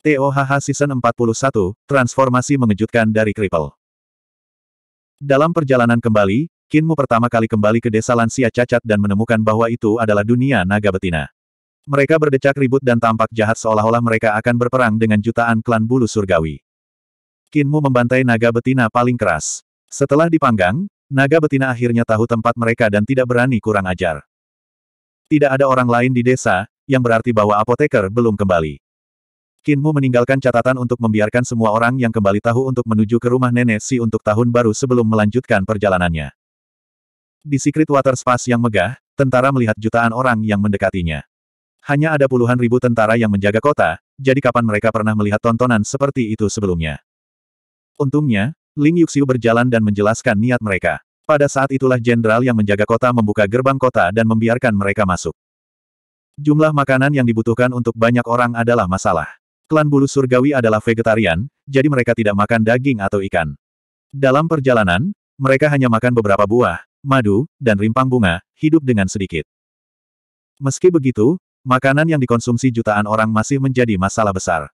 TOHH Season 41, Transformasi Mengejutkan dari Cripple. Dalam perjalanan kembali, Kinmu pertama kali kembali ke desa lansia cacat dan menemukan bahwa itu adalah dunia naga betina. Mereka berdecak ribut dan tampak jahat seolah-olah mereka akan berperang dengan jutaan klan bulu surgawi. Kinmu membantai naga betina paling keras. Setelah dipanggang, naga betina akhirnya tahu tempat mereka dan tidak berani kurang ajar. Tidak ada orang lain di desa, yang berarti bahwa apoteker belum kembali. Kinmu meninggalkan catatan untuk membiarkan semua orang yang kembali tahu untuk menuju ke rumah nenek Si untuk tahun baru sebelum melanjutkan perjalanannya. Di Secret Water Space yang megah, tentara melihat jutaan orang yang mendekatinya. Hanya ada puluhan ribu tentara yang menjaga kota, jadi kapan mereka pernah melihat tontonan seperti itu sebelumnya? Untungnya, Ling Yuxiu berjalan dan menjelaskan niat mereka. Pada saat itulah jenderal yang menjaga kota membuka gerbang kota dan membiarkan mereka masuk. Jumlah makanan yang dibutuhkan untuk banyak orang adalah masalah. Klan bulu surgawi adalah vegetarian, jadi mereka tidak makan daging atau ikan. Dalam perjalanan, mereka hanya makan beberapa buah, madu, dan rimpang bunga, hidup dengan sedikit. Meski begitu, makanan yang dikonsumsi jutaan orang masih menjadi masalah besar.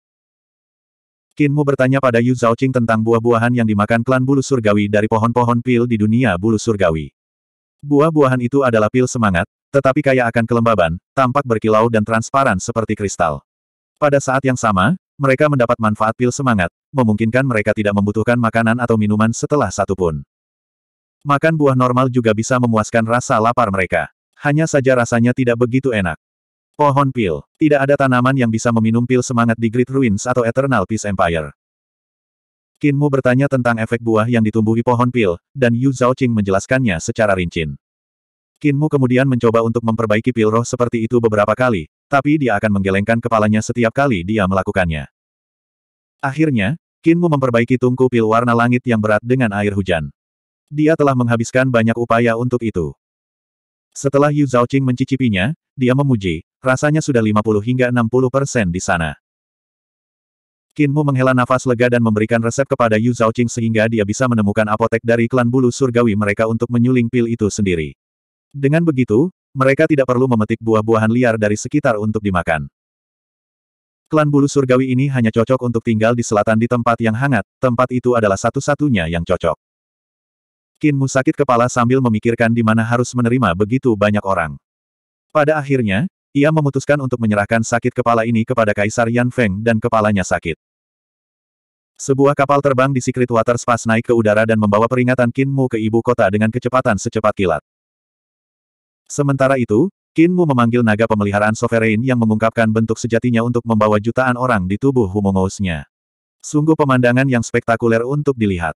Kinmu bertanya pada Yu Zhaoqing tentang buah-buahan yang dimakan klan bulu surgawi dari pohon-pohon pil di dunia bulu surgawi. Buah-buahan itu adalah pil semangat, tetapi kaya akan kelembaban, tampak berkilau dan transparan seperti kristal. Pada saat yang sama, mereka mendapat manfaat pil semangat, memungkinkan mereka tidak membutuhkan makanan atau minuman setelah satu pun. Makan buah normal juga bisa memuaskan rasa lapar mereka. Hanya saja rasanya tidak begitu enak. Pohon pil. Tidak ada tanaman yang bisa meminum pil semangat di Great Ruins atau Eternal Peace Empire. Kinmu bertanya tentang efek buah yang ditumbuhi pohon pil, dan Yu Zhaoqing menjelaskannya secara rincin. Kinmu kemudian mencoba untuk memperbaiki pil roh seperti itu beberapa kali, tapi dia akan menggelengkan kepalanya setiap kali dia melakukannya. Akhirnya, Kinmu memperbaiki tungku pil warna langit yang berat dengan air hujan. Dia telah menghabiskan banyak upaya untuk itu. Setelah Yu Zhaoqing mencicipinya, dia memuji, rasanya sudah 50 hingga 60 persen di sana. Kinmu menghela nafas lega dan memberikan resep kepada Yu Zhaoqing sehingga dia bisa menemukan apotek dari klan bulu surgawi mereka untuk menyuling pil itu sendiri. Dengan begitu, mereka tidak perlu memetik buah-buahan liar dari sekitar untuk dimakan. Klan bulu surgawi ini hanya cocok untuk tinggal di selatan di tempat yang hangat, tempat itu adalah satu-satunya yang cocok. Kinmu sakit kepala sambil memikirkan di mana harus menerima begitu banyak orang. Pada akhirnya, ia memutuskan untuk menyerahkan sakit kepala ini kepada Kaisar Yan Feng dan kepalanya sakit. Sebuah kapal terbang di Secret Water Spas naik ke udara dan membawa peringatan Kinmu ke ibu kota dengan kecepatan secepat kilat. Sementara itu, Kinmu memanggil naga pemeliharaan Sovereign yang mengungkapkan bentuk sejatinya untuk membawa jutaan orang di tubuh humongous Sungguh pemandangan yang spektakuler untuk dilihat.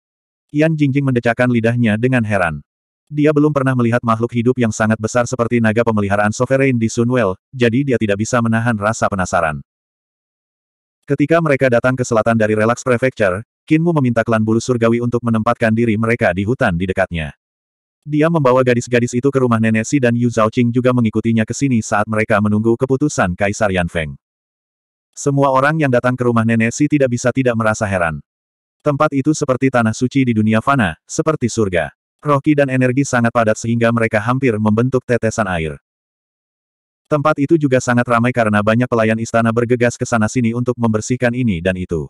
Yan Jingjing mendecakkan lidahnya dengan heran. Dia belum pernah melihat makhluk hidup yang sangat besar seperti naga pemeliharaan Sovereign di Sunwell, jadi dia tidak bisa menahan rasa penasaran. Ketika mereka datang ke selatan dari Relax Prefecture, Kinmu meminta klan bulu surgawi untuk menempatkan diri mereka di hutan di dekatnya. Dia membawa gadis-gadis itu ke rumah nenek Si dan Yu Zhaoqing juga mengikutinya ke sini saat mereka menunggu keputusan Kaisar Yan Feng. Semua orang yang datang ke rumah nenek Si tidak bisa tidak merasa heran. Tempat itu seperti tanah suci di dunia fana, seperti surga. Roki dan energi sangat padat sehingga mereka hampir membentuk tetesan air. Tempat itu juga sangat ramai karena banyak pelayan istana bergegas ke sana-sini untuk membersihkan ini dan itu.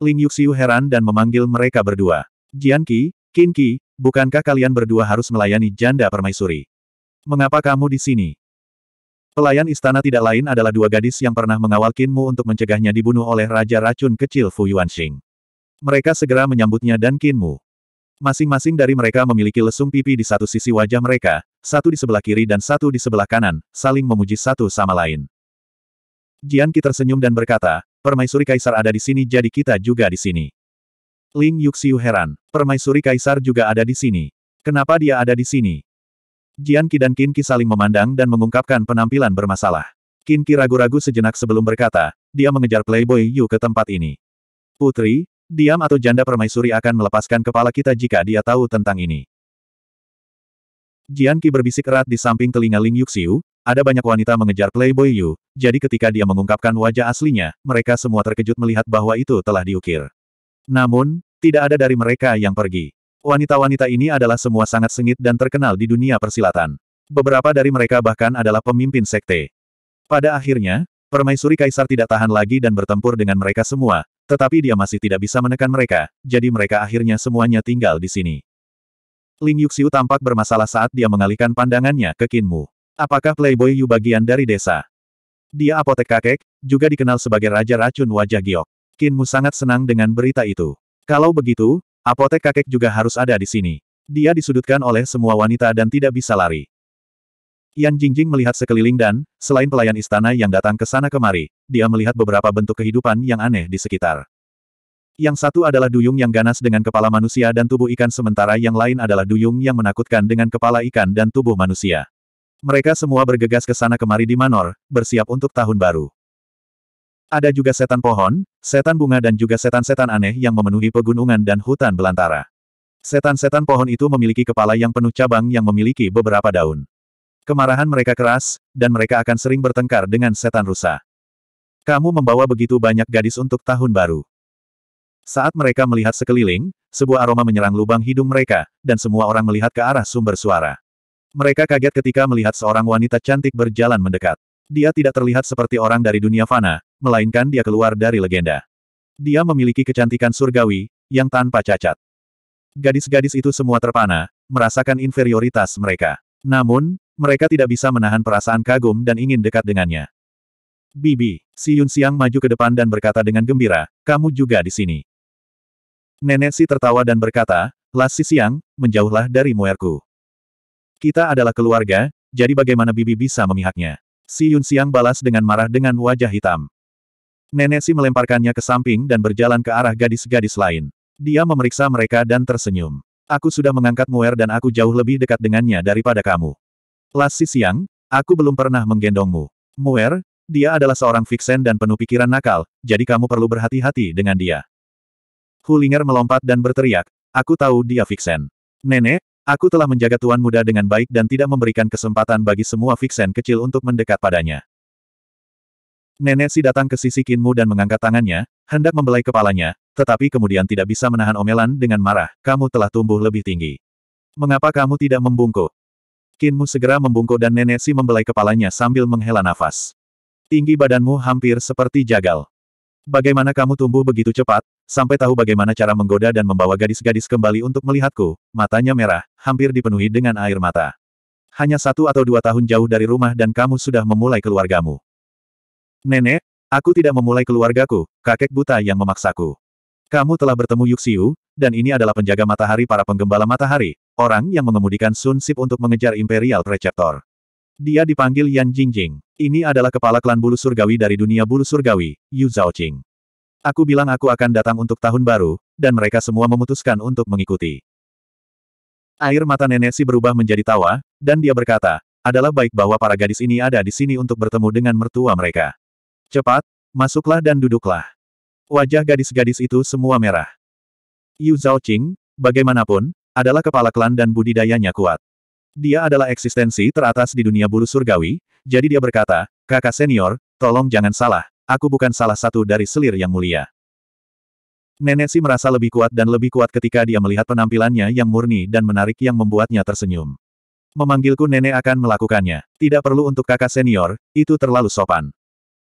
Ling Yuxiu heran dan memanggil mereka berdua. Jian Qi, Qin Qi, Bukankah kalian berdua harus melayani janda permaisuri? Mengapa kamu di sini? Pelayan istana tidak lain adalah dua gadis yang pernah mengawal Kinmu untuk mencegahnya dibunuh oleh Raja Racun Kecil Fu Yuanxing. Mereka segera menyambutnya dan Kinmu. Masing-masing dari mereka memiliki lesung pipi di satu sisi wajah mereka, satu di sebelah kiri dan satu di sebelah kanan, saling memuji satu sama lain. Jian Ki tersenyum dan berkata, Permaisuri Kaisar ada di sini jadi kita juga di sini. Ling Yuxiu heran. Permaisuri kaisar juga ada di sini. Kenapa dia ada di sini? Jian Qi dan Qin Qi saling memandang dan mengungkapkan penampilan bermasalah. Qin Qi ragu-ragu sejenak sebelum berkata, dia mengejar Playboy Yu ke tempat ini. Putri, diam atau janda permaisuri akan melepaskan kepala kita jika dia tahu tentang ini. Jian Qi berbisik erat di samping telinga Ling Yuxiu, ada banyak wanita mengejar Playboy Yu, jadi ketika dia mengungkapkan wajah aslinya, mereka semua terkejut melihat bahwa itu telah diukir. Namun, tidak ada dari mereka yang pergi. Wanita-wanita ini adalah semua sangat sengit dan terkenal di dunia persilatan. Beberapa dari mereka bahkan adalah pemimpin sekte. Pada akhirnya, permaisuri kaisar tidak tahan lagi dan bertempur dengan mereka semua, tetapi dia masih tidak bisa menekan mereka, jadi mereka akhirnya semuanya tinggal di sini. Ling Yuxiu tampak bermasalah saat dia mengalihkan pandangannya ke Kinmu. Apakah Playboy Yu bagian dari desa? Dia apotek kakek, juga dikenal sebagai Raja Racun Wajah Giok. Kinmu sangat senang dengan berita itu. Kalau begitu, apotek kakek juga harus ada di sini. Dia disudutkan oleh semua wanita dan tidak bisa lari. Yan Jingjing melihat sekeliling dan, selain pelayan istana yang datang ke sana kemari, dia melihat beberapa bentuk kehidupan yang aneh di sekitar. Yang satu adalah duyung yang ganas dengan kepala manusia dan tubuh ikan sementara yang lain adalah duyung yang menakutkan dengan kepala ikan dan tubuh manusia. Mereka semua bergegas ke sana kemari di Manor, bersiap untuk tahun baru. Ada juga setan pohon, setan bunga dan juga setan-setan aneh yang memenuhi pegunungan dan hutan belantara. Setan-setan pohon itu memiliki kepala yang penuh cabang yang memiliki beberapa daun. Kemarahan mereka keras, dan mereka akan sering bertengkar dengan setan rusa. Kamu membawa begitu banyak gadis untuk tahun baru. Saat mereka melihat sekeliling, sebuah aroma menyerang lubang hidung mereka, dan semua orang melihat ke arah sumber suara. Mereka kaget ketika melihat seorang wanita cantik berjalan mendekat. Dia tidak terlihat seperti orang dari dunia fana, melainkan dia keluar dari legenda. Dia memiliki kecantikan surgawi, yang tanpa cacat. Gadis-gadis itu semua terpana, merasakan inferioritas mereka. Namun, mereka tidak bisa menahan perasaan kagum dan ingin dekat dengannya. Bibi, si Yun Xiang maju ke depan dan berkata dengan gembira, kamu juga di sini. Nenek si tertawa dan berkata, Las si Xiang, menjauhlah dari muerku. Kita adalah keluarga, jadi bagaimana Bibi bisa memihaknya? Si Yun Xiang balas dengan marah dengan wajah hitam. Nenek Si melemparkannya ke samping dan berjalan ke arah gadis-gadis lain. Dia memeriksa mereka dan tersenyum. Aku sudah mengangkat Muer dan aku jauh lebih dekat dengannya daripada kamu. Lasi siang, aku belum pernah menggendongmu. Muer, dia adalah seorang fiksen dan penuh pikiran nakal, jadi kamu perlu berhati-hati dengan dia. Hulinger melompat dan berteriak, aku tahu dia fiksen. Nenek, aku telah menjaga tuan muda dengan baik dan tidak memberikan kesempatan bagi semua fiksen kecil untuk mendekat padanya. Nenek Si datang ke sisi Kinmu dan mengangkat tangannya, hendak membelai kepalanya, tetapi kemudian tidak bisa menahan omelan dengan marah, kamu telah tumbuh lebih tinggi. Mengapa kamu tidak membungkuk? Kinmu segera membungkuk dan Nenek Si membelai kepalanya sambil menghela nafas. Tinggi badanmu hampir seperti jagal. Bagaimana kamu tumbuh begitu cepat, sampai tahu bagaimana cara menggoda dan membawa gadis-gadis kembali untuk melihatku, matanya merah, hampir dipenuhi dengan air mata. Hanya satu atau dua tahun jauh dari rumah dan kamu sudah memulai keluargamu. Nenek, aku tidak memulai keluargaku, kakek buta yang memaksaku. Kamu telah bertemu Yuxiu, dan ini adalah penjaga matahari para penggembala matahari, orang yang mengemudikan Sun Sip untuk mengejar Imperial Preceptor. Dia dipanggil Yan Jingjing. Ini adalah kepala klan bulu surgawi dari dunia bulu surgawi, Yu Zhaoqing. Aku bilang aku akan datang untuk tahun baru, dan mereka semua memutuskan untuk mengikuti. Air mata nenek si berubah menjadi tawa, dan dia berkata, adalah baik bahwa para gadis ini ada di sini untuk bertemu dengan mertua mereka. Cepat, masuklah dan duduklah. Wajah gadis-gadis itu semua merah. Yu Zhaoqing, bagaimanapun, adalah kepala klan dan budidayanya kuat. Dia adalah eksistensi teratas di dunia bulu surgawi, jadi dia berkata, kakak senior, tolong jangan salah, aku bukan salah satu dari selir yang mulia. Nenek Si merasa lebih kuat dan lebih kuat ketika dia melihat penampilannya yang murni dan menarik yang membuatnya tersenyum. Memanggilku nenek akan melakukannya. Tidak perlu untuk kakak senior, itu terlalu sopan.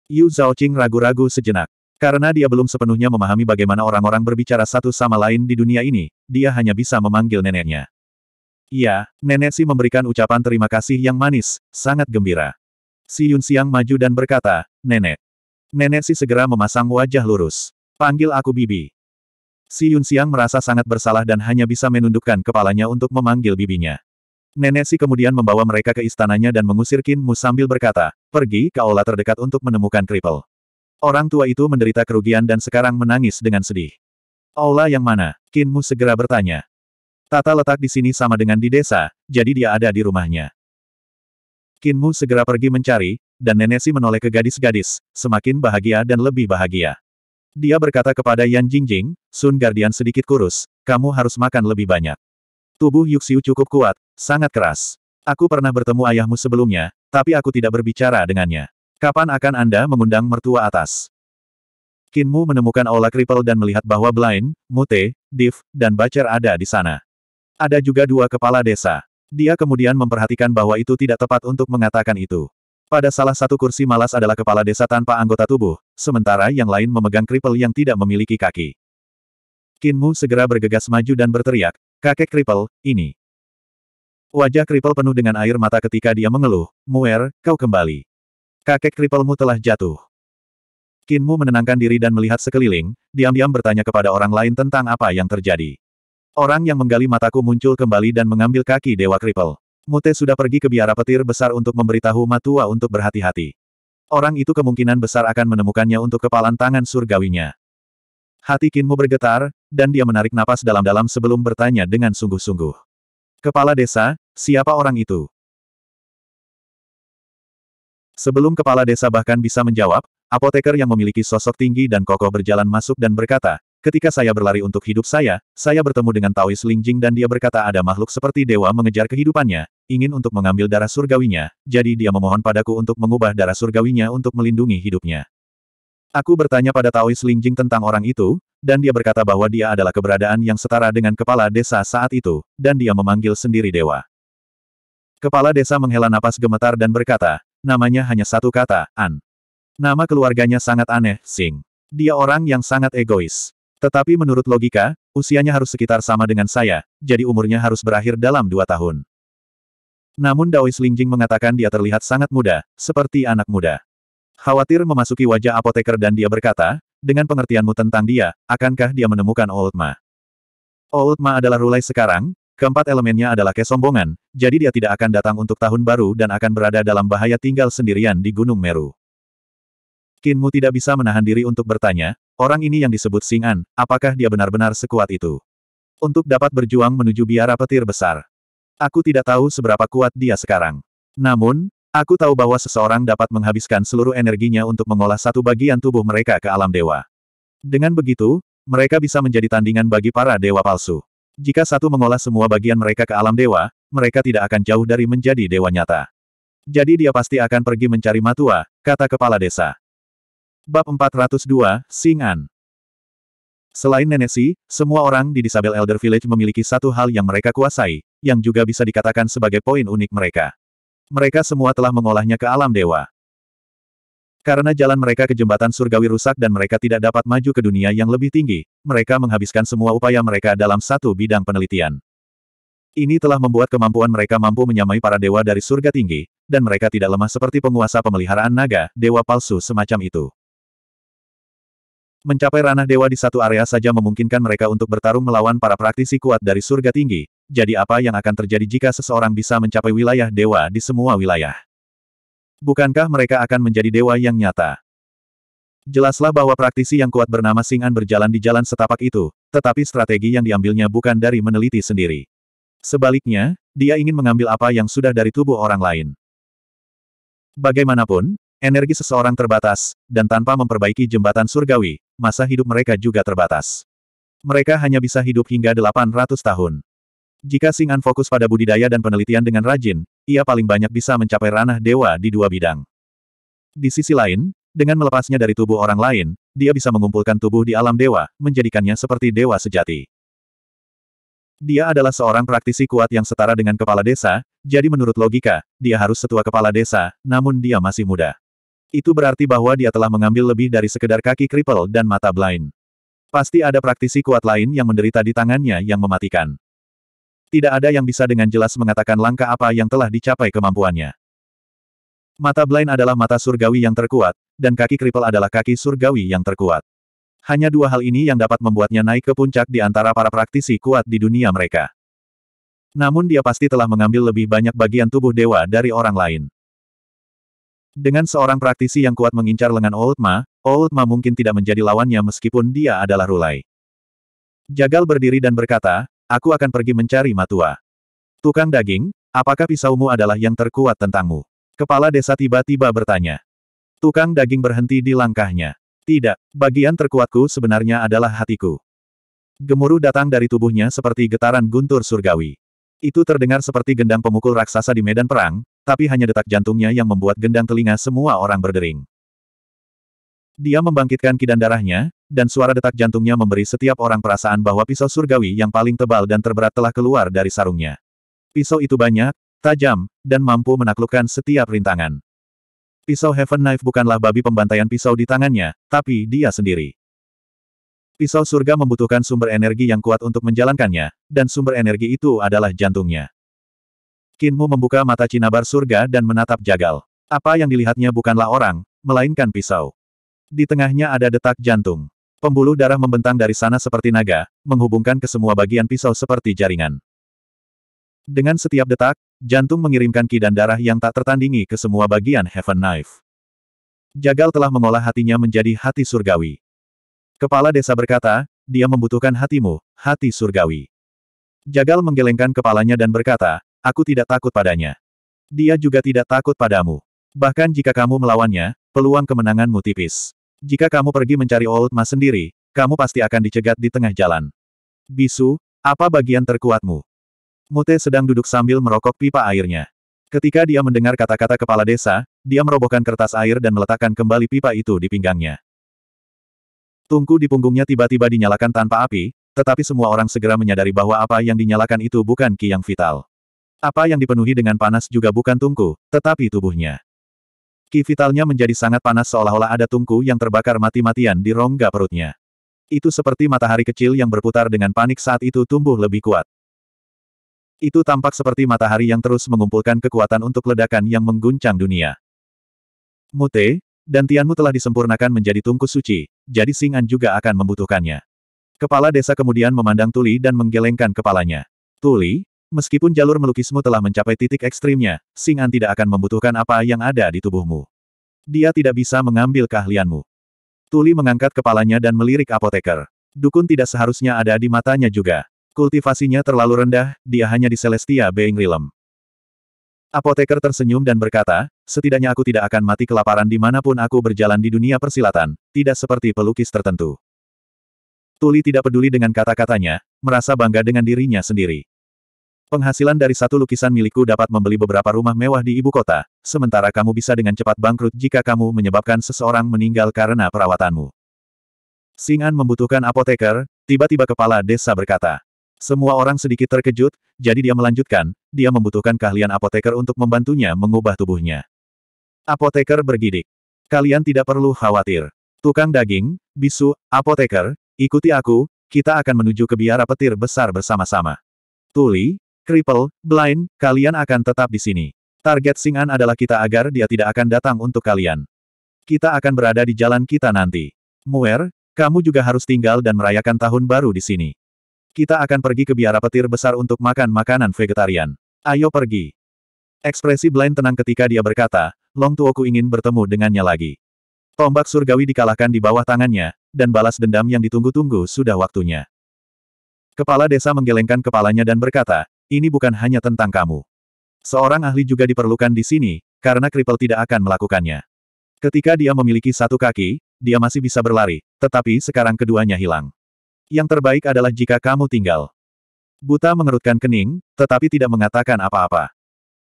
Yu Zhaoqing ragu-ragu sejenak. Karena dia belum sepenuhnya memahami bagaimana orang-orang berbicara satu sama lain di dunia ini, dia hanya bisa memanggil neneknya. Iya, nenek Si memberikan ucapan terima kasih yang manis, sangat gembira. Si Yun Siang maju dan berkata, Nenek. Nenek Si segera memasang wajah lurus. Panggil aku Bibi. Si Yun Siang merasa sangat bersalah dan hanya bisa menundukkan kepalanya untuk memanggil bibinya. Nenek Si kemudian membawa mereka ke istananya dan mengusir Kin Mu sambil berkata, pergi ke aula terdekat untuk menemukan Kripel. Orang tua itu menderita kerugian dan sekarang menangis dengan sedih. Aula yang mana? Kinmu Mu segera bertanya. Tata letak di sini sama dengan di desa, jadi dia ada di rumahnya. Kinmu Mu segera pergi mencari, dan Nenek Si menoleh ke gadis-gadis, semakin bahagia dan lebih bahagia. Dia berkata kepada Yan Jingjing, Sun Guardian sedikit kurus, kamu harus makan lebih banyak. Tubuh Yuxiu cukup kuat, Sangat keras. Aku pernah bertemu ayahmu sebelumnya, tapi aku tidak berbicara dengannya. Kapan akan Anda mengundang mertua atas? Kinmu menemukan Ola kripel dan melihat bahwa Blind, Mute, Div, dan Bacer ada di sana. Ada juga dua kepala desa. Dia kemudian memperhatikan bahwa itu tidak tepat untuk mengatakan itu. Pada salah satu kursi malas adalah kepala desa tanpa anggota tubuh, sementara yang lain memegang kripel yang tidak memiliki kaki. Kinmu segera bergegas maju dan berteriak, kakek kripel, ini. Wajah Kripel penuh dengan air mata ketika dia mengeluh, Muer, kau kembali. Kakek Kripelmu telah jatuh. Kinmu menenangkan diri dan melihat sekeliling, diam-diam bertanya kepada orang lain tentang apa yang terjadi. Orang yang menggali mataku muncul kembali dan mengambil kaki Dewa Kripel. Mute sudah pergi ke biara petir besar untuk memberitahu Matua untuk berhati-hati. Orang itu kemungkinan besar akan menemukannya untuk kepalan tangan surgawinya. Hati Kinmu bergetar, dan dia menarik napas dalam-dalam sebelum bertanya dengan sungguh-sungguh. Kepala desa, siapa orang itu? Sebelum kepala desa bahkan bisa menjawab, apoteker yang memiliki sosok tinggi dan kokoh berjalan masuk dan berkata, ketika saya berlari untuk hidup saya, saya bertemu dengan Taois Lingjing dan dia berkata ada makhluk seperti dewa mengejar kehidupannya, ingin untuk mengambil darah surgawinya, jadi dia memohon padaku untuk mengubah darah surgawinya untuk melindungi hidupnya. Aku bertanya pada Taois Lingjing tentang orang itu, dan dia berkata bahwa dia adalah keberadaan yang setara dengan kepala desa saat itu, dan dia memanggil sendiri dewa. Kepala desa menghela napas gemetar dan berkata, namanya hanya satu kata, An. Nama keluarganya sangat aneh, Sing. Dia orang yang sangat egois. Tetapi menurut logika, usianya harus sekitar sama dengan saya, jadi umurnya harus berakhir dalam dua tahun. Namun Daois Lingjing mengatakan dia terlihat sangat muda, seperti anak muda. Khawatir memasuki wajah apoteker dan dia berkata, dengan pengertianmu tentang dia, akankah dia menemukan Oldma? Oldma adalah rulai sekarang, keempat elemennya adalah kesombongan, jadi dia tidak akan datang untuk tahun baru dan akan berada dalam bahaya tinggal sendirian di Gunung Meru. Kinmu tidak bisa menahan diri untuk bertanya, orang ini yang disebut Singan, apakah dia benar-benar sekuat itu? Untuk dapat berjuang menuju biara petir besar. Aku tidak tahu seberapa kuat dia sekarang. Namun, Aku tahu bahwa seseorang dapat menghabiskan seluruh energinya untuk mengolah satu bagian tubuh mereka ke alam dewa. Dengan begitu, mereka bisa menjadi tandingan bagi para dewa palsu. Jika satu mengolah semua bagian mereka ke alam dewa, mereka tidak akan jauh dari menjadi dewa nyata. Jadi dia pasti akan pergi mencari matua, kata kepala desa. Bab 402, Singan Selain Nenesi, semua orang di Disabel Elder Village memiliki satu hal yang mereka kuasai, yang juga bisa dikatakan sebagai poin unik mereka. Mereka semua telah mengolahnya ke alam dewa. Karena jalan mereka ke jembatan surgawi rusak dan mereka tidak dapat maju ke dunia yang lebih tinggi, mereka menghabiskan semua upaya mereka dalam satu bidang penelitian. Ini telah membuat kemampuan mereka mampu menyamai para dewa dari surga tinggi, dan mereka tidak lemah seperti penguasa pemeliharaan naga, dewa palsu semacam itu. Mencapai ranah dewa di satu area saja memungkinkan mereka untuk bertarung melawan para praktisi kuat dari surga tinggi, jadi apa yang akan terjadi jika seseorang bisa mencapai wilayah dewa di semua wilayah? Bukankah mereka akan menjadi dewa yang nyata? Jelaslah bahwa praktisi yang kuat bernama Singan berjalan di jalan setapak itu, tetapi strategi yang diambilnya bukan dari meneliti sendiri. Sebaliknya, dia ingin mengambil apa yang sudah dari tubuh orang lain. Bagaimanapun, Energi seseorang terbatas, dan tanpa memperbaiki jembatan surgawi, masa hidup mereka juga terbatas. Mereka hanya bisa hidup hingga 800 tahun. Jika Singan fokus pada budidaya dan penelitian dengan rajin, ia paling banyak bisa mencapai ranah dewa di dua bidang. Di sisi lain, dengan melepasnya dari tubuh orang lain, dia bisa mengumpulkan tubuh di alam dewa, menjadikannya seperti dewa sejati. Dia adalah seorang praktisi kuat yang setara dengan kepala desa, jadi menurut logika, dia harus setua kepala desa, namun dia masih muda. Itu berarti bahwa dia telah mengambil lebih dari sekedar kaki kripel dan mata blind. Pasti ada praktisi kuat lain yang menderita di tangannya yang mematikan. Tidak ada yang bisa dengan jelas mengatakan langkah apa yang telah dicapai kemampuannya. Mata blind adalah mata surgawi yang terkuat, dan kaki kripel adalah kaki surgawi yang terkuat. Hanya dua hal ini yang dapat membuatnya naik ke puncak di antara para praktisi kuat di dunia mereka. Namun dia pasti telah mengambil lebih banyak bagian tubuh dewa dari orang lain. Dengan seorang praktisi yang kuat mengincar lengan Oldma, Oldma mungkin tidak menjadi lawannya meskipun dia adalah Rulai. Jagal berdiri dan berkata, aku akan pergi mencari Matua. Tukang daging, apakah pisaumu adalah yang terkuat tentangmu? Kepala desa tiba-tiba bertanya. Tukang daging berhenti di langkahnya. Tidak, bagian terkuatku sebenarnya adalah hatiku. Gemuruh datang dari tubuhnya seperti getaran guntur surgawi. Itu terdengar seperti gendang pemukul raksasa di medan perang, tapi hanya detak jantungnya yang membuat gendang telinga semua orang berdering. Dia membangkitkan kidan darahnya, dan suara detak jantungnya memberi setiap orang perasaan bahwa pisau surgawi yang paling tebal dan terberat telah keluar dari sarungnya. Pisau itu banyak, tajam, dan mampu menaklukkan setiap rintangan. Pisau Heaven Knife bukanlah babi pembantaian pisau di tangannya, tapi dia sendiri. Pisau surga membutuhkan sumber energi yang kuat untuk menjalankannya, dan sumber energi itu adalah jantungnya. Kinmu membuka mata cinabar surga dan menatap jagal. Apa yang dilihatnya bukanlah orang, melainkan pisau. Di tengahnya ada detak jantung. Pembuluh darah membentang dari sana seperti naga, menghubungkan ke semua bagian pisau seperti jaringan. Dengan setiap detak, jantung mengirimkan ki dan darah yang tak tertandingi ke semua bagian Heaven Knife. Jagal telah mengolah hatinya menjadi hati surgawi. Kepala desa berkata, dia membutuhkan hatimu, hati surgawi. Jagal menggelengkan kepalanya dan berkata, aku tidak takut padanya. Dia juga tidak takut padamu. Bahkan jika kamu melawannya, peluang kemenanganmu tipis. Jika kamu pergi mencari Old Ma sendiri, kamu pasti akan dicegat di tengah jalan. Bisu, apa bagian terkuatmu? Mute sedang duduk sambil merokok pipa airnya. Ketika dia mendengar kata-kata kepala desa, dia merobohkan kertas air dan meletakkan kembali pipa itu di pinggangnya. Tungku di punggungnya tiba-tiba dinyalakan tanpa api, tetapi semua orang segera menyadari bahwa apa yang dinyalakan itu bukan ki yang vital. Apa yang dipenuhi dengan panas juga bukan tungku, tetapi tubuhnya. Ki vitalnya menjadi sangat panas seolah-olah ada tungku yang terbakar mati-matian di rongga perutnya. Itu seperti matahari kecil yang berputar dengan panik saat itu tumbuh lebih kuat. Itu tampak seperti matahari yang terus mengumpulkan kekuatan untuk ledakan yang mengguncang dunia. Mute, dan Tianmu telah disempurnakan menjadi tungku suci, jadi Singan juga akan membutuhkannya. Kepala desa kemudian memandang Tuli dan menggelengkan kepalanya. Tuli, Meskipun jalur melukismu telah mencapai titik ekstrimnya, Singan tidak akan membutuhkan apa yang ada di tubuhmu. Dia tidak bisa mengambil keahlianmu. Tuli mengangkat kepalanya dan melirik apoteker. Dukun tidak seharusnya ada di matanya juga. Kultivasinya terlalu rendah, dia hanya di Celestia Being Realm. Apoteker tersenyum dan berkata, setidaknya aku tidak akan mati kelaparan dimanapun aku berjalan di dunia persilatan, tidak seperti pelukis tertentu. Tuli tidak peduli dengan kata-katanya, merasa bangga dengan dirinya sendiri. Penghasilan dari satu lukisan milikku dapat membeli beberapa rumah mewah di ibu kota, sementara kamu bisa dengan cepat bangkrut jika kamu menyebabkan seseorang meninggal karena perawatanmu. Singan membutuhkan apoteker, tiba-tiba kepala desa berkata. Semua orang sedikit terkejut, jadi dia melanjutkan, dia membutuhkan keahlian apoteker untuk membantunya mengubah tubuhnya. Apoteker bergidik. Kalian tidak perlu khawatir. Tukang daging, bisu, apoteker, ikuti aku, kita akan menuju ke biara petir besar bersama-sama. Tuli, Cripple, Blind, kalian akan tetap di sini. Target Sing'an adalah kita agar dia tidak akan datang untuk kalian. Kita akan berada di jalan kita nanti. Muer, kamu juga harus tinggal dan merayakan tahun baru di sini. Kita akan pergi ke biara petir besar untuk makan makanan vegetarian. Ayo pergi. Ekspresi Blind tenang ketika dia berkata, Long Tuoku ingin bertemu dengannya lagi. Tombak surgawi dikalahkan di bawah tangannya, dan balas dendam yang ditunggu-tunggu sudah waktunya. Kepala desa menggelengkan kepalanya dan berkata, ini bukan hanya tentang kamu. Seorang ahli juga diperlukan di sini, karena kripel tidak akan melakukannya. Ketika dia memiliki satu kaki, dia masih bisa berlari, tetapi sekarang keduanya hilang. Yang terbaik adalah jika kamu tinggal. Buta mengerutkan kening, tetapi tidak mengatakan apa-apa.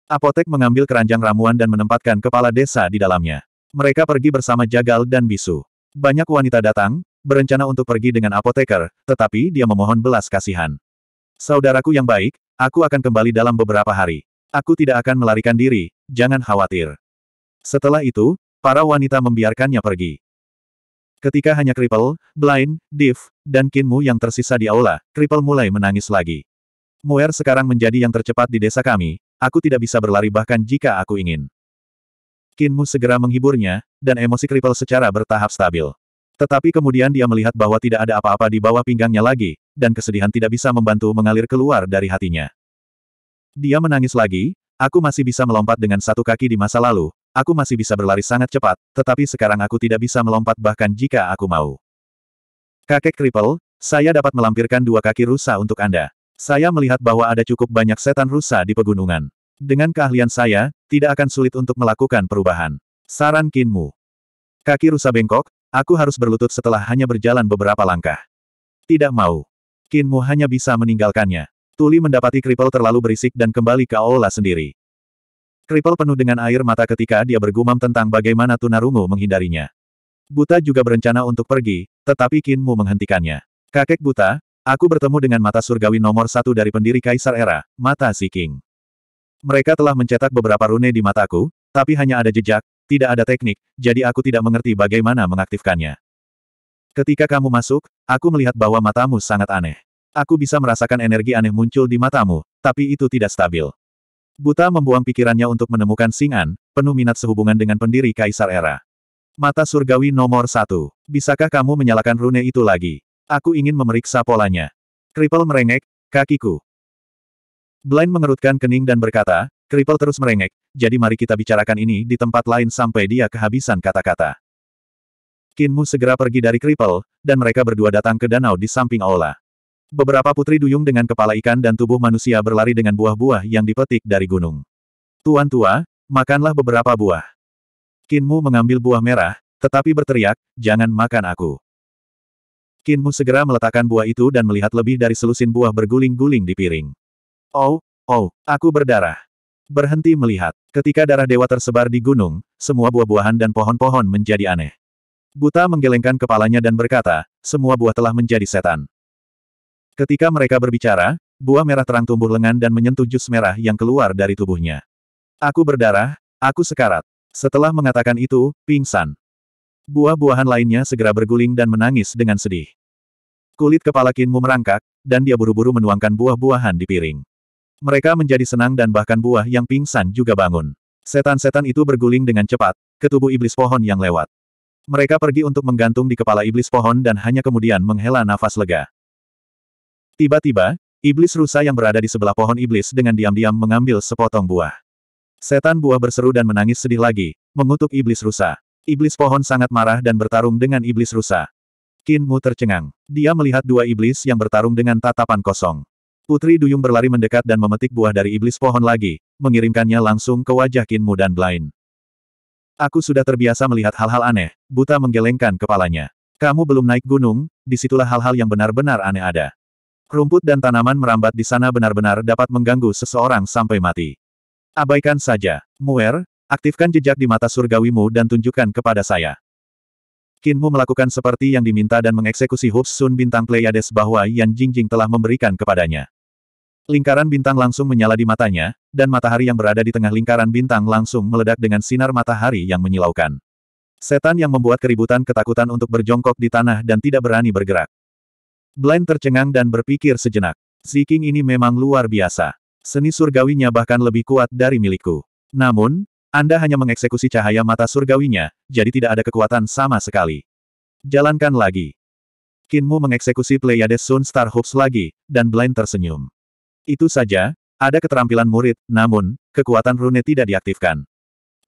Apotek mengambil keranjang ramuan dan menempatkan kepala desa di dalamnya. Mereka pergi bersama Jagal dan Bisu. Banyak wanita datang, berencana untuk pergi dengan apoteker, tetapi dia memohon belas kasihan. Saudaraku yang baik, Aku akan kembali dalam beberapa hari. Aku tidak akan melarikan diri, jangan khawatir. Setelah itu, para wanita membiarkannya pergi. Ketika hanya Cripple, Blind, Div, dan Kinmu yang tersisa di aula, Cripple mulai menangis lagi. Muer sekarang menjadi yang tercepat di desa kami, aku tidak bisa berlari bahkan jika aku ingin. Kinmu segera menghiburnya, dan emosi Cripple secara bertahap stabil. Tetapi kemudian dia melihat bahwa tidak ada apa-apa di bawah pinggangnya lagi, dan kesedihan tidak bisa membantu mengalir keluar dari hatinya. Dia menangis lagi, aku masih bisa melompat dengan satu kaki di masa lalu, aku masih bisa berlari sangat cepat, tetapi sekarang aku tidak bisa melompat bahkan jika aku mau. Kakek Kripel, saya dapat melampirkan dua kaki rusa untuk Anda. Saya melihat bahwa ada cukup banyak setan rusa di pegunungan. Dengan keahlian saya, tidak akan sulit untuk melakukan perubahan. Saran Kinmu. Kaki rusa bengkok, aku harus berlutut setelah hanya berjalan beberapa langkah. Tidak mau. Kinmu hanya bisa meninggalkannya. Tuli mendapati kripel terlalu berisik dan kembali ke aula sendiri. Kripel penuh dengan air mata ketika dia bergumam tentang bagaimana tunarungu menghindarinya. Buta juga berencana untuk pergi, tetapi Kinmu menghentikannya. Kakek Buta, aku bertemu dengan mata surgawi nomor satu dari pendiri Kaisar Era, mata Si King. Mereka telah mencetak beberapa rune di mataku, tapi hanya ada jejak, tidak ada teknik, jadi aku tidak mengerti bagaimana mengaktifkannya. Ketika kamu masuk, aku melihat bahwa matamu sangat aneh. Aku bisa merasakan energi aneh muncul di matamu, tapi itu tidak stabil. Buta membuang pikirannya untuk menemukan Singan, penuh minat sehubungan dengan pendiri Kaisar Era. Mata surgawi nomor satu. Bisakah kamu menyalakan rune itu lagi? Aku ingin memeriksa polanya. Kripel merengek, kakiku. Blind mengerutkan kening dan berkata, Kripel terus merengek, jadi mari kita bicarakan ini di tempat lain sampai dia kehabisan kata-kata. Kinmu segera pergi dari Kripel, dan mereka berdua datang ke danau di samping aula. Beberapa putri duyung dengan kepala ikan dan tubuh manusia berlari dengan buah-buah yang dipetik dari gunung. Tuan tua, makanlah beberapa buah. Kinmu mengambil buah merah, tetapi berteriak, jangan makan aku. Kinmu segera meletakkan buah itu dan melihat lebih dari selusin buah berguling-guling di piring. Oh, oh, aku berdarah. Berhenti melihat. Ketika darah dewa tersebar di gunung, semua buah-buahan dan pohon-pohon menjadi aneh. Buta menggelengkan kepalanya dan berkata, semua buah telah menjadi setan. Ketika mereka berbicara, buah merah terang tumbuh lengan dan menyentuh jus merah yang keluar dari tubuhnya. Aku berdarah, aku sekarat. Setelah mengatakan itu, pingsan. Buah-buahan lainnya segera berguling dan menangis dengan sedih. Kulit kepala Kinmu merangkak, dan dia buru-buru menuangkan buah-buahan di piring. Mereka menjadi senang dan bahkan buah yang pingsan juga bangun. Setan-setan itu berguling dengan cepat, ke tubuh iblis pohon yang lewat. Mereka pergi untuk menggantung di kepala iblis pohon dan hanya kemudian menghela nafas lega. Tiba-tiba, iblis rusa yang berada di sebelah pohon iblis dengan diam-diam mengambil sepotong buah. Setan buah berseru dan menangis sedih lagi, mengutuk iblis rusa. Iblis pohon sangat marah dan bertarung dengan iblis rusa. Qin Mu tercengang. Dia melihat dua iblis yang bertarung dengan tatapan kosong. Putri Duyung berlari mendekat dan memetik buah dari iblis pohon lagi, mengirimkannya langsung ke wajah Qin Mu dan Blaine. Aku sudah terbiasa melihat hal-hal aneh, buta menggelengkan kepalanya. Kamu belum naik gunung, disitulah hal-hal yang benar-benar aneh ada. Rumput dan tanaman merambat di sana benar-benar dapat mengganggu seseorang sampai mati. Abaikan saja. Muer, aktifkan jejak di mata surgawimu dan tunjukkan kepada saya. Kinmu melakukan seperti yang diminta dan mengeksekusi Hubs Sun Bintang Pleiades bahwa Yan Jingjing telah memberikan kepadanya. Lingkaran bintang langsung menyala di matanya, dan matahari yang berada di tengah lingkaran bintang langsung meledak dengan sinar matahari yang menyilaukan. Setan yang membuat keributan ketakutan untuk berjongkok di tanah dan tidak berani bergerak. Blind tercengang dan berpikir sejenak. Ziking ini memang luar biasa. Seni surgawinya bahkan lebih kuat dari milikku. Namun, Anda hanya mengeksekusi cahaya mata surgawinya, jadi tidak ada kekuatan sama sekali. Jalankan lagi. Kinmu mengeksekusi Pleiades Sun Star Hoops lagi, dan Blind tersenyum. Itu saja, ada keterampilan murid, namun, kekuatan rune tidak diaktifkan.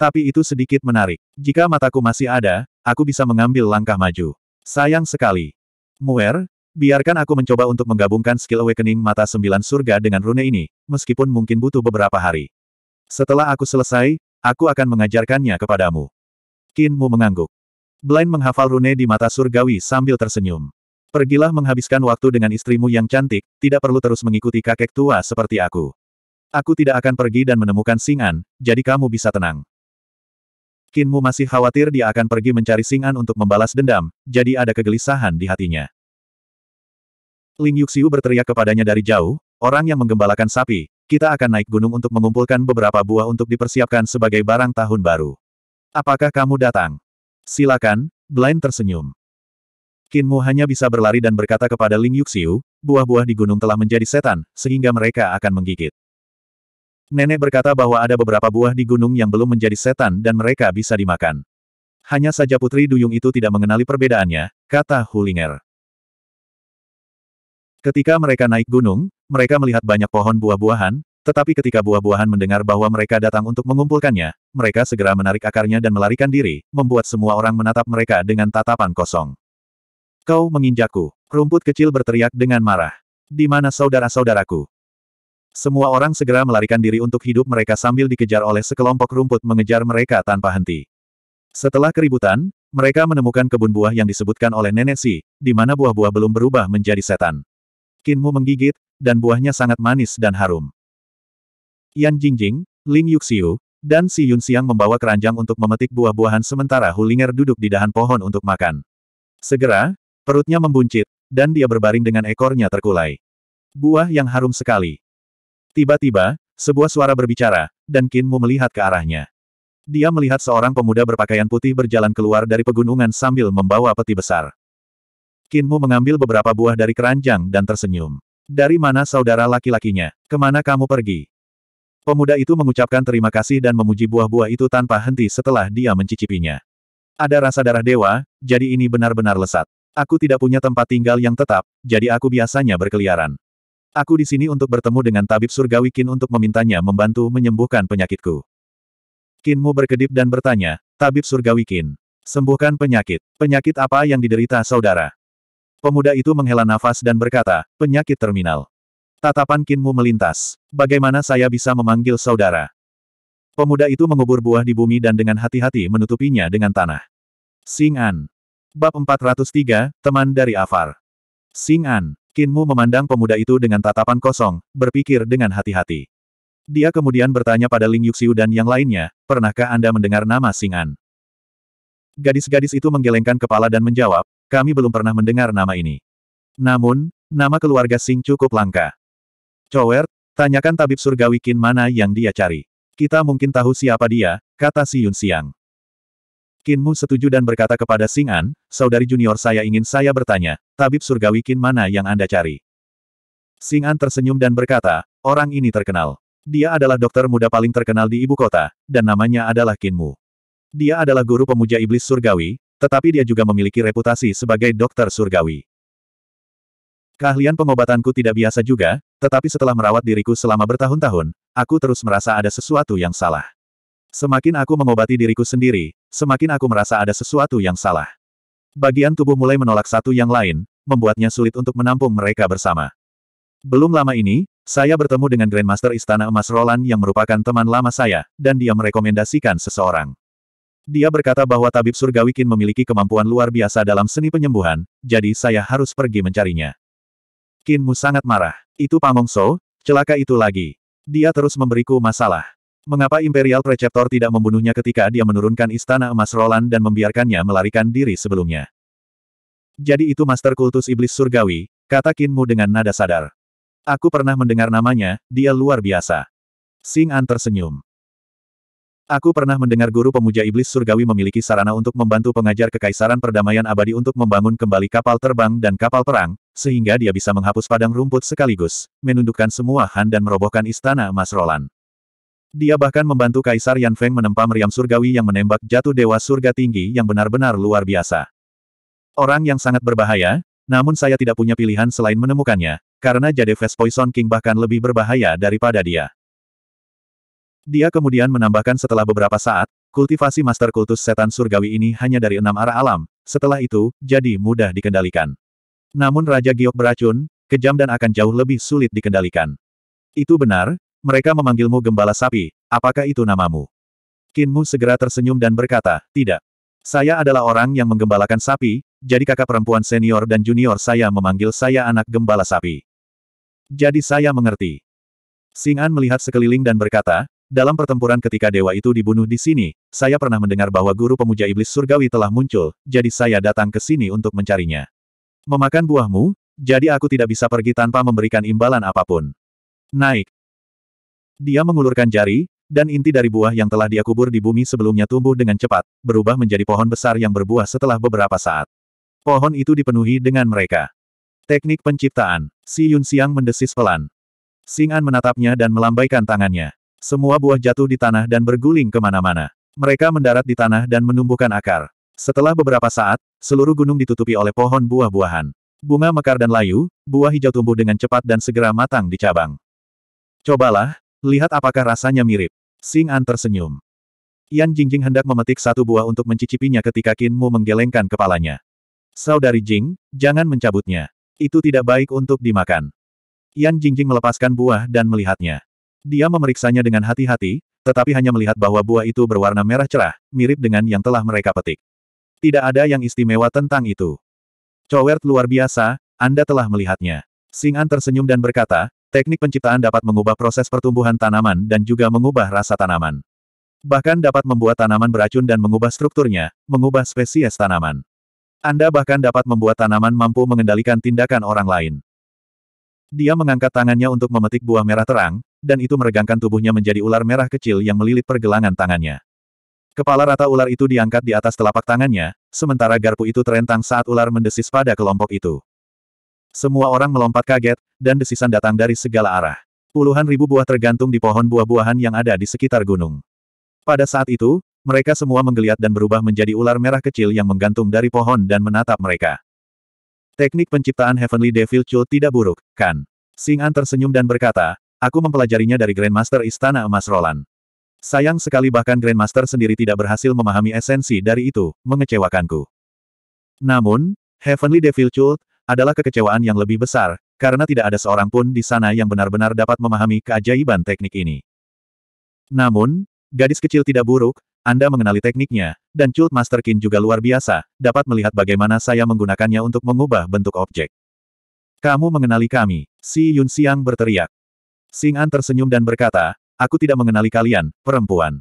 Tapi itu sedikit menarik. Jika mataku masih ada, aku bisa mengambil langkah maju. Sayang sekali. Muer, biarkan aku mencoba untuk menggabungkan skill awakening mata sembilan surga dengan rune ini, meskipun mungkin butuh beberapa hari. Setelah aku selesai, aku akan mengajarkannya kepadamu. Kinmu mengangguk. Blind menghafal rune di mata surgawi sambil tersenyum. Pergilah menghabiskan waktu dengan istrimu yang cantik, tidak perlu terus mengikuti kakek tua seperti aku. Aku tidak akan pergi dan menemukan Singan, jadi kamu bisa tenang. Kinmu masih khawatir dia akan pergi mencari Singan untuk membalas dendam, jadi ada kegelisahan di hatinya. Ling Yuxiu berteriak kepadanya dari jauh, orang yang menggembalakan sapi, kita akan naik gunung untuk mengumpulkan beberapa buah untuk dipersiapkan sebagai barang tahun baru. Apakah kamu datang? Silakan, Blind tersenyum. Qin Mu hanya bisa berlari dan berkata kepada Ling Yuxiu, buah-buah di gunung telah menjadi setan, sehingga mereka akan menggigit. Nenek berkata bahwa ada beberapa buah di gunung yang belum menjadi setan dan mereka bisa dimakan. Hanya saja Putri Duyung itu tidak mengenali perbedaannya, kata Hulinger. Ketika mereka naik gunung, mereka melihat banyak pohon buah-buahan, tetapi ketika buah-buahan mendengar bahwa mereka datang untuk mengumpulkannya, mereka segera menarik akarnya dan melarikan diri, membuat semua orang menatap mereka dengan tatapan kosong. Kau menginjakku. Rumput kecil berteriak dengan marah. Di mana saudara-saudaraku? Semua orang segera melarikan diri untuk hidup mereka sambil dikejar oleh sekelompok rumput mengejar mereka tanpa henti. Setelah keributan, mereka menemukan kebun buah yang disebutkan oleh Nenek Si, di mana buah-buah belum berubah menjadi setan. Kinmu menggigit, dan buahnya sangat manis dan harum. Yan Jingjing, Ling Yuxiu, dan Si Yun Siang membawa keranjang untuk memetik buah-buahan sementara Hulinger duduk di dahan pohon untuk makan. Segera, Perutnya membuncit, dan dia berbaring dengan ekornya terkulai. Buah yang harum sekali. Tiba-tiba, sebuah suara berbicara, dan Kinmu melihat ke arahnya. Dia melihat seorang pemuda berpakaian putih berjalan keluar dari pegunungan sambil membawa peti besar. Kinmu mengambil beberapa buah dari keranjang dan tersenyum. Dari mana saudara laki-lakinya? Kemana kamu pergi? Pemuda itu mengucapkan terima kasih dan memuji buah-buah itu tanpa henti setelah dia mencicipinya. Ada rasa darah dewa, jadi ini benar-benar lesat. Aku tidak punya tempat tinggal yang tetap, jadi aku biasanya berkeliaran. Aku di sini untuk bertemu dengan tabib surgawi Kin untuk memintanya membantu menyembuhkan penyakitku. Kinmu berkedip dan bertanya, tabib surgawi Kin, sembuhkan penyakit. Penyakit apa yang diderita saudara? Pemuda itu menghela nafas dan berkata, penyakit terminal. Tatapan Kinmu melintas. Bagaimana saya bisa memanggil saudara? Pemuda itu mengubur buah di bumi dan dengan hati-hati menutupinya dengan tanah. Singan. Bab 403, Teman dari Afar. Sing An, Kinmu memandang pemuda itu dengan tatapan kosong, berpikir dengan hati-hati. Dia kemudian bertanya pada Ling Yuxiu dan yang lainnya, pernahkah Anda mendengar nama Sing An? Gadis-gadis itu menggelengkan kepala dan menjawab, kami belum pernah mendengar nama ini. Namun, nama keluarga Sing cukup langka. Cowert, tanyakan tabib surgawi Kin mana yang dia cari. Kita mungkin tahu siapa dia, kata Si Yun Siang. Kinmu setuju dan berkata kepada Singan, saudari junior saya ingin saya bertanya, tabib surgawi Kin mana yang Anda cari? Singan tersenyum dan berkata, orang ini terkenal. Dia adalah dokter muda paling terkenal di ibu kota, dan namanya adalah Kinmu. Dia adalah guru pemuja iblis surgawi, tetapi dia juga memiliki reputasi sebagai dokter surgawi. Keahlian pengobatanku tidak biasa juga, tetapi setelah merawat diriku selama bertahun-tahun, aku terus merasa ada sesuatu yang salah. Semakin aku mengobati diriku sendiri, semakin aku merasa ada sesuatu yang salah. Bagian tubuh mulai menolak satu yang lain, membuatnya sulit untuk menampung mereka bersama. Belum lama ini, saya bertemu dengan Grandmaster Istana Emas Roland yang merupakan teman lama saya, dan dia merekomendasikan seseorang. Dia berkata bahwa tabib surgawi Kin memiliki kemampuan luar biasa dalam seni penyembuhan, jadi saya harus pergi mencarinya. Kinmu sangat marah. Itu Pamongso, celaka itu lagi. Dia terus memberiku masalah. Mengapa Imperial Preceptor tidak membunuhnya ketika dia menurunkan istana emas Roland dan membiarkannya melarikan diri sebelumnya? Jadi itu Master Kultus Iblis Surgawi, kata Kinmu dengan nada sadar. Aku pernah mendengar namanya, dia luar biasa. Sing An tersenyum. Aku pernah mendengar guru pemuja Iblis Surgawi memiliki sarana untuk membantu pengajar kekaisaran perdamaian abadi untuk membangun kembali kapal terbang dan kapal perang, sehingga dia bisa menghapus padang rumput sekaligus, menundukkan semua Han dan merobohkan istana emas Roland. Dia bahkan membantu Kaisar Yan Feng menempa meriam surgawi yang menembak jatuh dewa surga tinggi yang benar-benar luar biasa. Orang yang sangat berbahaya, namun saya tidak punya pilihan selain menemukannya, karena Jade Jadeves Poison King bahkan lebih berbahaya daripada dia. Dia kemudian menambahkan setelah beberapa saat, kultivasi master kultus setan surgawi ini hanya dari enam arah alam, setelah itu, jadi mudah dikendalikan. Namun Raja Giok beracun, kejam dan akan jauh lebih sulit dikendalikan. Itu benar, mereka memanggilmu gembala sapi, apakah itu namamu? Kinmu segera tersenyum dan berkata, tidak. Saya adalah orang yang menggembalakan sapi, jadi kakak perempuan senior dan junior saya memanggil saya anak gembala sapi. Jadi saya mengerti. Sing'an melihat sekeliling dan berkata, dalam pertempuran ketika dewa itu dibunuh di sini, saya pernah mendengar bahwa guru pemuja iblis surgawi telah muncul, jadi saya datang ke sini untuk mencarinya. Memakan buahmu, jadi aku tidak bisa pergi tanpa memberikan imbalan apapun. Naik, dia mengulurkan jari, dan inti dari buah yang telah dia kubur di bumi sebelumnya tumbuh dengan cepat, berubah menjadi pohon besar yang berbuah setelah beberapa saat. Pohon itu dipenuhi dengan mereka. Teknik penciptaan, Si Yun Xiang mendesis pelan. An menatapnya dan melambaikan tangannya. Semua buah jatuh di tanah dan berguling kemana-mana. Mereka mendarat di tanah dan menumbuhkan akar. Setelah beberapa saat, seluruh gunung ditutupi oleh pohon buah-buahan. Bunga mekar dan layu, buah hijau tumbuh dengan cepat dan segera matang di cabang. Cobalah, Lihat apakah rasanya mirip. Sing An tersenyum. Yan Jingjing hendak memetik satu buah untuk mencicipinya ketika Qin Mu menggelengkan kepalanya. Saudari Jing, jangan mencabutnya. Itu tidak baik untuk dimakan. Yan Jingjing melepaskan buah dan melihatnya. Dia memeriksanya dengan hati-hati, tetapi hanya melihat bahwa buah itu berwarna merah cerah, mirip dengan yang telah mereka petik. Tidak ada yang istimewa tentang itu. Cowert luar biasa, Anda telah melihatnya. Sing An tersenyum dan berkata, Teknik penciptaan dapat mengubah proses pertumbuhan tanaman dan juga mengubah rasa tanaman. Bahkan dapat membuat tanaman beracun dan mengubah strukturnya, mengubah spesies tanaman. Anda bahkan dapat membuat tanaman mampu mengendalikan tindakan orang lain. Dia mengangkat tangannya untuk memetik buah merah terang, dan itu meregangkan tubuhnya menjadi ular merah kecil yang melilit pergelangan tangannya. Kepala rata ular itu diangkat di atas telapak tangannya, sementara garpu itu terentang saat ular mendesis pada kelompok itu. Semua orang melompat kaget, dan desisan datang dari segala arah. Puluhan ribu buah tergantung di pohon buah-buahan yang ada di sekitar gunung. Pada saat itu, mereka semua menggeliat dan berubah menjadi ular merah kecil yang menggantung dari pohon dan menatap mereka. Teknik penciptaan Heavenly Devil Chul tidak buruk, kan? Sing'an tersenyum dan berkata, aku mempelajarinya dari Grandmaster Istana Emas Roland. Sayang sekali bahkan Grandmaster sendiri tidak berhasil memahami esensi dari itu, mengecewakanku. Namun, Heavenly Devil Chult, adalah kekecewaan yang lebih besar, karena tidak ada seorang pun di sana yang benar-benar dapat memahami keajaiban teknik ini. Namun, gadis kecil tidak buruk, Anda mengenali tekniknya, dan Cult Master Qin juga luar biasa, dapat melihat bagaimana saya menggunakannya untuk mengubah bentuk objek. Kamu mengenali kami, si Yun Xiang berteriak. Xing An tersenyum dan berkata, aku tidak mengenali kalian, perempuan.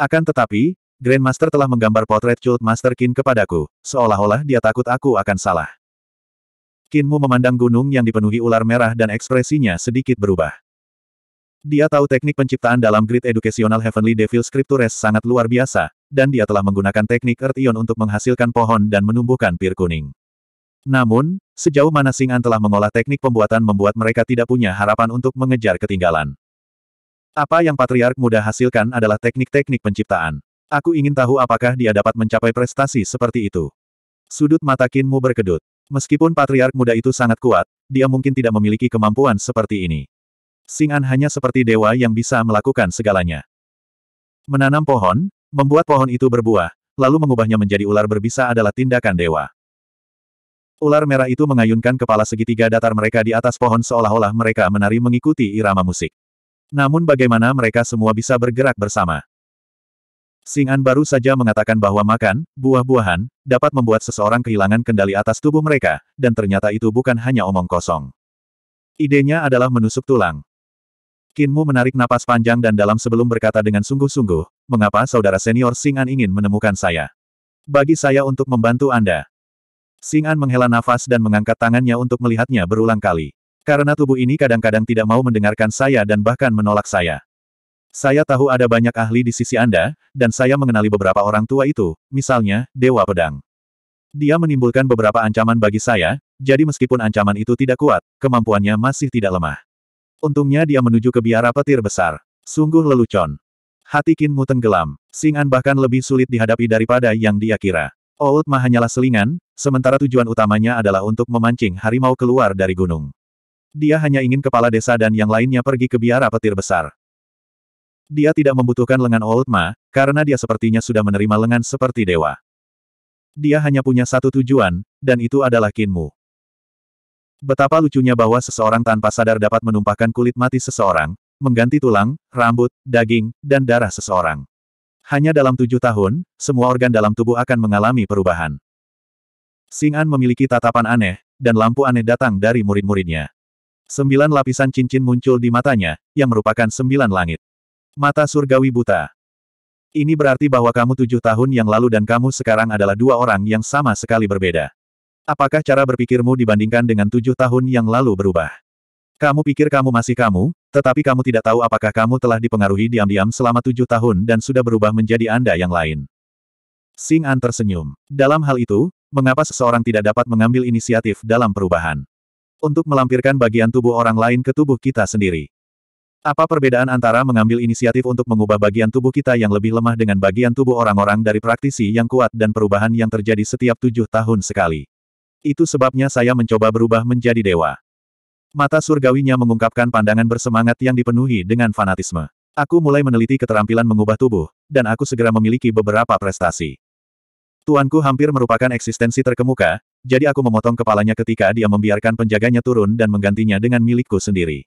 Akan tetapi, Grandmaster telah menggambar potret Cult Master Qin kepadaku, seolah-olah dia takut aku akan salah. Kinmu memandang gunung yang dipenuhi ular merah dan ekspresinya sedikit berubah. Dia tahu teknik penciptaan dalam grid edukasional Heavenly Devil Scriptures sangat luar biasa, dan dia telah menggunakan teknik Ion untuk menghasilkan pohon dan menumbuhkan pir kuning. Namun, sejauh mana Singan telah mengolah teknik pembuatan membuat mereka tidak punya harapan untuk mengejar ketinggalan. Apa yang Patriark muda hasilkan adalah teknik-teknik penciptaan. Aku ingin tahu apakah dia dapat mencapai prestasi seperti itu. Sudut mata Kinmu berkedut. Meskipun patriark muda itu sangat kuat, dia mungkin tidak memiliki kemampuan seperti ini. Sing'an hanya seperti dewa yang bisa melakukan segalanya. Menanam pohon, membuat pohon itu berbuah, lalu mengubahnya menjadi ular berbisa adalah tindakan dewa. Ular merah itu mengayunkan kepala segitiga datar mereka di atas pohon seolah-olah mereka menari mengikuti irama musik. Namun bagaimana mereka semua bisa bergerak bersama? Singan baru saja mengatakan bahwa makan, buah-buahan, dapat membuat seseorang kehilangan kendali atas tubuh mereka, dan ternyata itu bukan hanya omong kosong. Idenya adalah menusuk tulang. Kinmu menarik napas panjang dan dalam sebelum berkata dengan sungguh-sungguh, mengapa saudara senior Singan ingin menemukan saya? Bagi saya untuk membantu Anda. Singan menghela nafas dan mengangkat tangannya untuk melihatnya berulang kali. Karena tubuh ini kadang-kadang tidak mau mendengarkan saya dan bahkan menolak saya. Saya tahu ada banyak ahli di sisi Anda, dan saya mengenali beberapa orang tua itu, misalnya, Dewa Pedang. Dia menimbulkan beberapa ancaman bagi saya, jadi meskipun ancaman itu tidak kuat, kemampuannya masih tidak lemah. Untungnya dia menuju ke biara petir besar. Sungguh lelucon. Hati Kinmu tenggelam. Singan bahkan lebih sulit dihadapi daripada yang dia kira. Old Ma hanyalah selingan, sementara tujuan utamanya adalah untuk memancing harimau keluar dari gunung. Dia hanya ingin kepala desa dan yang lainnya pergi ke biara petir besar. Dia tidak membutuhkan lengan Oldma, karena dia sepertinya sudah menerima lengan seperti dewa. Dia hanya punya satu tujuan, dan itu adalah Kinmu. Betapa lucunya bahwa seseorang tanpa sadar dapat menumpahkan kulit mati seseorang, mengganti tulang, rambut, daging, dan darah seseorang. Hanya dalam tujuh tahun, semua organ dalam tubuh akan mengalami perubahan. Sing'an memiliki tatapan aneh, dan lampu aneh datang dari murid-muridnya. Sembilan lapisan cincin muncul di matanya, yang merupakan sembilan langit. Mata surgawi buta. Ini berarti bahwa kamu tujuh tahun yang lalu dan kamu sekarang adalah dua orang yang sama sekali berbeda. Apakah cara berpikirmu dibandingkan dengan tujuh tahun yang lalu berubah? Kamu pikir kamu masih kamu, tetapi kamu tidak tahu apakah kamu telah dipengaruhi diam-diam selama tujuh tahun dan sudah berubah menjadi Anda yang lain. Sing An tersenyum. Dalam hal itu, mengapa seseorang tidak dapat mengambil inisiatif dalam perubahan? Untuk melampirkan bagian tubuh orang lain ke tubuh kita sendiri. Apa perbedaan antara mengambil inisiatif untuk mengubah bagian tubuh kita yang lebih lemah dengan bagian tubuh orang-orang dari praktisi yang kuat dan perubahan yang terjadi setiap tujuh tahun sekali? Itu sebabnya saya mencoba berubah menjadi dewa. Mata surgawinya mengungkapkan pandangan bersemangat yang dipenuhi dengan fanatisme. Aku mulai meneliti keterampilan mengubah tubuh, dan aku segera memiliki beberapa prestasi. Tuanku hampir merupakan eksistensi terkemuka, jadi aku memotong kepalanya ketika dia membiarkan penjaganya turun dan menggantinya dengan milikku sendiri.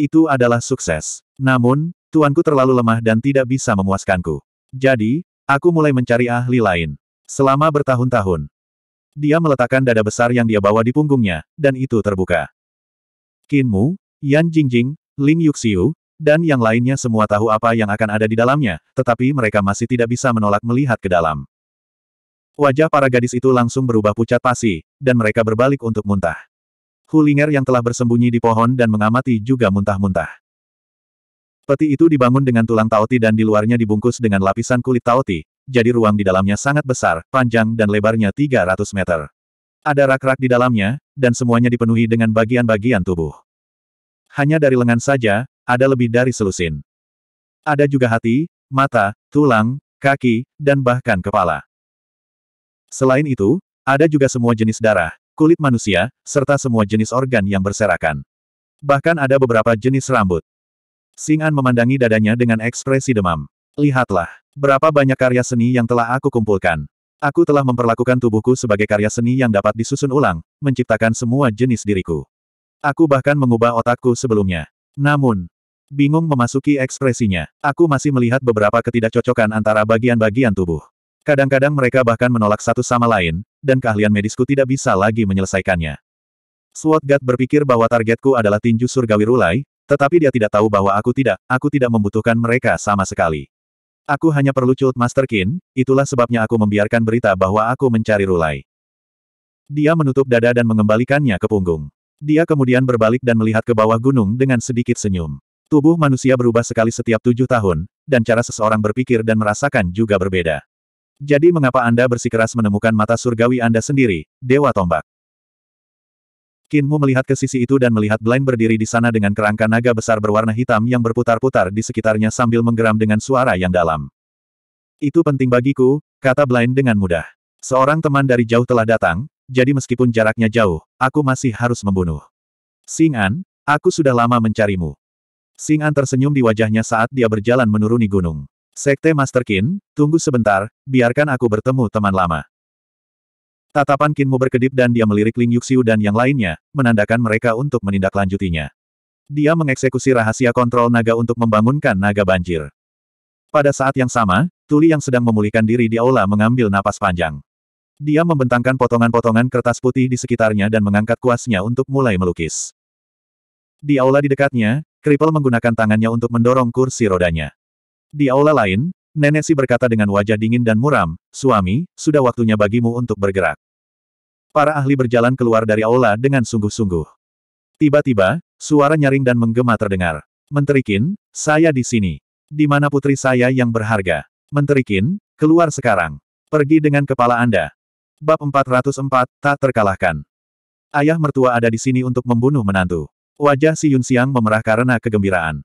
Itu adalah sukses. Namun, tuanku terlalu lemah dan tidak bisa memuaskanku. Jadi, aku mulai mencari ahli lain. Selama bertahun-tahun. Dia meletakkan dada besar yang dia bawa di punggungnya, dan itu terbuka. Kinmu, Yan Jingjing, Ling Yuxiu, dan yang lainnya semua tahu apa yang akan ada di dalamnya, tetapi mereka masih tidak bisa menolak melihat ke dalam. Wajah para gadis itu langsung berubah pucat pasi, dan mereka berbalik untuk muntah. Hulinger yang telah bersembunyi di pohon dan mengamati juga muntah-muntah. Peti itu dibangun dengan tulang tauti dan di luarnya dibungkus dengan lapisan kulit tauti, jadi ruang di dalamnya sangat besar, panjang dan lebarnya 300 meter. Ada rak-rak di dalamnya, dan semuanya dipenuhi dengan bagian-bagian tubuh. Hanya dari lengan saja, ada lebih dari selusin. Ada juga hati, mata, tulang, kaki, dan bahkan kepala. Selain itu, ada juga semua jenis darah, kulit manusia, serta semua jenis organ yang berserakan. Bahkan ada beberapa jenis rambut. Singan memandangi dadanya dengan ekspresi demam. Lihatlah, berapa banyak karya seni yang telah aku kumpulkan. Aku telah memperlakukan tubuhku sebagai karya seni yang dapat disusun ulang, menciptakan semua jenis diriku. Aku bahkan mengubah otakku sebelumnya. Namun, bingung memasuki ekspresinya, aku masih melihat beberapa ketidakcocokan antara bagian-bagian tubuh. Kadang-kadang mereka bahkan menolak satu sama lain, dan keahlian medisku tidak bisa lagi menyelesaikannya. SWAT God berpikir bahwa targetku adalah tinju surgawi rulai, tetapi dia tidak tahu bahwa aku tidak, aku tidak membutuhkan mereka sama sekali. Aku hanya perlu cult Master Kin, itulah sebabnya aku membiarkan berita bahwa aku mencari rulai. Dia menutup dada dan mengembalikannya ke punggung. Dia kemudian berbalik dan melihat ke bawah gunung dengan sedikit senyum. Tubuh manusia berubah sekali setiap tujuh tahun, dan cara seseorang berpikir dan merasakan juga berbeda. Jadi mengapa Anda bersikeras menemukan mata surgawi Anda sendiri, Dewa Tombak? Kinmu melihat ke sisi itu dan melihat Blind berdiri di sana dengan kerangka naga besar berwarna hitam yang berputar-putar di sekitarnya sambil menggeram dengan suara yang dalam. Itu penting bagiku, kata Blind dengan mudah. Seorang teman dari jauh telah datang, jadi meskipun jaraknya jauh, aku masih harus membunuh. Singan, aku sudah lama mencarimu. Singan tersenyum di wajahnya saat dia berjalan menuruni gunung. Sekte Master Qin, tunggu sebentar, biarkan aku bertemu teman lama. Tatapan Kinmu berkedip dan dia melirik Ling Yuxiu dan yang lainnya, menandakan mereka untuk menindaklanjutinya. Dia mengeksekusi rahasia kontrol naga untuk membangunkan naga banjir. Pada saat yang sama, Tuli yang sedang memulihkan diri di aula mengambil napas panjang. Dia membentangkan potongan-potongan kertas putih di sekitarnya dan mengangkat kuasnya untuk mulai melukis. Di aula di dekatnya, Kripel menggunakan tangannya untuk mendorong kursi rodanya. Di aula lain, Nenek Si berkata dengan wajah dingin dan muram, Suami, sudah waktunya bagimu untuk bergerak. Para ahli berjalan keluar dari aula dengan sungguh-sungguh. Tiba-tiba, suara nyaring dan menggema terdengar. Menteri Qin, saya di sini. Di mana putri saya yang berharga? Menteri Qin, keluar sekarang. Pergi dengan kepala Anda. Bab 404, tak terkalahkan. Ayah mertua ada di sini untuk membunuh menantu. Wajah Si Yun Siang memerah karena kegembiraan.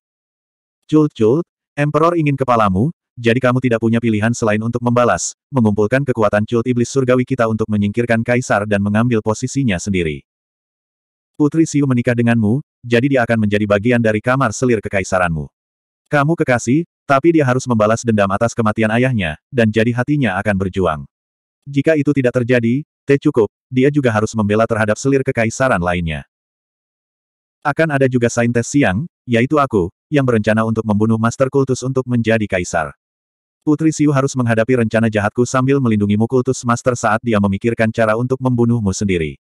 Cult-cult, Emperor ingin kepalamu, jadi kamu tidak punya pilihan selain untuk membalas, mengumpulkan kekuatan cult iblis surgawi kita untuk menyingkirkan kaisar dan mengambil posisinya sendiri. Putri Siu menikah denganmu, jadi dia akan menjadi bagian dari kamar selir kekaisaranmu. Kamu kekasih, tapi dia harus membalas dendam atas kematian ayahnya, dan jadi hatinya akan berjuang. Jika itu tidak terjadi, teh cukup, dia juga harus membela terhadap selir kekaisaran lainnya. Akan ada juga saintes siang, yaitu aku, yang berencana untuk membunuh Master Kultus untuk menjadi kaisar. Putri Siu harus menghadapi rencana jahatku sambil melindungimu Kultus Master saat dia memikirkan cara untuk membunuhmu sendiri.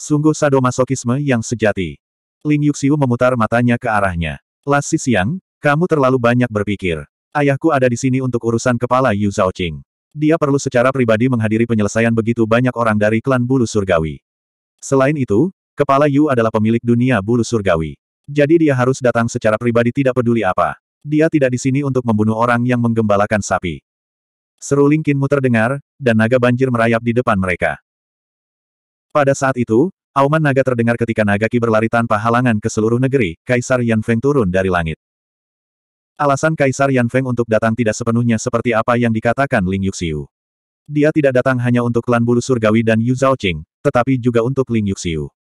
Sungguh sadomasokisme yang sejati. Ling Yuxiu memutar matanya ke arahnya. Lasi siang, kamu terlalu banyak berpikir. Ayahku ada di sini untuk urusan kepala Yu Zhaoqing. Dia perlu secara pribadi menghadiri penyelesaian begitu banyak orang dari klan bulu surgawi. Selain itu, Kepala Yu adalah pemilik dunia bulu surgawi. Jadi dia harus datang secara pribadi tidak peduli apa. Dia tidak di sini untuk membunuh orang yang menggembalakan sapi. Seruling Kinmu terdengar, dan naga banjir merayap di depan mereka. Pada saat itu, auman naga terdengar ketika naga ki berlari tanpa halangan ke seluruh negeri, Kaisar Yan Feng turun dari langit. Alasan Kaisar Yan Feng untuk datang tidak sepenuhnya seperti apa yang dikatakan Ling Yuxiu. Dia tidak datang hanya untuk klan bulu surgawi dan Yu Zhaoqing, tetapi juga untuk Ling Yuxiu.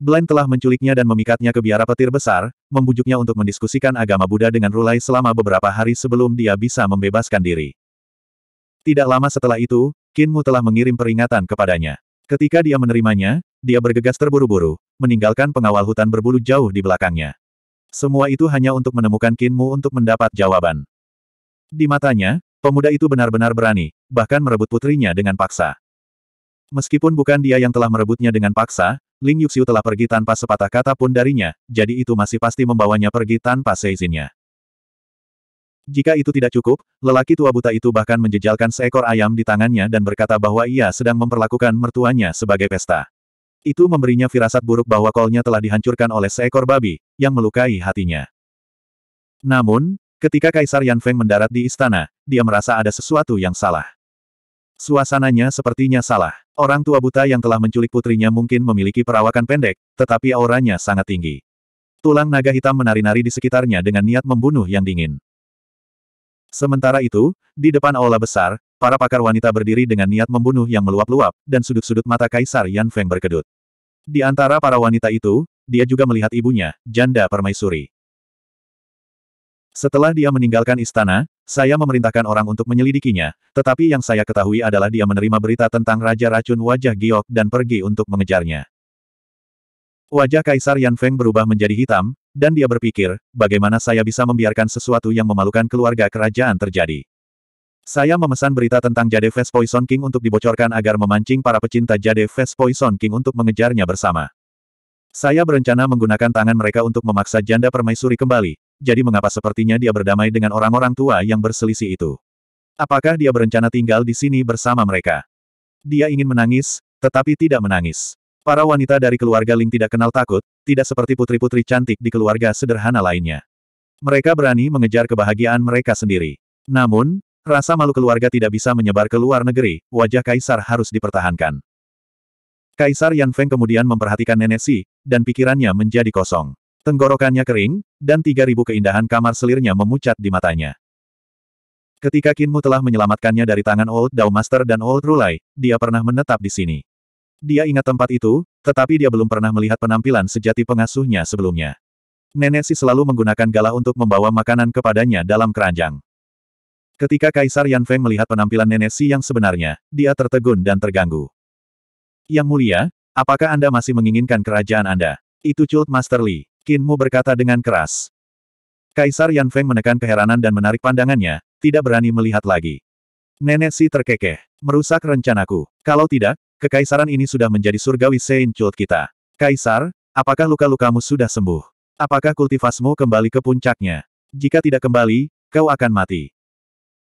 Blaine telah menculiknya dan memikatnya ke biara petir besar, membujuknya untuk mendiskusikan agama Buddha dengan Rulai selama beberapa hari sebelum dia bisa membebaskan diri. Tidak lama setelah itu, Kinmu telah mengirim peringatan kepadanya. Ketika dia menerimanya, dia bergegas terburu-buru, meninggalkan pengawal hutan berbulu jauh di belakangnya. Semua itu hanya untuk menemukan Kinmu untuk mendapat jawaban. Di matanya, pemuda itu benar-benar berani, bahkan merebut putrinya dengan paksa. Meskipun bukan dia yang telah merebutnya dengan paksa, Ling Yuxiu telah pergi tanpa sepatah kata pun darinya, jadi itu masih pasti membawanya pergi tanpa seizinnya. Jika itu tidak cukup, lelaki tua buta itu bahkan menjejalkan seekor ayam di tangannya dan berkata bahwa ia sedang memperlakukan mertuanya sebagai pesta. Itu memberinya firasat buruk bahwa kolnya telah dihancurkan oleh seekor babi, yang melukai hatinya. Namun, ketika Kaisar Yan Feng mendarat di istana, dia merasa ada sesuatu yang salah. Suasananya sepertinya salah. Orang tua buta yang telah menculik putrinya mungkin memiliki perawakan pendek, tetapi auranya sangat tinggi. Tulang naga hitam menari-nari di sekitarnya dengan niat membunuh yang dingin. Sementara itu, di depan aula besar, para pakar wanita berdiri dengan niat membunuh yang meluap-luap, dan sudut-sudut mata Kaisar Yan Feng berkedut. Di antara para wanita itu, dia juga melihat ibunya, janda permaisuri. Setelah dia meninggalkan istana, saya memerintahkan orang untuk menyelidikinya, tetapi yang saya ketahui adalah dia menerima berita tentang Raja Racun Wajah Giok dan pergi untuk mengejarnya. Wajah Kaisar Yan Feng berubah menjadi hitam, dan dia berpikir, bagaimana saya bisa membiarkan sesuatu yang memalukan keluarga kerajaan terjadi. Saya memesan berita tentang Jade Fest Poison King untuk dibocorkan agar memancing para pecinta Jade Fest Poison King untuk mengejarnya bersama. Saya berencana menggunakan tangan mereka untuk memaksa janda permaisuri kembali, jadi mengapa sepertinya dia berdamai dengan orang-orang tua yang berselisih itu? Apakah dia berencana tinggal di sini bersama mereka? Dia ingin menangis, tetapi tidak menangis. Para wanita dari keluarga Ling tidak kenal takut, tidak seperti putri-putri cantik di keluarga sederhana lainnya. Mereka berani mengejar kebahagiaan mereka sendiri. Namun, rasa malu keluarga tidak bisa menyebar ke luar negeri, wajah kaisar harus dipertahankan. Kaisar Yan Feng kemudian memperhatikan Nenek Si, dan pikirannya menjadi kosong. Tenggorokannya kering, dan tiga ribu keindahan kamar selirnya memucat di matanya. Ketika Kinmu telah menyelamatkannya dari tangan Old Dao Master dan Old Rulai, dia pernah menetap di sini. Dia ingat tempat itu, tetapi dia belum pernah melihat penampilan sejati pengasuhnya sebelumnya. Nenek Si selalu menggunakan Gala untuk membawa makanan kepadanya dalam keranjang. Ketika Kaisar Yan Feng melihat penampilan Nenek Si yang sebenarnya, dia tertegun dan terganggu. Yang mulia, apakah Anda masih menginginkan kerajaan Anda? Itu Chult Master Li. Kinmu berkata dengan keras. Kaisar Yan Feng menekan keheranan dan menarik pandangannya, tidak berani melihat lagi. Nenek si terkekeh, merusak rencanaku. Kalau tidak, kekaisaran ini sudah menjadi surgawi Sein Cult kita. Kaisar, apakah luka-lukamu sudah sembuh? Apakah kultivasmu kembali ke puncaknya? Jika tidak kembali, kau akan mati.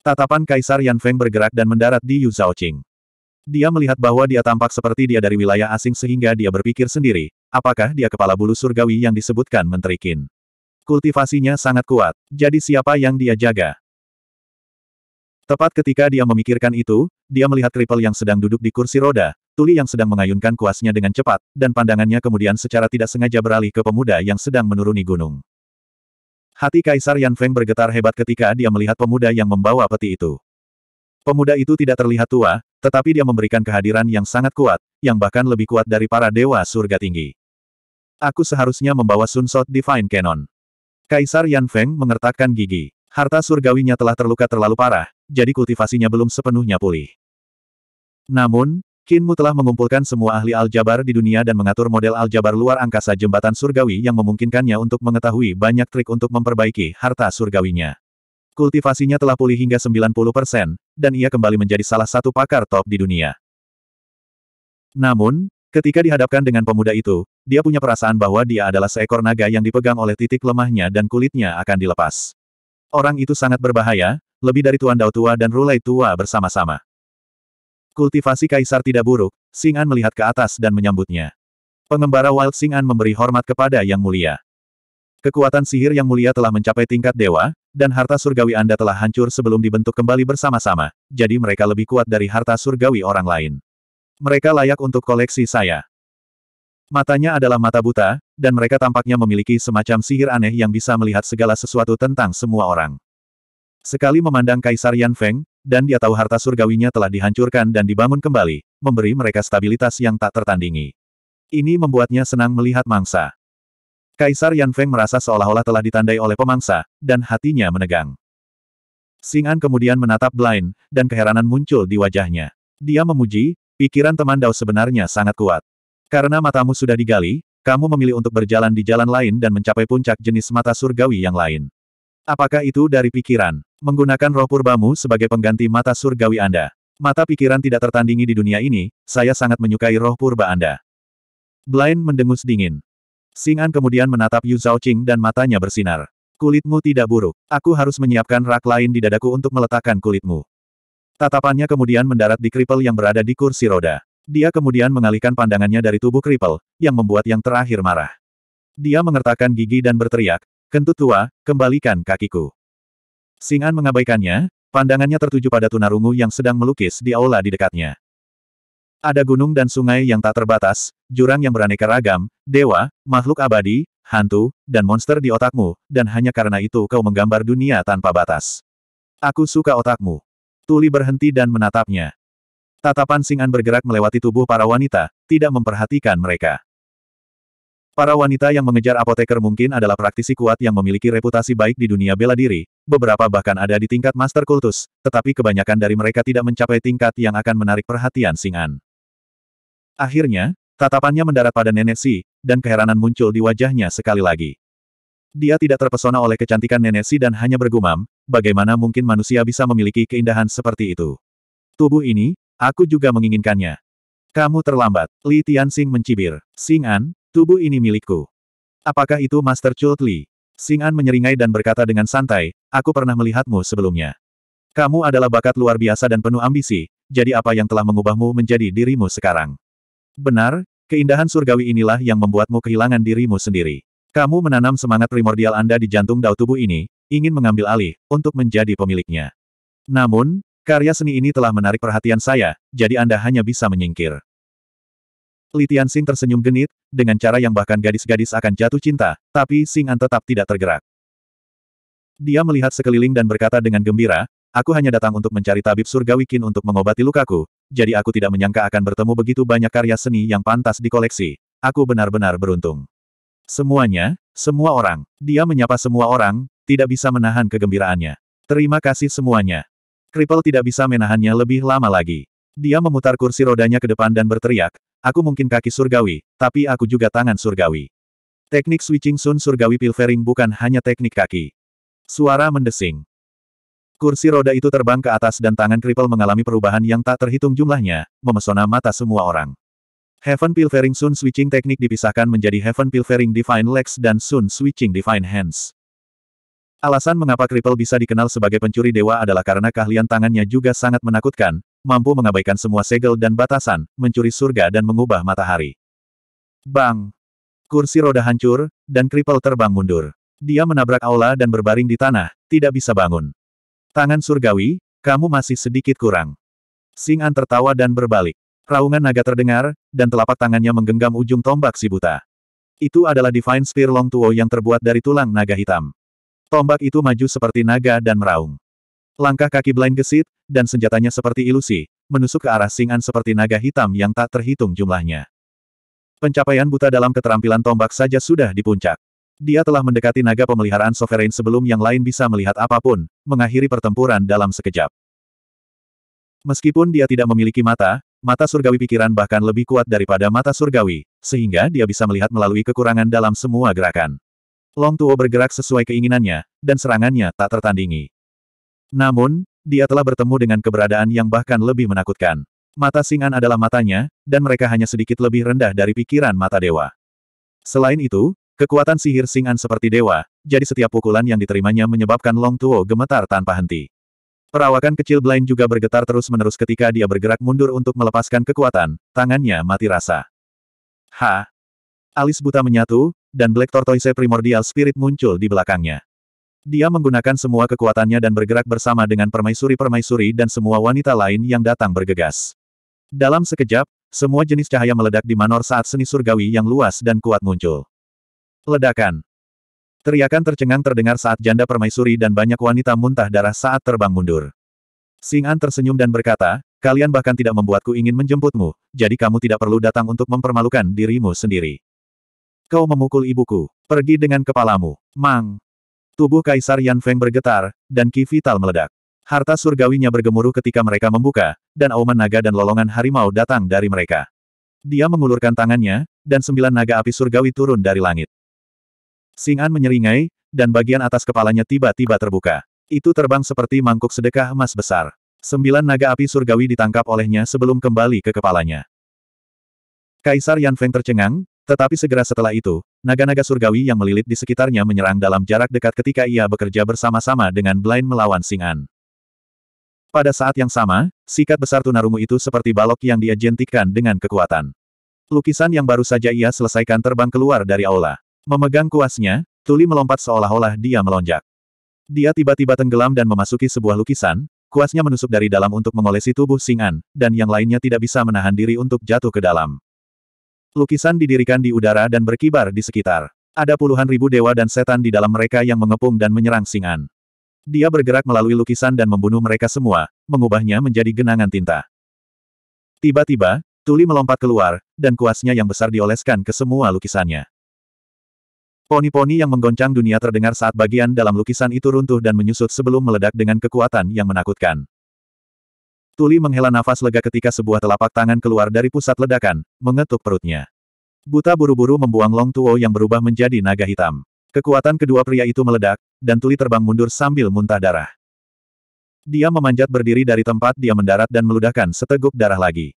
Tatapan Kaisar Yan Feng bergerak dan mendarat di Yu Zhaoqing. Dia melihat bahwa dia tampak seperti dia dari wilayah asing sehingga dia berpikir sendiri, apakah dia kepala bulu surgawi yang disebutkan Menteri Qin. Kultivasinya sangat kuat, jadi siapa yang dia jaga? Tepat ketika dia memikirkan itu, dia melihat Triple yang sedang duduk di kursi roda, Tuli yang sedang mengayunkan kuasnya dengan cepat, dan pandangannya kemudian secara tidak sengaja beralih ke pemuda yang sedang menuruni gunung. Hati Kaisar Yan Feng bergetar hebat ketika dia melihat pemuda yang membawa peti itu. Pemuda itu tidak terlihat tua, tetapi dia memberikan kehadiran yang sangat kuat, yang bahkan lebih kuat dari para dewa surga tinggi. Aku seharusnya membawa Sunshot Divine Cannon. Kaisar Yan Feng mengertakkan gigi. Harta surgawinya telah terluka terlalu parah, jadi kultivasinya belum sepenuhnya pulih. Namun, Kinmu telah mengumpulkan semua ahli aljabar di dunia dan mengatur model aljabar luar angkasa jembatan surgawi yang memungkinkannya untuk mengetahui banyak trik untuk memperbaiki harta surgawinya. Kultivasinya telah pulih hingga 90%, dan ia kembali menjadi salah satu pakar top di dunia. Namun, ketika dihadapkan dengan pemuda itu, dia punya perasaan bahwa dia adalah seekor naga yang dipegang oleh titik lemahnya dan kulitnya akan dilepas. Orang itu sangat berbahaya, lebih dari Tuan Dao Tua dan Rulai Tua bersama-sama. Kultivasi kaisar tidak buruk, Singan melihat ke atas dan menyambutnya. Pengembara Wild Singan memberi hormat kepada Yang Mulia. Kekuatan sihir yang mulia telah mencapai tingkat dewa, dan harta surgawi Anda telah hancur sebelum dibentuk kembali bersama-sama, jadi mereka lebih kuat dari harta surgawi orang lain. Mereka layak untuk koleksi saya. Matanya adalah mata buta, dan mereka tampaknya memiliki semacam sihir aneh yang bisa melihat segala sesuatu tentang semua orang. Sekali memandang Kaisar Yan Feng, dan dia tahu harta surgawinya telah dihancurkan dan dibangun kembali, memberi mereka stabilitas yang tak tertandingi. Ini membuatnya senang melihat mangsa. Kaisar Yan Feng merasa seolah-olah telah ditandai oleh pemangsa, dan hatinya menegang. Xing An kemudian menatap Blind, dan keheranan muncul di wajahnya. Dia memuji, pikiran teman Dao sebenarnya sangat kuat. Karena matamu sudah digali, kamu memilih untuk berjalan di jalan lain dan mencapai puncak jenis mata surgawi yang lain. Apakah itu dari pikiran? Menggunakan roh purbamu sebagai pengganti mata surgawi Anda. Mata pikiran tidak tertandingi di dunia ini, saya sangat menyukai roh purba Anda. Blind mendengus dingin. Singan kemudian menatap Yu Zhaoqing dan matanya bersinar. Kulitmu tidak buruk. Aku harus menyiapkan rak lain di dadaku untuk meletakkan kulitmu. Tatapannya kemudian mendarat di kripel yang berada di kursi roda. Dia kemudian mengalihkan pandangannya dari tubuh kripel, yang membuat yang terakhir marah. Dia mengertakkan gigi dan berteriak, Kentut tua, kembalikan kakiku. Singan mengabaikannya, pandangannya tertuju pada tunarungu yang sedang melukis di aula di dekatnya. Ada gunung dan sungai yang tak terbatas, jurang yang beraneka ragam, dewa, makhluk abadi, hantu, dan monster di otakmu, dan hanya karena itu kau menggambar dunia tanpa batas. Aku suka otakmu. Tuli berhenti dan menatapnya. Tatapan Singan bergerak melewati tubuh para wanita, tidak memperhatikan mereka. Para wanita yang mengejar apoteker mungkin adalah praktisi kuat yang memiliki reputasi baik di dunia bela diri, beberapa bahkan ada di tingkat master kultus, tetapi kebanyakan dari mereka tidak mencapai tingkat yang akan menarik perhatian Singan. Akhirnya, tatapannya mendarat pada nenek Si, dan keheranan muncul di wajahnya sekali lagi. Dia tidak terpesona oleh kecantikan nenek Si dan hanya bergumam, bagaimana mungkin manusia bisa memiliki keindahan seperti itu. Tubuh ini, aku juga menginginkannya. Kamu terlambat, Li Tianxing mencibir. Xing An, tubuh ini milikku. Apakah itu Master Chult Li? Xing An menyeringai dan berkata dengan santai, aku pernah melihatmu sebelumnya. Kamu adalah bakat luar biasa dan penuh ambisi, jadi apa yang telah mengubahmu menjadi dirimu sekarang? Benar, keindahan surgawi inilah yang membuatmu kehilangan dirimu sendiri. Kamu menanam semangat primordial Anda di jantung dao tubuh ini, ingin mengambil alih, untuk menjadi pemiliknya. Namun, karya seni ini telah menarik perhatian saya, jadi Anda hanya bisa menyingkir. Li Tianxing tersenyum genit, dengan cara yang bahkan gadis-gadis akan jatuh cinta, tapi Sing tetap tidak tergerak. Dia melihat sekeliling dan berkata dengan gembira, Aku hanya datang untuk mencari tabib surgawi Qin untuk mengobati lukaku, jadi aku tidak menyangka akan bertemu begitu banyak karya seni yang pantas dikoleksi. Aku benar-benar beruntung. Semuanya, semua orang. Dia menyapa semua orang, tidak bisa menahan kegembiraannya. Terima kasih semuanya. Kripel tidak bisa menahannya lebih lama lagi. Dia memutar kursi rodanya ke depan dan berteriak, aku mungkin kaki surgawi, tapi aku juga tangan surgawi. Teknik switching sun surgawi pilfering bukan hanya teknik kaki. Suara mendesing. Kursi roda itu terbang ke atas dan tangan Kripel mengalami perubahan yang tak terhitung jumlahnya, memesona mata semua orang. Heaven Pilfering Sun Switching Teknik dipisahkan menjadi Heaven Pilfering Divine Legs dan Sun Switching Divine Hands. Alasan mengapa cripple bisa dikenal sebagai pencuri dewa adalah karena keahlian tangannya juga sangat menakutkan, mampu mengabaikan semua segel dan batasan, mencuri surga dan mengubah matahari. Bang! Kursi roda hancur, dan cripple terbang mundur. Dia menabrak aula dan berbaring di tanah, tidak bisa bangun. Tangan surgawi, kamu masih sedikit kurang. Singan tertawa dan berbalik. Raungan naga terdengar, dan telapak tangannya menggenggam ujung tombak si buta. Itu adalah Divine Spear Long Tuo yang terbuat dari tulang naga hitam. Tombak itu maju seperti naga dan meraung. Langkah kaki Blind gesit, dan senjatanya seperti ilusi, menusuk ke arah Singan seperti naga hitam yang tak terhitung jumlahnya. Pencapaian buta dalam keterampilan tombak saja sudah di puncak. Dia telah mendekati naga pemeliharaan Sovereign sebelum yang lain bisa melihat apapun, mengakhiri pertempuran dalam sekejap. Meskipun dia tidak memiliki mata, mata surgawi pikiran bahkan lebih kuat daripada mata surgawi, sehingga dia bisa melihat melalui kekurangan dalam semua gerakan. Long Tuo bergerak sesuai keinginannya, dan serangannya tak tertandingi. Namun, dia telah bertemu dengan keberadaan yang bahkan lebih menakutkan. Mata Singan adalah matanya, dan mereka hanya sedikit lebih rendah dari pikiran mata dewa. Selain itu, Kekuatan sihir Singan seperti dewa, jadi setiap pukulan yang diterimanya menyebabkan Long Tuo gemetar tanpa henti. Perawakan kecil Blind juga bergetar terus-menerus ketika dia bergerak mundur untuk melepaskan kekuatan, tangannya mati rasa. Ha! Alis buta menyatu, dan Black Tortoise Primordial Spirit muncul di belakangnya. Dia menggunakan semua kekuatannya dan bergerak bersama dengan permaisuri-permaisuri dan semua wanita lain yang datang bergegas. Dalam sekejap, semua jenis cahaya meledak di manor saat seni surgawi yang luas dan kuat muncul. Ledakan. Teriakan tercengang terdengar saat janda permaisuri dan banyak wanita muntah darah saat terbang mundur. Sing tersenyum dan berkata, kalian bahkan tidak membuatku ingin menjemputmu, jadi kamu tidak perlu datang untuk mempermalukan dirimu sendiri. Kau memukul ibuku. Pergi dengan kepalamu. Mang. Tubuh Kaisar Yan Feng bergetar, dan Ki Vital meledak. Harta surgawinya bergemuruh ketika mereka membuka, dan auman naga dan lolongan harimau datang dari mereka. Dia mengulurkan tangannya, dan sembilan naga api surgawi turun dari langit. Sing An menyeringai, dan bagian atas kepalanya tiba-tiba terbuka. Itu terbang seperti mangkuk sedekah emas besar. Sembilan naga api surgawi ditangkap olehnya sebelum kembali ke kepalanya. Kaisar Yan Feng tercengang, tetapi segera setelah itu, naga-naga surgawi yang melilit di sekitarnya menyerang dalam jarak dekat ketika ia bekerja bersama-sama dengan Blind melawan Sing An. Pada saat yang sama, sikat besar tunarungu itu seperti balok yang diajentikan dengan kekuatan. Lukisan yang baru saja ia selesaikan terbang keluar dari aula. Memegang kuasnya, Tuli melompat seolah-olah dia melonjak. Dia tiba-tiba tenggelam dan memasuki sebuah lukisan, kuasnya menusuk dari dalam untuk mengolesi tubuh Singan, dan yang lainnya tidak bisa menahan diri untuk jatuh ke dalam. Lukisan didirikan di udara dan berkibar di sekitar. Ada puluhan ribu dewa dan setan di dalam mereka yang mengepung dan menyerang Singan. Dia bergerak melalui lukisan dan membunuh mereka semua, mengubahnya menjadi genangan tinta. Tiba-tiba, Tuli melompat keluar, dan kuasnya yang besar dioleskan ke semua lukisannya. Poni-poni yang menggoncang dunia terdengar saat bagian dalam lukisan itu runtuh dan menyusut sebelum meledak dengan kekuatan yang menakutkan. Tuli menghela nafas lega ketika sebuah telapak tangan keluar dari pusat ledakan, mengetuk perutnya. Buta buru-buru membuang Long Tuo yang berubah menjadi naga hitam. Kekuatan kedua pria itu meledak, dan Tuli terbang mundur sambil muntah darah. Dia memanjat berdiri dari tempat dia mendarat dan meludahkan seteguk darah lagi.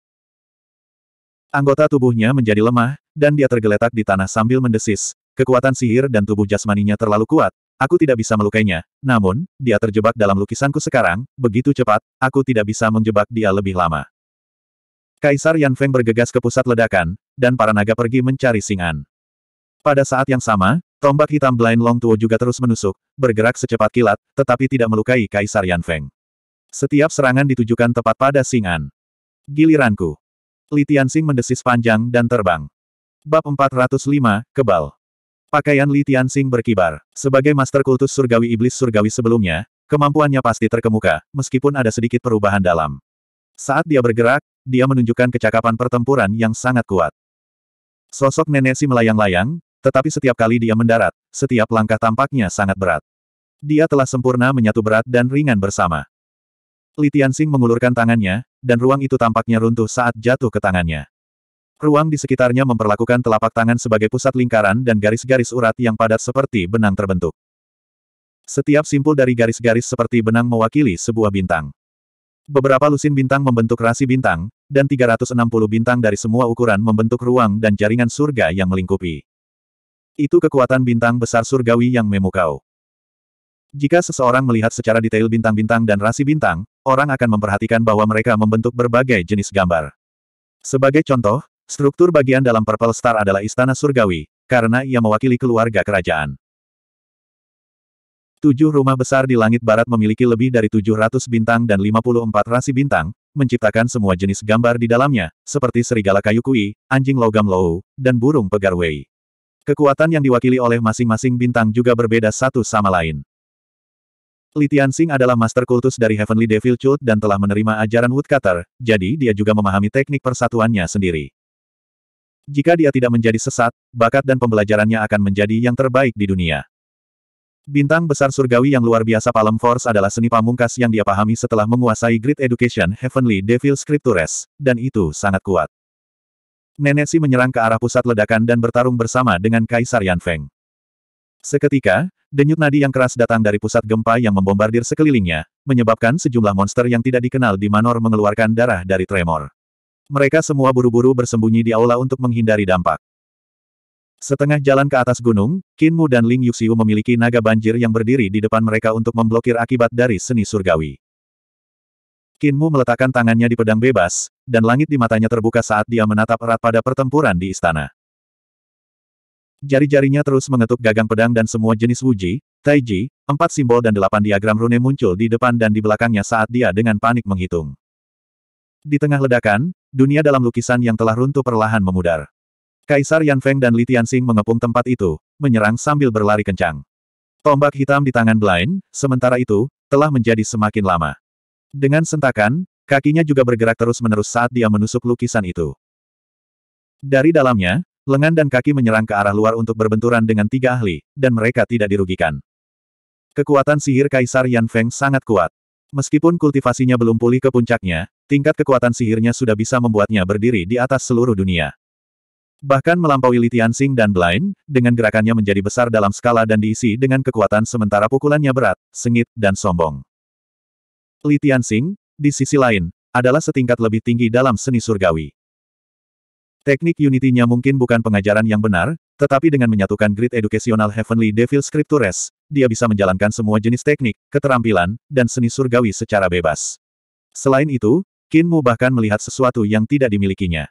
Anggota tubuhnya menjadi lemah, dan dia tergeletak di tanah sambil mendesis, Kekuatan sihir dan tubuh jasmaninya terlalu kuat, aku tidak bisa melukainya. Namun, dia terjebak dalam lukisanku sekarang, begitu cepat, aku tidak bisa menjebak dia lebih lama. Kaisar Yan Feng bergegas ke pusat ledakan, dan para naga pergi mencari Singan. Pada saat yang sama, tombak hitam Blind Long Tuo juga terus menusuk, bergerak secepat kilat, tetapi tidak melukai Kaisar Yan Feng. Setiap serangan ditujukan tepat pada Singan. Giliranku. Li Tianxing mendesis panjang dan terbang. Bab 405, Kebal. Pakaian Li Tianxing berkibar. Sebagai master kultus surgawi iblis surgawi sebelumnya, kemampuannya pasti terkemuka, meskipun ada sedikit perubahan dalam. Saat dia bergerak, dia menunjukkan kecakapan pertempuran yang sangat kuat. Sosok nenek si melayang-layang, tetapi setiap kali dia mendarat, setiap langkah tampaknya sangat berat. Dia telah sempurna menyatu berat dan ringan bersama. Li Tianxing mengulurkan tangannya, dan ruang itu tampaknya runtuh saat jatuh ke tangannya. Ruang di sekitarnya memperlakukan telapak tangan sebagai pusat lingkaran dan garis-garis urat yang padat seperti benang terbentuk. Setiap simpul dari garis-garis seperti benang mewakili sebuah bintang. Beberapa lusin bintang membentuk rasi bintang, dan 360 bintang dari semua ukuran membentuk ruang dan jaringan surga yang melingkupi. Itu kekuatan bintang besar surgawi yang memukau. Jika seseorang melihat secara detail bintang-bintang dan rasi bintang, orang akan memperhatikan bahwa mereka membentuk berbagai jenis gambar. Sebagai contoh, Struktur bagian dalam Purple Star adalah istana surgawi, karena ia mewakili keluarga kerajaan. Tujuh rumah besar di langit barat memiliki lebih dari 700 bintang dan 54 rasi bintang, menciptakan semua jenis gambar di dalamnya, seperti serigala kayu kui, anjing logam lou, dan burung pegar Kekuatan yang diwakili oleh masing-masing bintang juga berbeda satu sama lain. Li Tianxing adalah master kultus dari Heavenly Devil Cult dan telah menerima ajaran Woodcutter, jadi dia juga memahami teknik persatuannya sendiri. Jika dia tidak menjadi sesat, bakat dan pembelajarannya akan menjadi yang terbaik di dunia. Bintang besar surgawi yang luar biasa Palm Force adalah seni pamungkas yang dia pahami setelah menguasai Great Education Heavenly Devil Scriptures, dan itu sangat kuat. Si menyerang ke arah pusat ledakan dan bertarung bersama dengan Kaisar Yan Feng. Seketika, denyut nadi yang keras datang dari pusat gempa yang membombardir sekelilingnya, menyebabkan sejumlah monster yang tidak dikenal di Manor mengeluarkan darah dari tremor. Mereka semua buru-buru bersembunyi di aula untuk menghindari dampak. Setengah jalan ke atas gunung, Kinmu dan Ling Yuxiu memiliki naga banjir yang berdiri di depan mereka untuk memblokir akibat dari seni surgawi. Kinmu meletakkan tangannya di pedang bebas, dan langit di matanya terbuka saat dia menatap erat pada pertempuran di istana. Jari-jarinya terus mengetuk gagang pedang dan semua jenis wuji, taiji, empat simbol dan delapan diagram rune muncul di depan dan di belakangnya saat dia dengan panik menghitung. Di tengah ledakan, dunia dalam lukisan yang telah runtuh perlahan memudar. Kaisar Yan Feng dan Li Tianxing mengepung tempat itu, menyerang sambil berlari kencang. Tombak hitam di tangan Blind, sementara itu, telah menjadi semakin lama. Dengan sentakan, kakinya juga bergerak terus-menerus saat dia menusuk lukisan itu. Dari dalamnya, lengan dan kaki menyerang ke arah luar untuk berbenturan dengan tiga ahli, dan mereka tidak dirugikan. Kekuatan sihir Kaisar Yan Feng sangat kuat. Meskipun kultivasinya belum pulih ke puncaknya, Tingkat kekuatan sihirnya sudah bisa membuatnya berdiri di atas seluruh dunia. Bahkan melampaui Li Tianxing dan Blind, dengan gerakannya menjadi besar dalam skala dan diisi dengan kekuatan sementara pukulannya berat, sengit, dan sombong. Li Tianxing, di sisi lain, adalah setingkat lebih tinggi dalam seni surgawi. Teknik unitinya mungkin bukan pengajaran yang benar, tetapi dengan menyatukan grid educational Heavenly Devil Scriptures, dia bisa menjalankan semua jenis teknik, keterampilan, dan seni surgawi secara bebas. Selain itu, Kinmu bahkan melihat sesuatu yang tidak dimilikinya.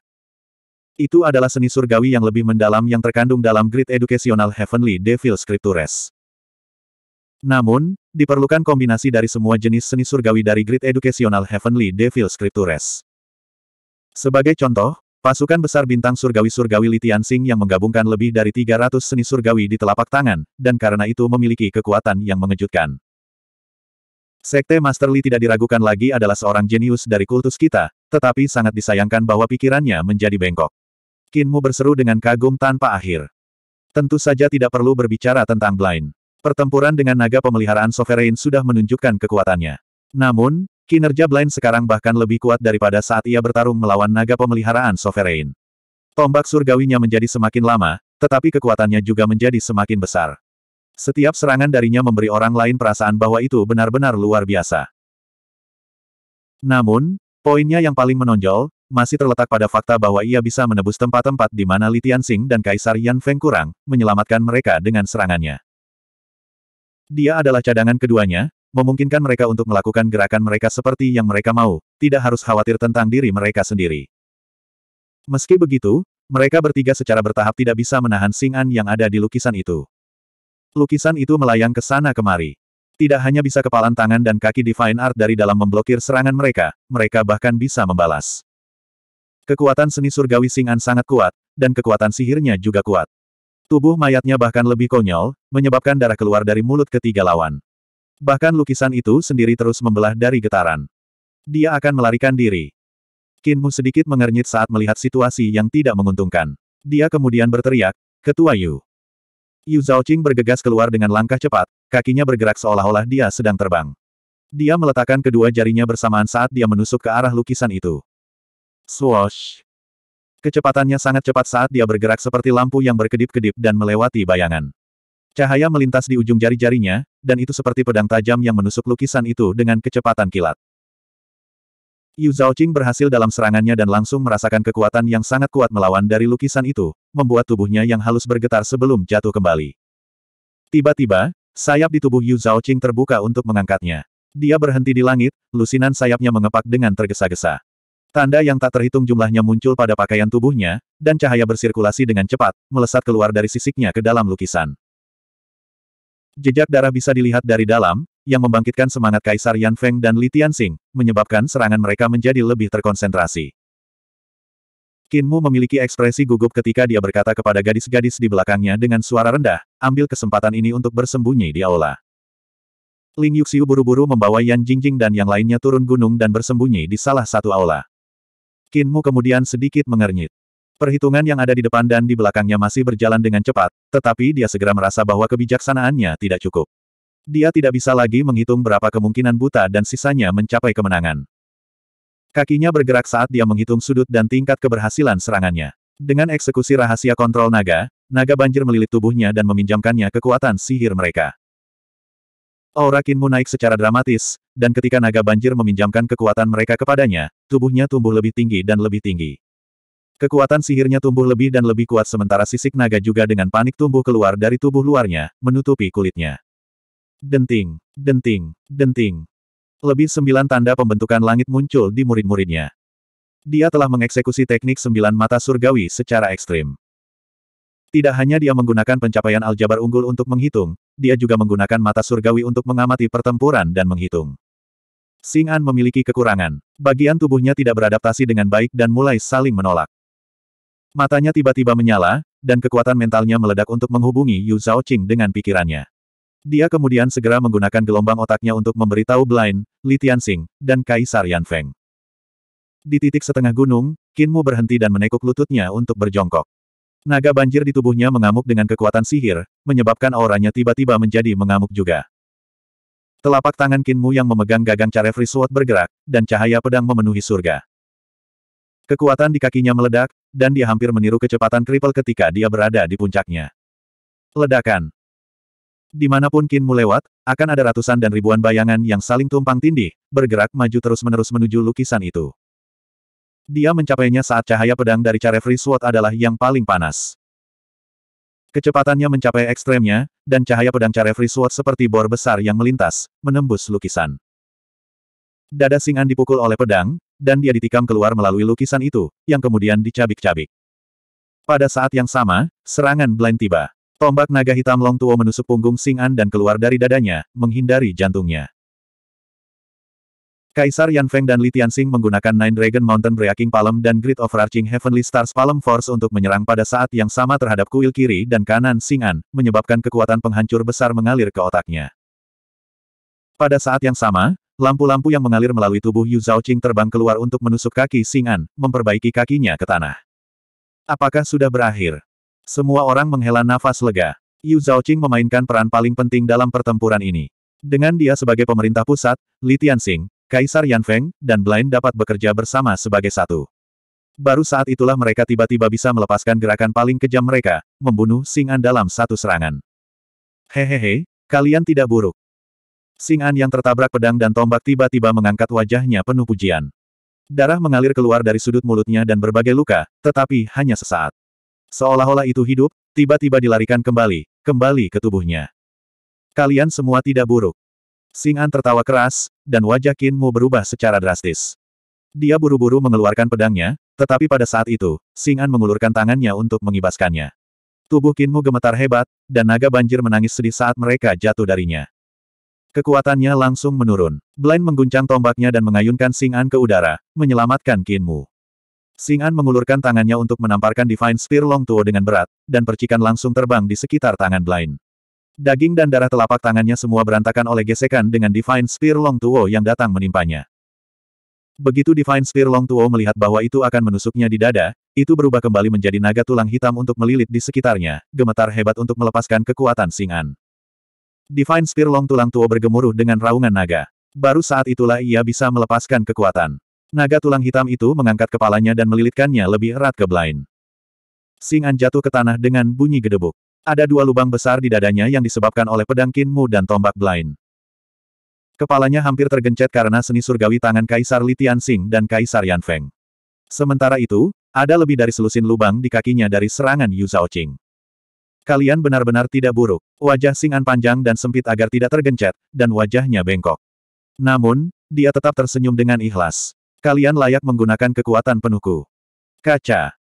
Itu adalah seni surgawi yang lebih mendalam yang terkandung dalam Grid Educational Heavenly Devil Scriptures. Namun, diperlukan kombinasi dari semua jenis seni surgawi dari Grid Educational Heavenly Devil Scriptures. Sebagai contoh, pasukan besar bintang surgawi-surgawi Litiansing yang menggabungkan lebih dari 300 seni surgawi di telapak tangan, dan karena itu memiliki kekuatan yang mengejutkan. Sekte Master Li tidak diragukan lagi adalah seorang jenius dari kultus kita, tetapi sangat disayangkan bahwa pikirannya menjadi bengkok. Kinmu berseru dengan kagum tanpa akhir. Tentu saja tidak perlu berbicara tentang Blind. Pertempuran dengan naga pemeliharaan Sovereign sudah menunjukkan kekuatannya. Namun, kinerja Blind sekarang bahkan lebih kuat daripada saat ia bertarung melawan naga pemeliharaan Sovereign. Tombak surgawinya menjadi semakin lama, tetapi kekuatannya juga menjadi semakin besar. Setiap serangan darinya memberi orang lain perasaan bahwa itu benar-benar luar biasa. Namun, poinnya yang paling menonjol, masih terletak pada fakta bahwa ia bisa menebus tempat-tempat di mana Li Tianxing dan Kaisar Yan Feng kurang, menyelamatkan mereka dengan serangannya. Dia adalah cadangan keduanya, memungkinkan mereka untuk melakukan gerakan mereka seperti yang mereka mau, tidak harus khawatir tentang diri mereka sendiri. Meski begitu, mereka bertiga secara bertahap tidak bisa menahan Singan yang ada di lukisan itu. Lukisan itu melayang ke sana kemari. Tidak hanya bisa kepalan tangan dan kaki Divine Art dari dalam memblokir serangan mereka, mereka bahkan bisa membalas. Kekuatan seni surgawi Singan sangat kuat, dan kekuatan sihirnya juga kuat. Tubuh mayatnya bahkan lebih konyol, menyebabkan darah keluar dari mulut ketiga lawan. Bahkan lukisan itu sendiri terus membelah dari getaran. Dia akan melarikan diri. Kinmu sedikit mengernyit saat melihat situasi yang tidak menguntungkan. Dia kemudian berteriak, Ketua Yu. Yu Zhaoqing bergegas keluar dengan langkah cepat, kakinya bergerak seolah-olah dia sedang terbang. Dia meletakkan kedua jarinya bersamaan saat dia menusuk ke arah lukisan itu. Swoosh! Kecepatannya sangat cepat saat dia bergerak seperti lampu yang berkedip-kedip dan melewati bayangan. Cahaya melintas di ujung jari-jarinya, dan itu seperti pedang tajam yang menusuk lukisan itu dengan kecepatan kilat. Yu Zhaoqing berhasil dalam serangannya dan langsung merasakan kekuatan yang sangat kuat melawan dari lukisan itu, membuat tubuhnya yang halus bergetar sebelum jatuh kembali. Tiba-tiba, sayap di tubuh Yu Zhaoqing terbuka untuk mengangkatnya. Dia berhenti di langit, lusinan sayapnya mengepak dengan tergesa-gesa. Tanda yang tak terhitung jumlahnya muncul pada pakaian tubuhnya, dan cahaya bersirkulasi dengan cepat, melesat keluar dari sisiknya ke dalam lukisan. Jejak darah bisa dilihat dari dalam, yang membangkitkan semangat Kaisar Yan Feng dan Li Tianxing, menyebabkan serangan mereka menjadi lebih terkonsentrasi. Qin Mu memiliki ekspresi gugup ketika dia berkata kepada gadis-gadis di belakangnya dengan suara rendah, ambil kesempatan ini untuk bersembunyi di aula. Ling Yuxiu buru-buru membawa Yan Jingjing dan yang lainnya turun gunung dan bersembunyi di salah satu aula. Qin Mu kemudian sedikit mengernyit. Perhitungan yang ada di depan dan di belakangnya masih berjalan dengan cepat, tetapi dia segera merasa bahwa kebijaksanaannya tidak cukup. Dia tidak bisa lagi menghitung berapa kemungkinan buta dan sisanya mencapai kemenangan. Kakinya bergerak saat dia menghitung sudut dan tingkat keberhasilan serangannya. Dengan eksekusi rahasia kontrol naga, naga banjir melilit tubuhnya dan meminjamkannya kekuatan sihir mereka. Aura Kinmu naik secara dramatis, dan ketika naga banjir meminjamkan kekuatan mereka kepadanya, tubuhnya tumbuh lebih tinggi dan lebih tinggi. Kekuatan sihirnya tumbuh lebih dan lebih kuat sementara sisik naga juga dengan panik tumbuh keluar dari tubuh luarnya, menutupi kulitnya. Denting, denting, denting. Lebih sembilan tanda pembentukan langit muncul di murid-muridnya. Dia telah mengeksekusi teknik sembilan mata surgawi secara ekstrim. Tidak hanya dia menggunakan pencapaian aljabar unggul untuk menghitung, dia juga menggunakan mata surgawi untuk mengamati pertempuran dan menghitung. Sing An memiliki kekurangan. Bagian tubuhnya tidak beradaptasi dengan baik dan mulai saling menolak. Matanya tiba-tiba menyala, dan kekuatan mentalnya meledak untuk menghubungi Yu Zhao Qing dengan pikirannya. Dia kemudian segera menggunakan gelombang otaknya untuk memberitahu Blind, Li Tianxing, dan Kaisar Yan Feng. Di titik setengah gunung, Qin Mu berhenti dan menekuk lututnya untuk berjongkok. Naga banjir di tubuhnya mengamuk dengan kekuatan sihir, menyebabkan auranya tiba-tiba menjadi mengamuk juga. Telapak tangan Qin Mu yang memegang gagang Carefree Sword bergerak, dan cahaya pedang memenuhi surga. Kekuatan di kakinya meledak, dan dia hampir meniru kecepatan kripel ketika dia berada di puncaknya. Ledakan. Dimanapun Kinmu lewat, akan ada ratusan dan ribuan bayangan yang saling tumpang tindih, bergerak maju terus-menerus menuju lukisan itu. Dia mencapainya saat cahaya pedang dari Carefree Sword adalah yang paling panas. Kecepatannya mencapai ekstremnya, dan cahaya pedang Carefree Sword seperti bor besar yang melintas, menembus lukisan. Dada Singan dipukul oleh pedang, dan dia ditikam keluar melalui lukisan itu, yang kemudian dicabik-cabik. Pada saat yang sama, serangan blind tiba. Tombak naga hitam Long Tuo menusuk punggung Sing An dan keluar dari dadanya, menghindari jantungnya. Kaisar Yan Feng dan Li Tianxing menggunakan Nine Dragon Mountain Breaking Palm dan Grid of Overarching Heavenly Stars Palm Force untuk menyerang pada saat yang sama terhadap kuil kiri dan kanan Singan, menyebabkan kekuatan penghancur besar mengalir ke otaknya. Pada saat yang sama, lampu-lampu yang mengalir melalui tubuh Yu Zhaoqing terbang keluar untuk menusuk kaki Singan, memperbaiki kakinya ke tanah. Apakah sudah berakhir? Semua orang menghela nafas lega. Yu Zhaoqing memainkan peran paling penting dalam pertempuran ini. Dengan dia sebagai pemerintah pusat, Li Tianxing, Kaisar Yanfeng, dan Blind dapat bekerja bersama sebagai satu. Baru saat itulah mereka tiba-tiba bisa melepaskan gerakan paling kejam mereka, membunuh Sing An dalam satu serangan. Hehehe, kalian tidak buruk. Sing An yang tertabrak pedang dan tombak tiba-tiba mengangkat wajahnya penuh pujian. Darah mengalir keluar dari sudut mulutnya dan berbagai luka, tetapi hanya sesaat. Seolah-olah itu hidup, tiba-tiba dilarikan kembali, kembali ke tubuhnya. Kalian semua tidak buruk. Sing An tertawa keras, dan wajah Qin Mu berubah secara drastis. Dia buru-buru mengeluarkan pedangnya, tetapi pada saat itu, Sing An mengulurkan tangannya untuk mengibaskannya. Tubuh Qin Mu gemetar hebat, dan naga banjir menangis sedih saat mereka jatuh darinya. Kekuatannya langsung menurun. Blind mengguncang tombaknya dan mengayunkan Sing An ke udara, menyelamatkan Qin Mu. Singan mengulurkan tangannya untuk menamparkan Divine Spear Long Tuo dengan berat, dan percikan langsung terbang di sekitar tangan Blind. Daging dan darah telapak tangannya semua berantakan oleh gesekan dengan Divine Spear Long Tuo yang datang menimpanya. Begitu Divine Spear Long Tuo melihat bahwa itu akan menusuknya di dada, itu berubah kembali menjadi naga tulang hitam untuk melilit di sekitarnya, gemetar hebat untuk melepaskan kekuatan Singan. Divine Spear Long tulang Tuo bergemuruh dengan raungan naga. Baru saat itulah ia bisa melepaskan kekuatan. Naga tulang hitam itu mengangkat kepalanya dan melilitkannya lebih erat ke Blaine. Singan jatuh ke tanah dengan bunyi gedebuk. Ada dua lubang besar di dadanya yang disebabkan oleh pedang Kinmu dan tombak Blaine. Kepalanya hampir tergencet karena seni surgawi tangan Kaisar Li Tianxing dan Kaisar Yan Feng. Sementara itu, ada lebih dari selusin lubang di kakinya dari serangan Yu Zhaoqing. Kalian benar-benar tidak buruk. Wajah Singan panjang dan sempit agar tidak tergencet, dan wajahnya bengkok. Namun, dia tetap tersenyum dengan ikhlas. Kalian layak menggunakan kekuatan penuhku. Kaca.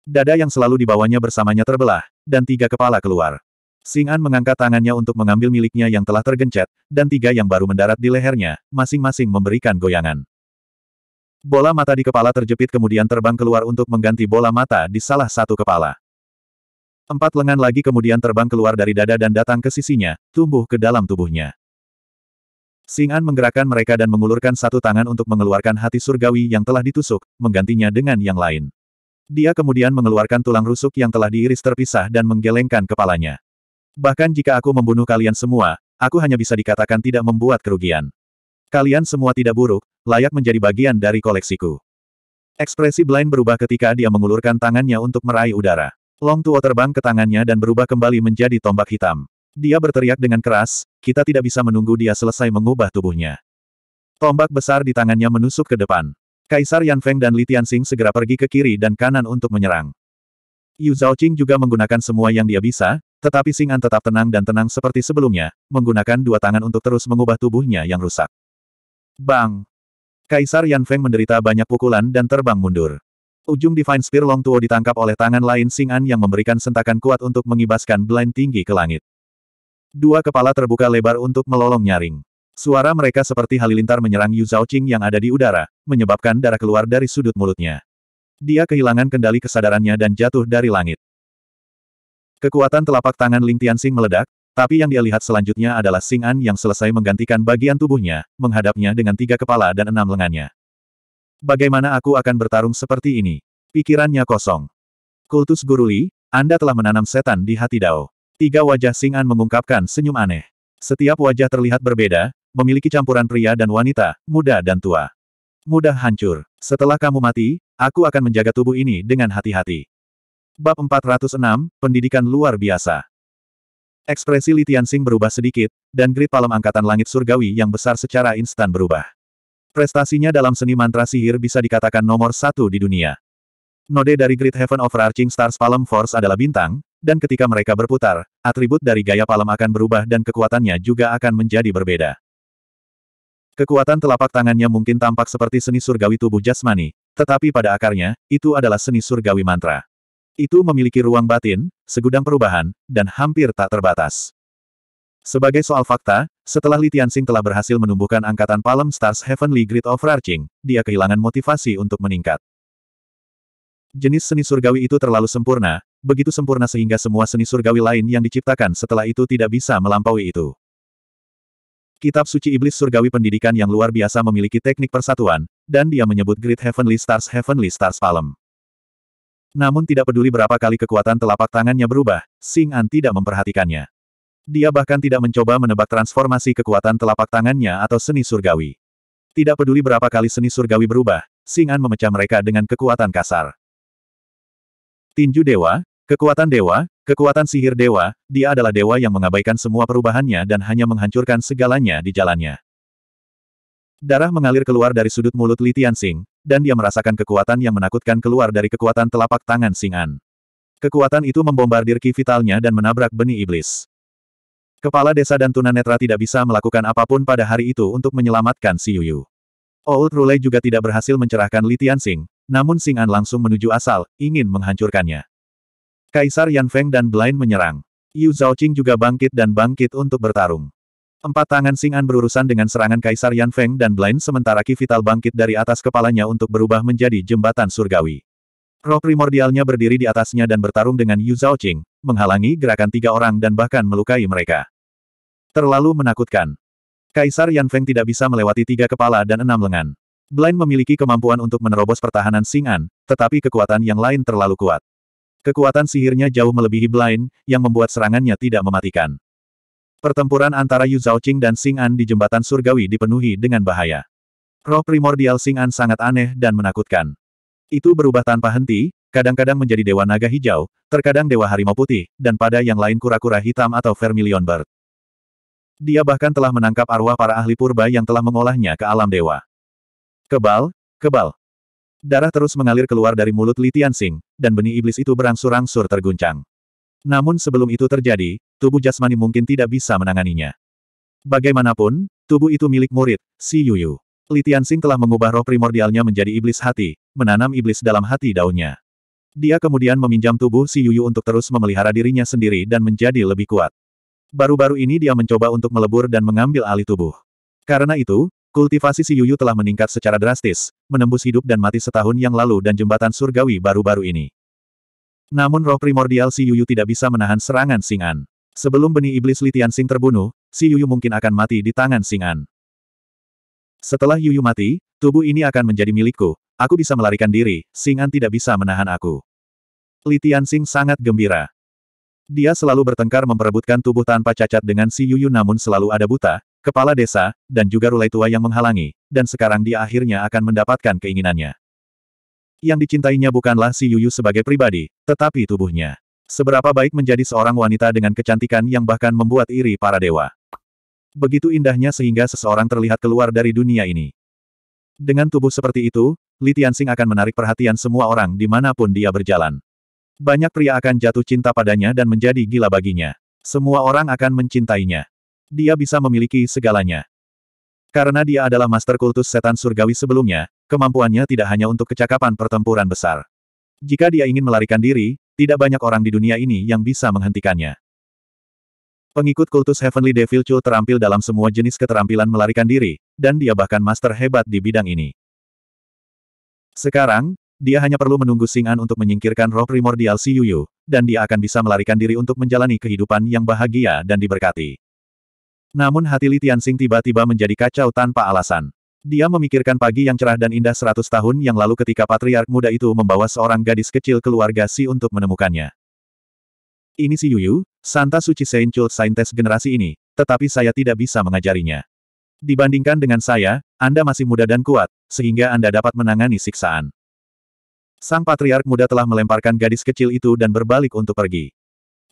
Dada yang selalu dibawanya bersamanya terbelah, dan tiga kepala keluar. Singan mengangkat tangannya untuk mengambil miliknya yang telah tergencet, dan tiga yang baru mendarat di lehernya, masing-masing memberikan goyangan. Bola mata di kepala terjepit kemudian terbang keluar untuk mengganti bola mata di salah satu kepala. Empat lengan lagi kemudian terbang keluar dari dada dan datang ke sisinya, tumbuh ke dalam tubuhnya. Sing menggerakkan mereka dan mengulurkan satu tangan untuk mengeluarkan hati surgawi yang telah ditusuk, menggantinya dengan yang lain. Dia kemudian mengeluarkan tulang rusuk yang telah diiris terpisah dan menggelengkan kepalanya. Bahkan jika aku membunuh kalian semua, aku hanya bisa dikatakan tidak membuat kerugian. Kalian semua tidak buruk, layak menjadi bagian dari koleksiku. Ekspresi Blind berubah ketika dia mengulurkan tangannya untuk meraih udara. Long Tuo terbang ke tangannya dan berubah kembali menjadi tombak hitam. Dia berteriak dengan keras, kita tidak bisa menunggu dia selesai mengubah tubuhnya. Tombak besar di tangannya menusuk ke depan. Kaisar Yan Feng dan Li Tianxing segera pergi ke kiri dan kanan untuk menyerang. Yu Zhaoqing juga menggunakan semua yang dia bisa, tetapi Sing An tetap tenang dan tenang seperti sebelumnya, menggunakan dua tangan untuk terus mengubah tubuhnya yang rusak. Bang! Kaisar Yan Feng menderita banyak pukulan dan terbang mundur. Ujung Divine Spear Long Tuo ditangkap oleh tangan lain Sing An yang memberikan sentakan kuat untuk mengibaskan blind tinggi ke langit. Dua kepala terbuka lebar untuk melolong nyaring. Suara mereka seperti halilintar menyerang Yu Zhaoqing yang ada di udara, menyebabkan darah keluar dari sudut mulutnya. Dia kehilangan kendali kesadarannya dan jatuh dari langit. Kekuatan telapak tangan Ling Tianxing meledak, tapi yang dia lihat selanjutnya adalah Xing An yang selesai menggantikan bagian tubuhnya, menghadapnya dengan tiga kepala dan enam lengannya. Bagaimana aku akan bertarung seperti ini? Pikirannya kosong. Kultus Guru Li, Anda telah menanam setan di hati Dao. Tiga wajah Singan mengungkapkan senyum aneh. Setiap wajah terlihat berbeda, memiliki campuran pria dan wanita, muda dan tua. Mudah hancur. Setelah kamu mati, aku akan menjaga tubuh ini dengan hati-hati. Bab 406, Pendidikan Luar Biasa Ekspresi Li Tianxing berubah sedikit, dan grid palem angkatan langit surgawi yang besar secara instan berubah. Prestasinya dalam seni mantra sihir bisa dikatakan nomor satu di dunia. Node dari Great Heaven of Arching Stars Palm Force adalah bintang, dan ketika mereka berputar, atribut dari gaya palem akan berubah dan kekuatannya juga akan menjadi berbeda. Kekuatan telapak tangannya mungkin tampak seperti seni surgawi tubuh jasmani, tetapi pada akarnya, itu adalah seni surgawi mantra. Itu memiliki ruang batin, segudang perubahan, dan hampir tak terbatas. Sebagai soal fakta, setelah Li Tianxing telah berhasil menumbuhkan angkatan palem Stars Heavenly Grid Overarching, dia kehilangan motivasi untuk meningkat. Jenis seni surgawi itu terlalu sempurna, begitu sempurna sehingga semua seni surgawi lain yang diciptakan setelah itu tidak bisa melampaui itu. Kitab Suci Iblis Surgawi Pendidikan yang luar biasa memiliki teknik persatuan, dan dia menyebut Great Heavenly Stars Heavenly Stars Palm. Namun tidak peduli berapa kali kekuatan telapak tangannya berubah, Sing An tidak memperhatikannya. Dia bahkan tidak mencoba menebak transformasi kekuatan telapak tangannya atau seni surgawi. Tidak peduli berapa kali seni surgawi berubah, Sing An memecah mereka dengan kekuatan kasar. Tinju Dewa, Kekuatan dewa, kekuatan sihir dewa, dia adalah dewa yang mengabaikan semua perubahannya dan hanya menghancurkan segalanya di jalannya. Darah mengalir keluar dari sudut mulut Li Tianxing, dan dia merasakan kekuatan yang menakutkan keluar dari kekuatan telapak tangan Xing An. Kekuatan itu membombardir ki vitalnya dan menabrak benih iblis. Kepala desa dan tunanetra tidak bisa melakukan apapun pada hari itu untuk menyelamatkan Si Yuyu. Old Rule juga tidak berhasil mencerahkan Li Tianxing, namun Xing An langsung menuju asal, ingin menghancurkannya. Kaisar Yan Feng dan Blind menyerang. Yu Zhaoqing juga bangkit dan bangkit untuk bertarung. Empat tangan Sing'an berurusan dengan serangan Kaisar Yan Feng dan Blind sementara Ki Vital bangkit dari atas kepalanya untuk berubah menjadi jembatan surgawi. Roh primordialnya berdiri di atasnya dan bertarung dengan Yu Zhaoqing, menghalangi gerakan tiga orang dan bahkan melukai mereka. Terlalu menakutkan. Kaisar Yan Feng tidak bisa melewati tiga kepala dan enam lengan. Blind memiliki kemampuan untuk menerobos pertahanan Sing'an, tetapi kekuatan yang lain terlalu kuat. Kekuatan sihirnya jauh melebihi Blind, yang membuat serangannya tidak mematikan. Pertempuran antara Yu Zhaoqing dan Xing An di jembatan surgawi dipenuhi dengan bahaya. Roh primordial Xing An sangat aneh dan menakutkan. Itu berubah tanpa henti, kadang-kadang menjadi dewa naga hijau, terkadang dewa harimau putih, dan pada yang lain kura-kura hitam atau vermilion bird. Dia bahkan telah menangkap arwah para ahli purba yang telah mengolahnya ke alam dewa. Kebal, kebal, Darah terus mengalir keluar dari mulut Li Tianxing, dan benih iblis itu berangsur-angsur terguncang. Namun sebelum itu terjadi, tubuh jasmani mungkin tidak bisa menanganinya. Bagaimanapun, tubuh itu milik murid, si Yuyu. Li Tianxing telah mengubah roh primordialnya menjadi iblis hati, menanam iblis dalam hati daunnya. Dia kemudian meminjam tubuh si Yuyu untuk terus memelihara dirinya sendiri dan menjadi lebih kuat. Baru-baru ini dia mencoba untuk melebur dan mengambil alih tubuh. Karena itu, Kultivasi si Yuyu telah meningkat secara drastis, menembus hidup dan mati setahun yang lalu dan jembatan surgawi baru-baru ini. Namun roh primordial si Yuyu tidak bisa menahan serangan Singan. Sebelum benih iblis Litian Sing terbunuh, si Yuyu mungkin akan mati di tangan Singan. Setelah Yuyu mati, tubuh ini akan menjadi milikku, aku bisa melarikan diri, Singan tidak bisa menahan aku. Litian Sing sangat gembira. Dia selalu bertengkar memperebutkan tubuh tanpa cacat dengan si Yuyu namun selalu ada buta, kepala desa, dan juga rulai tua yang menghalangi, dan sekarang dia akhirnya akan mendapatkan keinginannya. Yang dicintainya bukanlah si Yuyu sebagai pribadi, tetapi tubuhnya. Seberapa baik menjadi seorang wanita dengan kecantikan yang bahkan membuat iri para dewa. Begitu indahnya sehingga seseorang terlihat keluar dari dunia ini. Dengan tubuh seperti itu, Li Tianxing akan menarik perhatian semua orang di dimanapun dia berjalan. Banyak pria akan jatuh cinta padanya dan menjadi gila baginya. Semua orang akan mencintainya dia bisa memiliki segalanya. Karena dia adalah master kultus setan surgawi sebelumnya, kemampuannya tidak hanya untuk kecakapan pertempuran besar. Jika dia ingin melarikan diri, tidak banyak orang di dunia ini yang bisa menghentikannya. Pengikut kultus Heavenly Devil Chul terampil dalam semua jenis keterampilan melarikan diri, dan dia bahkan master hebat di bidang ini. Sekarang, dia hanya perlu menunggu Singan untuk menyingkirkan roh primordial Si Yuyu, dan dia akan bisa melarikan diri untuk menjalani kehidupan yang bahagia dan diberkati. Namun hati Li Tianxing tiba-tiba menjadi kacau tanpa alasan. Dia memikirkan pagi yang cerah dan indah seratus tahun yang lalu ketika patriark muda itu membawa seorang gadis kecil keluarga Si untuk menemukannya. Ini Si Yuyu, Santa Suci Seincul Saintes generasi ini, tetapi saya tidak bisa mengajarinya. Dibandingkan dengan saya, Anda masih muda dan kuat, sehingga Anda dapat menangani siksaan. Sang patriark muda telah melemparkan gadis kecil itu dan berbalik untuk pergi.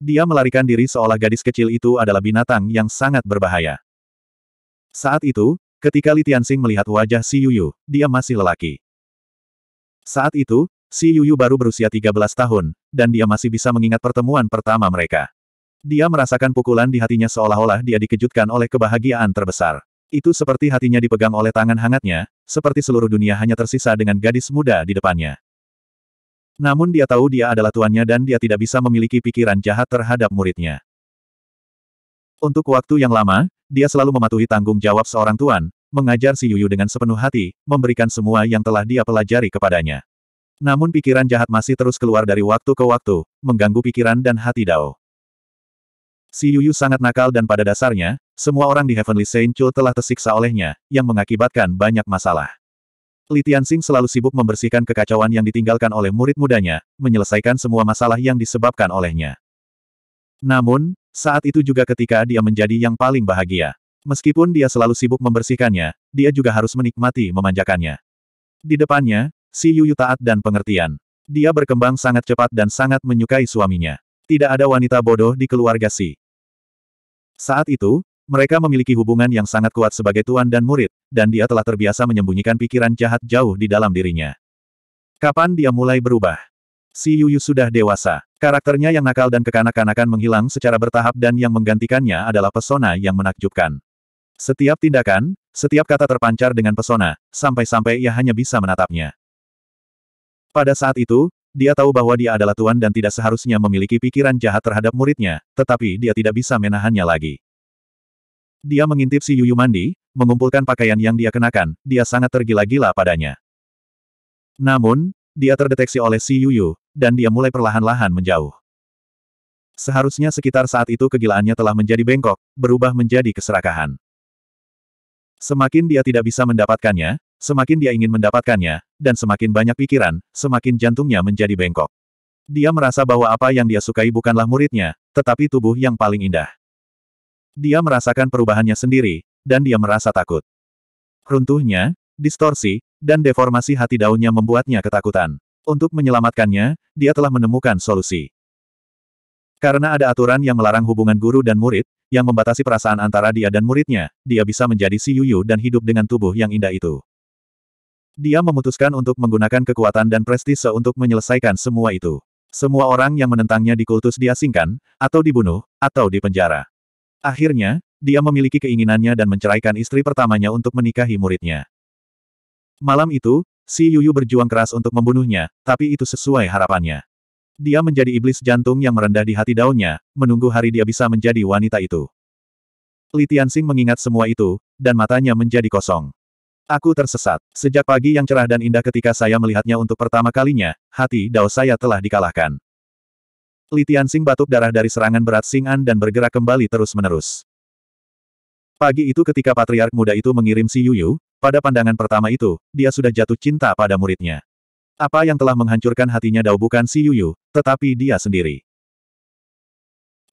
Dia melarikan diri seolah gadis kecil itu adalah binatang yang sangat berbahaya. Saat itu, ketika Li Tianxing melihat wajah Si Yuyu, dia masih lelaki. Saat itu, Si Yuyu baru berusia 13 tahun, dan dia masih bisa mengingat pertemuan pertama mereka. Dia merasakan pukulan di hatinya seolah-olah dia dikejutkan oleh kebahagiaan terbesar. Itu seperti hatinya dipegang oleh tangan hangatnya, seperti seluruh dunia hanya tersisa dengan gadis muda di depannya. Namun dia tahu dia adalah tuannya dan dia tidak bisa memiliki pikiran jahat terhadap muridnya. Untuk waktu yang lama, dia selalu mematuhi tanggung jawab seorang tuan, mengajar si Yuyu dengan sepenuh hati, memberikan semua yang telah dia pelajari kepadanya. Namun pikiran jahat masih terus keluar dari waktu ke waktu, mengganggu pikiran dan hati Dao. Si Yuyu sangat nakal dan pada dasarnya, semua orang di Heavenly Saint Chul telah tersiksa olehnya, yang mengakibatkan banyak masalah. Li Tianxing selalu sibuk membersihkan kekacauan yang ditinggalkan oleh murid mudanya, menyelesaikan semua masalah yang disebabkan olehnya. Namun, saat itu juga ketika dia menjadi yang paling bahagia. Meskipun dia selalu sibuk membersihkannya, dia juga harus menikmati memanjakannya. Di depannya, si Yuyu taat dan pengertian. Dia berkembang sangat cepat dan sangat menyukai suaminya. Tidak ada wanita bodoh di keluarga Si. Saat itu, mereka memiliki hubungan yang sangat kuat sebagai tuan dan murid, dan dia telah terbiasa menyembunyikan pikiran jahat jauh di dalam dirinya. Kapan dia mulai berubah? Si Yuyu sudah dewasa. Karakternya yang nakal dan kekanak-kanakan menghilang secara bertahap dan yang menggantikannya adalah pesona yang menakjubkan. Setiap tindakan, setiap kata terpancar dengan pesona, sampai-sampai ia hanya bisa menatapnya. Pada saat itu, dia tahu bahwa dia adalah tuan dan tidak seharusnya memiliki pikiran jahat terhadap muridnya, tetapi dia tidak bisa menahannya lagi. Dia mengintip si Yuyu mandi, mengumpulkan pakaian yang dia kenakan, dia sangat tergila-gila padanya. Namun, dia terdeteksi oleh si Yuyu, dan dia mulai perlahan-lahan menjauh. Seharusnya sekitar saat itu kegilaannya telah menjadi bengkok, berubah menjadi keserakahan. Semakin dia tidak bisa mendapatkannya, semakin dia ingin mendapatkannya, dan semakin banyak pikiran, semakin jantungnya menjadi bengkok. Dia merasa bahwa apa yang dia sukai bukanlah muridnya, tetapi tubuh yang paling indah. Dia merasakan perubahannya sendiri, dan dia merasa takut. Runtuhnya, distorsi, dan deformasi hati daunnya membuatnya ketakutan. Untuk menyelamatkannya, dia telah menemukan solusi. Karena ada aturan yang melarang hubungan guru dan murid, yang membatasi perasaan antara dia dan muridnya, dia bisa menjadi si Yuyu dan hidup dengan tubuh yang indah itu. Dia memutuskan untuk menggunakan kekuatan dan prestise untuk menyelesaikan semua itu. Semua orang yang menentangnya di kultus diasingkan, atau dibunuh, atau dipenjara. Akhirnya, dia memiliki keinginannya dan menceraikan istri pertamanya untuk menikahi muridnya. Malam itu, si Yuyu berjuang keras untuk membunuhnya, tapi itu sesuai harapannya. Dia menjadi iblis jantung yang merendah di hati daunnya, menunggu hari dia bisa menjadi wanita itu. Li Tianxing mengingat semua itu, dan matanya menjadi kosong. Aku tersesat. Sejak pagi yang cerah dan indah ketika saya melihatnya untuk pertama kalinya, hati dao saya telah dikalahkan. Li Tianxing batuk darah dari serangan berat Singan dan bergerak kembali terus-menerus. Pagi itu ketika patriark muda itu mengirim si Yuyu, pada pandangan pertama itu, dia sudah jatuh cinta pada muridnya. Apa yang telah menghancurkan hatinya Dao bukan si Yuyu, tetapi dia sendiri.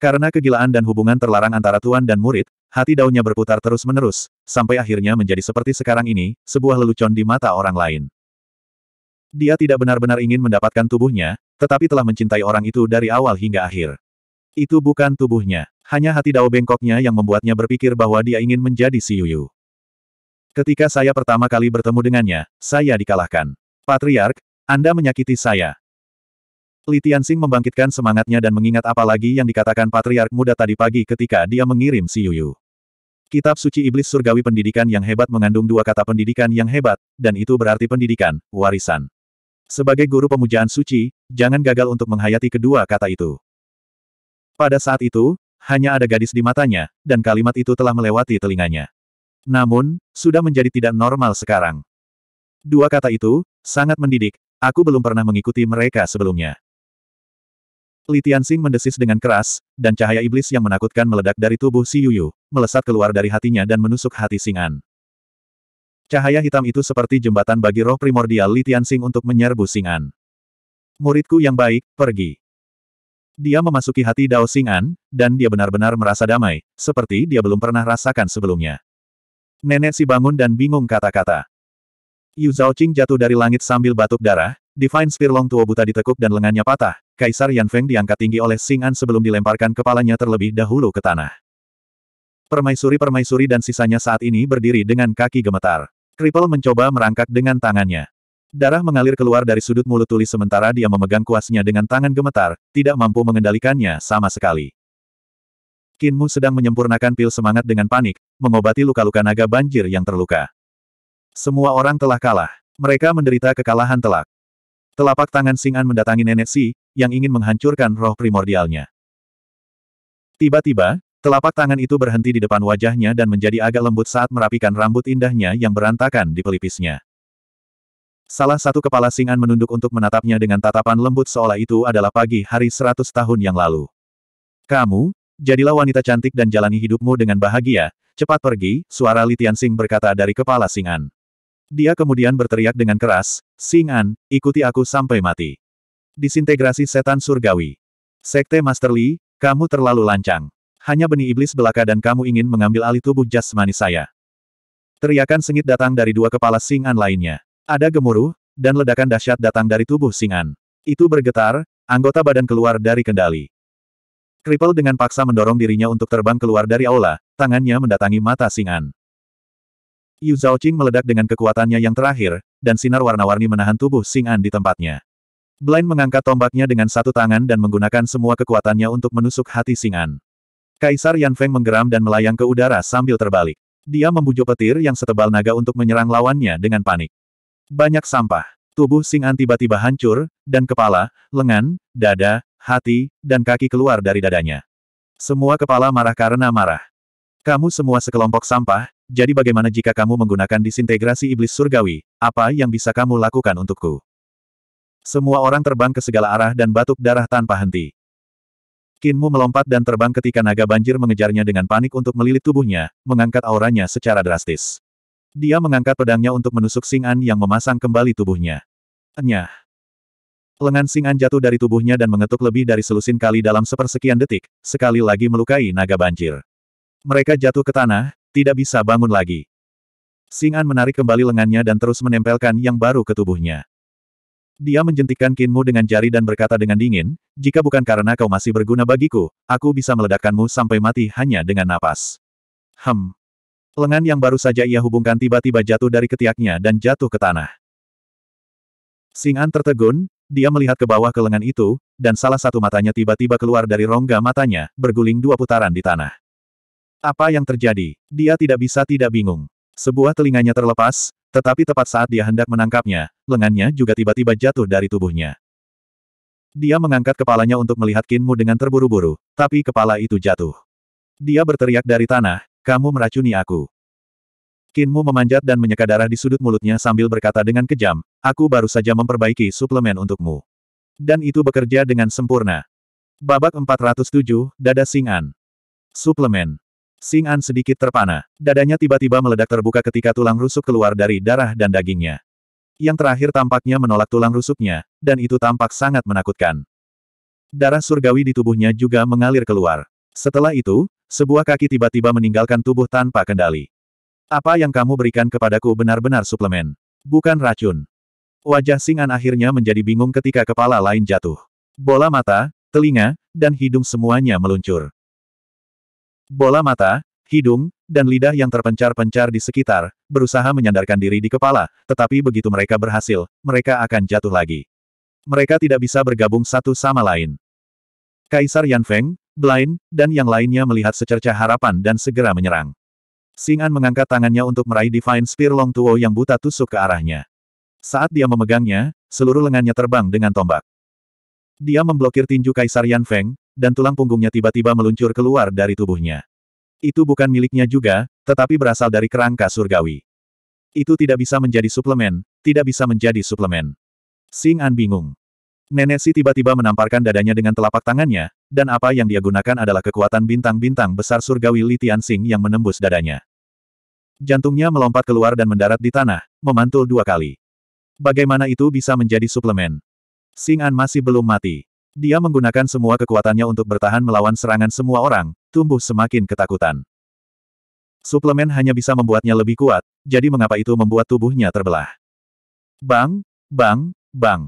Karena kegilaan dan hubungan terlarang antara tuan dan murid, hati Daonya berputar terus-menerus, sampai akhirnya menjadi seperti sekarang ini, sebuah lelucon di mata orang lain. Dia tidak benar-benar ingin mendapatkan tubuhnya, tetapi telah mencintai orang itu dari awal hingga akhir. Itu bukan tubuhnya. Hanya hati Dao bengkoknya yang membuatnya berpikir bahwa dia ingin menjadi si Yuyu. Ketika saya pertama kali bertemu dengannya, saya dikalahkan. Patriark, Anda menyakiti saya. Li Tianxing membangkitkan semangatnya dan mengingat apa lagi yang dikatakan Patriark muda tadi pagi ketika dia mengirim si Yuyu. Kitab suci iblis surgawi pendidikan yang hebat mengandung dua kata pendidikan yang hebat, dan itu berarti pendidikan, warisan. Sebagai guru pemujaan suci, jangan gagal untuk menghayati kedua kata itu. Pada saat itu, hanya ada gadis di matanya, dan kalimat itu telah melewati telinganya. Namun, sudah menjadi tidak normal sekarang. Dua kata itu, sangat mendidik, aku belum pernah mengikuti mereka sebelumnya. Li Tianxing mendesis dengan keras, dan cahaya iblis yang menakutkan meledak dari tubuh Si Yuyu, melesat keluar dari hatinya dan menusuk hati Singan. Cahaya hitam itu seperti jembatan bagi roh primordial Li Tianxing untuk menyerbu Singan. Muridku yang baik, pergi. Dia memasuki hati Dao Xing'an, dan dia benar-benar merasa damai, seperti dia belum pernah rasakan sebelumnya. Nenek si bangun dan bingung kata-kata. Yu Zhaoqing jatuh dari langit sambil batuk darah, Divine Spear Long Tuo buta ditekuk dan lengannya patah, Kaisar Yan Feng diangkat tinggi oleh Xing'an sebelum dilemparkan kepalanya terlebih dahulu ke tanah. Permaisuri-permaisuri dan sisanya saat ini berdiri dengan kaki gemetar. Kripel mencoba merangkak dengan tangannya. Darah mengalir keluar dari sudut mulut tuli sementara dia memegang kuasnya dengan tangan gemetar, tidak mampu mengendalikannya sama sekali. Kinmu sedang menyempurnakan pil semangat dengan panik, mengobati luka-luka naga banjir yang terluka. Semua orang telah kalah. Mereka menderita kekalahan telak. Telapak tangan Singan mendatangi nenek Si, yang ingin menghancurkan roh primordialnya. Tiba-tiba, telapak tangan itu berhenti di depan wajahnya dan menjadi agak lembut saat merapikan rambut indahnya yang berantakan di pelipisnya. Salah satu kepala singan menunduk untuk menatapnya dengan tatapan lembut seolah itu adalah pagi hari seratus tahun yang lalu. Kamu, jadilah wanita cantik dan jalani hidupmu dengan bahagia, cepat pergi, suara Litian Sing berkata dari kepala singan. Dia kemudian berteriak dengan keras, Singan, ikuti aku sampai mati. Disintegrasi setan surgawi. Sekte Master Li, kamu terlalu lancang. Hanya benih iblis belaka dan kamu ingin mengambil alih tubuh jasmani saya. Teriakan sengit datang dari dua kepala singan lainnya. Ada gemuruh, dan ledakan dahsyat datang dari tubuh singan. Itu bergetar, anggota badan keluar dari kendali. Kripel dengan paksa mendorong dirinya untuk terbang keluar dari aula, tangannya mendatangi mata singan. Yu Zhaoqing meledak dengan kekuatannya yang terakhir, dan sinar warna-warni menahan tubuh Sing'an di tempatnya. Blind mengangkat tombaknya dengan satu tangan dan menggunakan semua kekuatannya untuk menusuk hati Sing'an. Kaisar Yan Feng menggeram dan melayang ke udara sambil terbalik. Dia membujuk petir yang setebal naga untuk menyerang lawannya dengan panik. Banyak sampah. Tubuh Sing'an tiba-tiba hancur, dan kepala, lengan, dada, hati, dan kaki keluar dari dadanya. Semua kepala marah karena marah. Kamu semua sekelompok sampah, jadi bagaimana jika kamu menggunakan disintegrasi iblis surgawi, apa yang bisa kamu lakukan untukku? Semua orang terbang ke segala arah dan batuk darah tanpa henti. Kinmu melompat dan terbang ketika naga banjir mengejarnya dengan panik untuk melilit tubuhnya, mengangkat auranya secara drastis. Dia mengangkat pedangnya untuk menusuk Sing'an yang memasang kembali tubuhnya. Enyah. Lengan Sing'an jatuh dari tubuhnya dan mengetuk lebih dari selusin kali dalam sepersekian detik, sekali lagi melukai naga banjir. Mereka jatuh ke tanah, tidak bisa bangun lagi. Sing'an menarik kembali lengannya dan terus menempelkan yang baru ke tubuhnya. Dia menjentikkan kinmu dengan jari dan berkata dengan dingin, jika bukan karena kau masih berguna bagiku, aku bisa meledakkanmu sampai mati hanya dengan napas. Hmm. Lengan yang baru saja ia hubungkan tiba-tiba jatuh dari ketiaknya dan jatuh ke tanah. Sing'an tertegun, dia melihat ke bawah ke lengan itu, dan salah satu matanya tiba-tiba keluar dari rongga matanya, berguling dua putaran di tanah. Apa yang terjadi? Dia tidak bisa tidak bingung. Sebuah telinganya terlepas, tetapi tepat saat dia hendak menangkapnya, lengannya juga tiba-tiba jatuh dari tubuhnya. Dia mengangkat kepalanya untuk melihat Kinmu dengan terburu-buru, tapi kepala itu jatuh. Dia berteriak dari tanah, kamu meracuni aku. Kinmu memanjat dan menyeka darah di sudut mulutnya sambil berkata dengan kejam, aku baru saja memperbaiki suplemen untukmu. Dan itu bekerja dengan sempurna. Babak 407, Dada Singan. Suplemen. Singan sedikit terpana. Dadanya tiba-tiba meledak terbuka ketika tulang rusuk keluar dari darah dan dagingnya. Yang terakhir tampaknya menolak tulang rusuknya, dan itu tampak sangat menakutkan. Darah surgawi di tubuhnya juga mengalir keluar. Setelah itu, sebuah kaki tiba-tiba meninggalkan tubuh tanpa kendali. Apa yang kamu berikan kepadaku benar-benar suplemen. Bukan racun. Wajah Singan akhirnya menjadi bingung ketika kepala lain jatuh. Bola mata, telinga, dan hidung semuanya meluncur. Bola mata, hidung, dan lidah yang terpencar-pencar di sekitar, berusaha menyandarkan diri di kepala, tetapi begitu mereka berhasil, mereka akan jatuh lagi. Mereka tidak bisa bergabung satu sama lain. Kaisar Yan Feng, Blind, dan yang lainnya melihat secerca harapan dan segera menyerang. Singan mengangkat tangannya untuk meraih Divine Spear Long Tuo yang buta tusuk ke arahnya. Saat dia memegangnya, seluruh lengannya terbang dengan tombak. Dia memblokir tinju Kaisar Yan Feng, dan tulang punggungnya tiba-tiba meluncur keluar dari tubuhnya. Itu bukan miliknya juga, tetapi berasal dari kerangka surgawi. Itu tidak bisa menjadi suplemen, tidak bisa menjadi suplemen. Singan bingung. Nenek Si tiba-tiba menamparkan dadanya dengan telapak tangannya, dan apa yang dia gunakan adalah kekuatan bintang-bintang besar surgawi Li Tianxing yang menembus dadanya. Jantungnya melompat keluar dan mendarat di tanah, memantul dua kali. Bagaimana itu bisa menjadi suplemen? Xing An masih belum mati. Dia menggunakan semua kekuatannya untuk bertahan melawan serangan semua orang, tumbuh semakin ketakutan. Suplemen hanya bisa membuatnya lebih kuat, jadi mengapa itu membuat tubuhnya terbelah? Bang, bang, bang.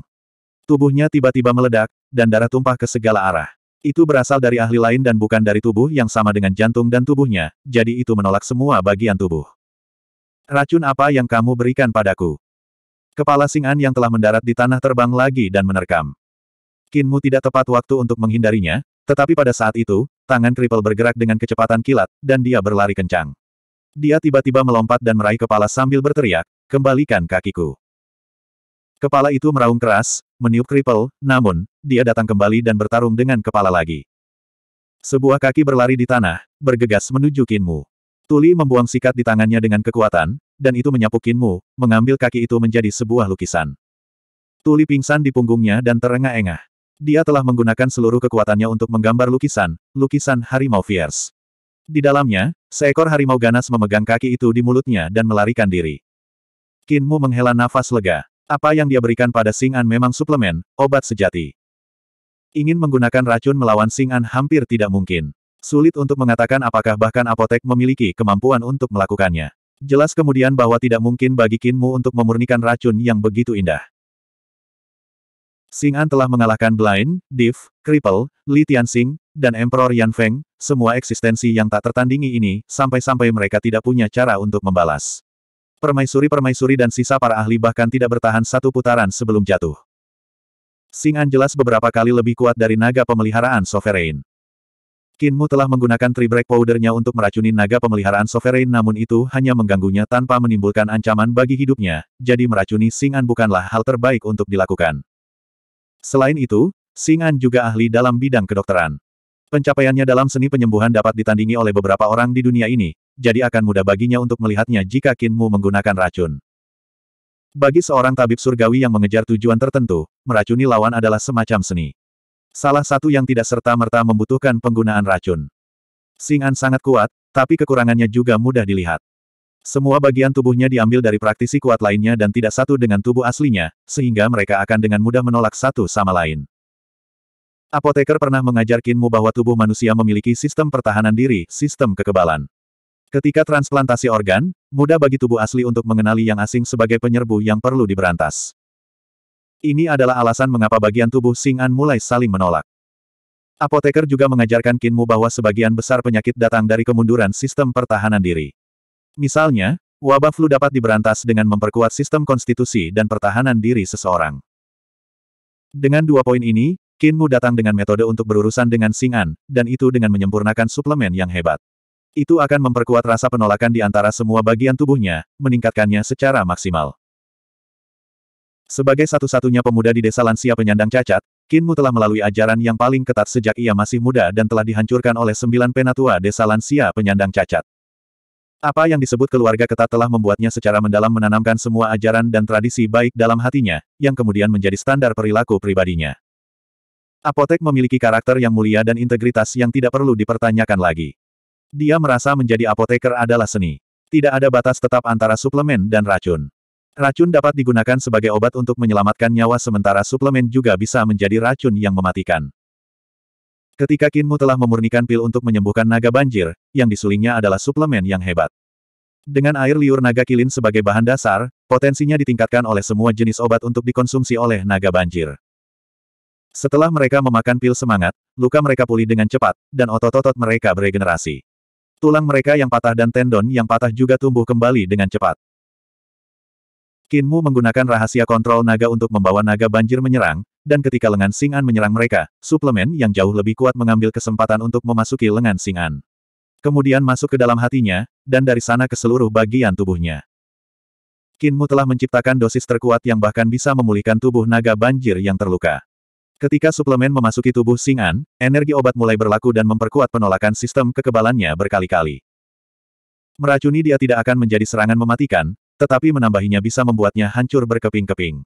Tubuhnya tiba-tiba meledak, dan darah tumpah ke segala arah. Itu berasal dari ahli lain dan bukan dari tubuh yang sama dengan jantung dan tubuhnya, jadi itu menolak semua bagian tubuh. Racun apa yang kamu berikan padaku? Kepala singan yang telah mendarat di tanah terbang lagi dan menerkam. Kinmu tidak tepat waktu untuk menghindarinya, tetapi pada saat itu, tangan kripel bergerak dengan kecepatan kilat, dan dia berlari kencang. Dia tiba-tiba melompat dan meraih kepala sambil berteriak, kembalikan kakiku. Kepala itu meraung keras, meniup kripel, namun, dia datang kembali dan bertarung dengan kepala lagi. Sebuah kaki berlari di tanah, bergegas menuju Kinmu. Tuli membuang sikat di tangannya dengan kekuatan, dan itu menyapu Kinmu, mengambil kaki itu menjadi sebuah lukisan. Tuli pingsan di punggungnya dan terengah-engah. Dia telah menggunakan seluruh kekuatannya untuk menggambar lukisan, lukisan harimau fierce. Di dalamnya, seekor harimau ganas memegang kaki itu di mulutnya dan melarikan diri. Kinmu menghela nafas lega. Apa yang dia berikan pada Singan memang suplemen, obat sejati. Ingin menggunakan racun melawan Singan hampir tidak mungkin. Sulit untuk mengatakan apakah bahkan apotek memiliki kemampuan untuk melakukannya. Jelas kemudian bahwa tidak mungkin bagi Kinmu untuk memurnikan racun yang begitu indah. Singan telah mengalahkan Blind, Div, Cripple, Li Tianxing, dan Emperor Yan Feng, semua eksistensi yang tak tertandingi ini, sampai-sampai mereka tidak punya cara untuk membalas. Permaisuri-permaisuri dan sisa para ahli bahkan tidak bertahan satu putaran sebelum jatuh. Singan jelas beberapa kali lebih kuat dari naga pemeliharaan Sovereign. Kinmu telah menggunakan Tribreak Powdernya untuk meracuni naga pemeliharaan Sovereign namun itu hanya mengganggunya tanpa menimbulkan ancaman bagi hidupnya, jadi meracuni Singan bukanlah hal terbaik untuk dilakukan. Selain itu, Singan juga ahli dalam bidang kedokteran. Pencapaiannya dalam seni penyembuhan dapat ditandingi oleh beberapa orang di dunia ini, jadi akan mudah baginya untuk melihatnya jika Kinmu menggunakan racun. Bagi seorang tabib surgawi yang mengejar tujuan tertentu, meracuni lawan adalah semacam seni. Salah satu yang tidak serta-merta membutuhkan penggunaan racun. Singan sangat kuat, tapi kekurangannya juga mudah dilihat. Semua bagian tubuhnya diambil dari praktisi kuat lainnya dan tidak satu dengan tubuh aslinya, sehingga mereka akan dengan mudah menolak satu sama lain. Apoteker pernah mengajarkanmu bahwa tubuh manusia memiliki sistem pertahanan diri, sistem kekebalan. Ketika transplantasi organ, mudah bagi tubuh asli untuk mengenali yang asing sebagai penyerbu yang perlu diberantas. Ini adalah alasan mengapa bagian tubuh Singan mulai saling menolak. Apoteker juga mengajarkan Kinmu bahwa sebagian besar penyakit datang dari kemunduran sistem pertahanan diri. Misalnya, wabah flu dapat diberantas dengan memperkuat sistem konstitusi dan pertahanan diri seseorang. Dengan dua poin ini, Kinmu datang dengan metode untuk berurusan dengan Singan, dan itu dengan menyempurnakan suplemen yang hebat. Itu akan memperkuat rasa penolakan di antara semua bagian tubuhnya, meningkatkannya secara maksimal. Sebagai satu-satunya pemuda di desa lansia penyandang cacat, Kinmu telah melalui ajaran yang paling ketat sejak ia masih muda dan telah dihancurkan oleh sembilan penatua desa lansia penyandang cacat. Apa yang disebut keluarga ketat telah membuatnya secara mendalam menanamkan semua ajaran dan tradisi baik dalam hatinya, yang kemudian menjadi standar perilaku pribadinya. Apotek memiliki karakter yang mulia dan integritas yang tidak perlu dipertanyakan lagi. Dia merasa menjadi apoteker adalah seni. Tidak ada batas tetap antara suplemen dan racun. Racun dapat digunakan sebagai obat untuk menyelamatkan nyawa sementara suplemen juga bisa menjadi racun yang mematikan. Ketika Kinmu telah memurnikan pil untuk menyembuhkan naga banjir, yang disulingnya adalah suplemen yang hebat. Dengan air liur naga kilin sebagai bahan dasar, potensinya ditingkatkan oleh semua jenis obat untuk dikonsumsi oleh naga banjir. Setelah mereka memakan pil semangat, luka mereka pulih dengan cepat, dan otot-otot mereka beregenerasi. Tulang mereka yang patah dan tendon yang patah juga tumbuh kembali dengan cepat. Kinmu menggunakan rahasia kontrol naga untuk membawa naga banjir menyerang, dan ketika lengan Sing'an menyerang mereka, suplemen yang jauh lebih kuat mengambil kesempatan untuk memasuki lengan Sing'an. Kemudian masuk ke dalam hatinya, dan dari sana ke seluruh bagian tubuhnya. Kinmu telah menciptakan dosis terkuat yang bahkan bisa memulihkan tubuh naga banjir yang terluka. Ketika suplemen memasuki tubuh Sing'an, energi obat mulai berlaku dan memperkuat penolakan sistem kekebalannya berkali-kali. Meracuni dia tidak akan menjadi serangan mematikan, tetapi menambahinya bisa membuatnya hancur berkeping-keping.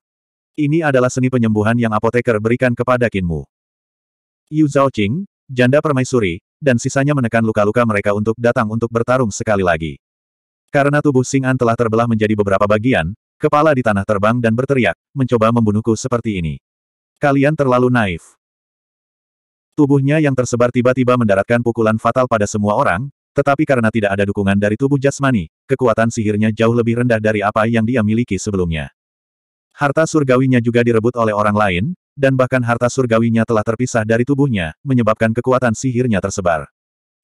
Ini adalah seni penyembuhan yang apoteker berikan kepada Kinmu. Yu Zhaoqing, janda permaisuri, dan sisanya menekan luka-luka mereka untuk datang untuk bertarung sekali lagi. Karena tubuh Sing telah terbelah menjadi beberapa bagian, kepala di tanah terbang dan berteriak, mencoba membunuhku seperti ini. Kalian terlalu naif. Tubuhnya yang tersebar tiba-tiba mendaratkan pukulan fatal pada semua orang, tetapi karena tidak ada dukungan dari tubuh jasmani, kekuatan sihirnya jauh lebih rendah dari apa yang dia miliki sebelumnya. Harta surgawinya juga direbut oleh orang lain, dan bahkan harta surgawinya telah terpisah dari tubuhnya, menyebabkan kekuatan sihirnya tersebar.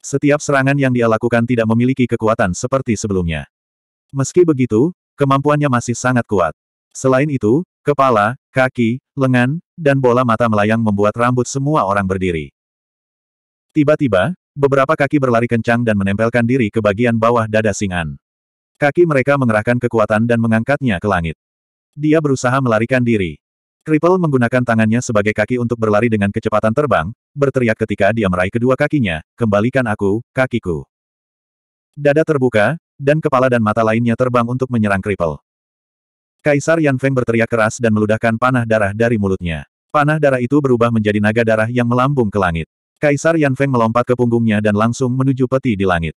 Setiap serangan yang dia lakukan tidak memiliki kekuatan seperti sebelumnya. Meski begitu, kemampuannya masih sangat kuat. Selain itu, kepala, kaki, lengan, dan bola mata melayang membuat rambut semua orang berdiri. Tiba-tiba, Beberapa kaki berlari kencang dan menempelkan diri ke bagian bawah dada Singan. Kaki mereka mengerahkan kekuatan dan mengangkatnya ke langit. Dia berusaha melarikan diri. Cripple menggunakan tangannya sebagai kaki untuk berlari dengan kecepatan terbang, berteriak ketika dia meraih kedua kakinya, kembalikan aku, kakiku. Dada terbuka, dan kepala dan mata lainnya terbang untuk menyerang Cripple. Kaisar Yan Feng berteriak keras dan meludahkan panah darah dari mulutnya. Panah darah itu berubah menjadi naga darah yang melambung ke langit. Kaisar Yan Feng melompat ke punggungnya dan langsung menuju peti di langit.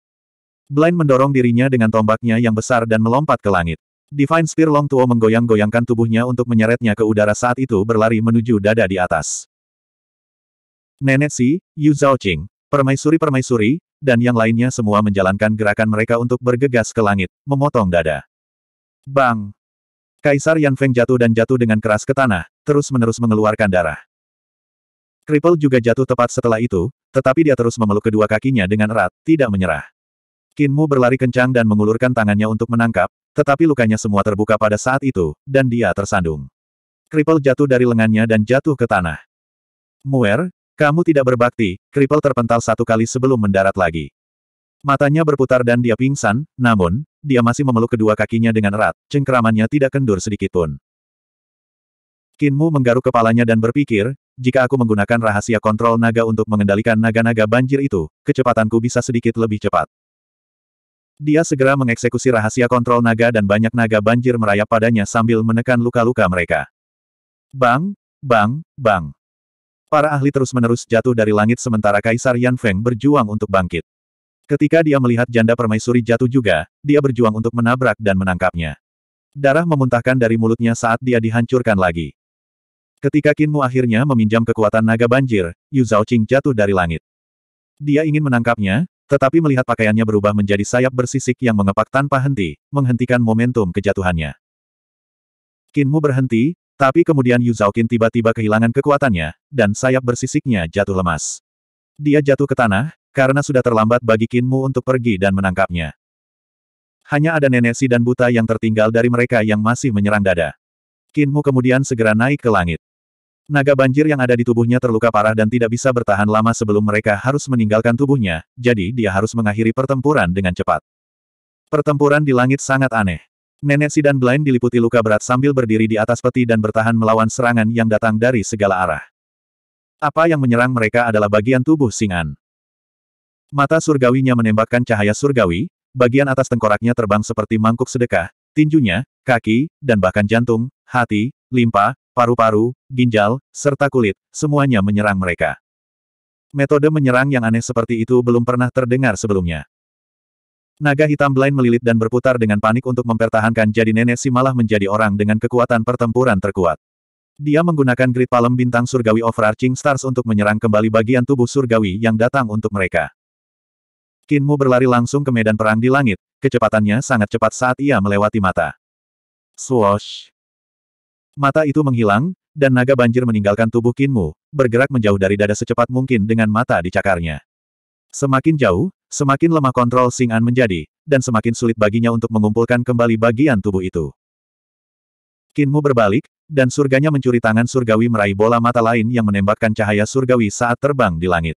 Blind mendorong dirinya dengan tombaknya yang besar dan melompat ke langit. Divine Spear Long Tuo menggoyang-goyangkan tubuhnya untuk menyeretnya ke udara saat itu berlari menuju dada di atas. Nenek Si, Yu Zhaoqing, permaisuri-permaisuri, dan yang lainnya semua menjalankan gerakan mereka untuk bergegas ke langit, memotong dada. Bang! Kaisar Yan Feng jatuh dan jatuh dengan keras ke tanah, terus-menerus mengeluarkan darah. Cripple juga jatuh tepat setelah itu, tetapi dia terus memeluk kedua kakinya dengan erat, tidak menyerah. Kinmu berlari kencang dan mengulurkan tangannya untuk menangkap, tetapi lukanya semua terbuka pada saat itu, dan dia tersandung. Cripple jatuh dari lengannya dan jatuh ke tanah. Muer, kamu tidak berbakti, Cripple terpental satu kali sebelum mendarat lagi. Matanya berputar dan dia pingsan, namun, dia masih memeluk kedua kakinya dengan erat, cengkeramannya tidak kendur sedikitpun. Kinmu menggaruk kepalanya dan berpikir, jika aku menggunakan rahasia kontrol naga untuk mengendalikan naga-naga banjir itu, kecepatanku bisa sedikit lebih cepat. Dia segera mengeksekusi rahasia kontrol naga dan banyak naga banjir merayap padanya sambil menekan luka-luka mereka. Bang, bang, bang. Para ahli terus-menerus jatuh dari langit sementara Kaisar Yan Feng berjuang untuk bangkit. Ketika dia melihat janda permaisuri jatuh juga, dia berjuang untuk menabrak dan menangkapnya. Darah memuntahkan dari mulutnya saat dia dihancurkan lagi. Ketika Kinmu akhirnya meminjam kekuatan naga banjir, Yu Zhaoqing jatuh dari langit. Dia ingin menangkapnya, tetapi melihat pakaiannya berubah menjadi sayap bersisik yang mengepak tanpa henti, menghentikan momentum kejatuhannya. Kinmu berhenti, tapi kemudian Yu Zhaoqing tiba-tiba kehilangan kekuatannya, dan sayap bersisiknya jatuh lemas. Dia jatuh ke tanah, karena sudah terlambat bagi Kinmu untuk pergi dan menangkapnya. Hanya ada nenek si dan buta yang tertinggal dari mereka yang masih menyerang dada. Kinmu kemudian segera naik ke langit. Naga banjir yang ada di tubuhnya terluka parah dan tidak bisa bertahan lama sebelum mereka harus meninggalkan tubuhnya, jadi dia harus mengakhiri pertempuran dengan cepat. Pertempuran di langit sangat aneh. Nenek Sidan Blind diliputi luka berat sambil berdiri di atas peti dan bertahan melawan serangan yang datang dari segala arah. Apa yang menyerang mereka adalah bagian tubuh Singan. Mata surgawinya menembakkan cahaya surgawi, bagian atas tengkoraknya terbang seperti mangkuk sedekah, tinjunya, kaki, dan bahkan jantung, hati, limpa, paru-paru, ginjal, serta kulit, semuanya menyerang mereka. Metode menyerang yang aneh seperti itu belum pernah terdengar sebelumnya. Naga hitam Blind melilit dan berputar dengan panik untuk mempertahankan jadi nenek si malah menjadi orang dengan kekuatan pertempuran terkuat. Dia menggunakan grid palem bintang surgawi overarching stars untuk menyerang kembali bagian tubuh surgawi yang datang untuk mereka. Kinmu berlari langsung ke medan perang di langit, kecepatannya sangat cepat saat ia melewati mata. Swoosh! Mata itu menghilang, dan naga banjir meninggalkan tubuh Kinmu, bergerak menjauh dari dada secepat mungkin dengan mata di cakarnya. Semakin jauh, semakin lemah kontrol Sing An menjadi, dan semakin sulit baginya untuk mengumpulkan kembali bagian tubuh itu. Kinmu berbalik, dan surganya mencuri tangan surgawi meraih bola mata lain yang menembakkan cahaya surgawi saat terbang di langit.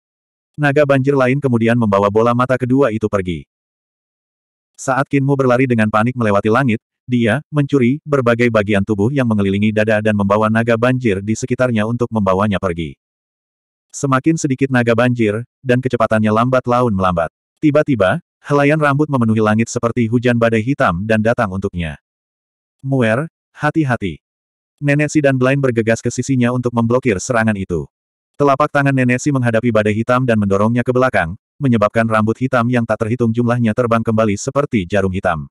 Naga banjir lain kemudian membawa bola mata kedua itu pergi. Saat Kinmu berlari dengan panik melewati langit, dia mencuri berbagai bagian tubuh yang mengelilingi dada dan membawa naga banjir di sekitarnya untuk membawanya pergi. Semakin sedikit naga banjir, dan kecepatannya lambat laun melambat. Tiba-tiba, helaian rambut memenuhi langit seperti hujan badai hitam dan datang untuknya. Muer, hati-hati. Nenek Si dan Blind bergegas ke sisinya untuk memblokir serangan itu. Telapak tangan Nenek Si menghadapi badai hitam dan mendorongnya ke belakang, menyebabkan rambut hitam yang tak terhitung jumlahnya terbang kembali seperti jarum hitam.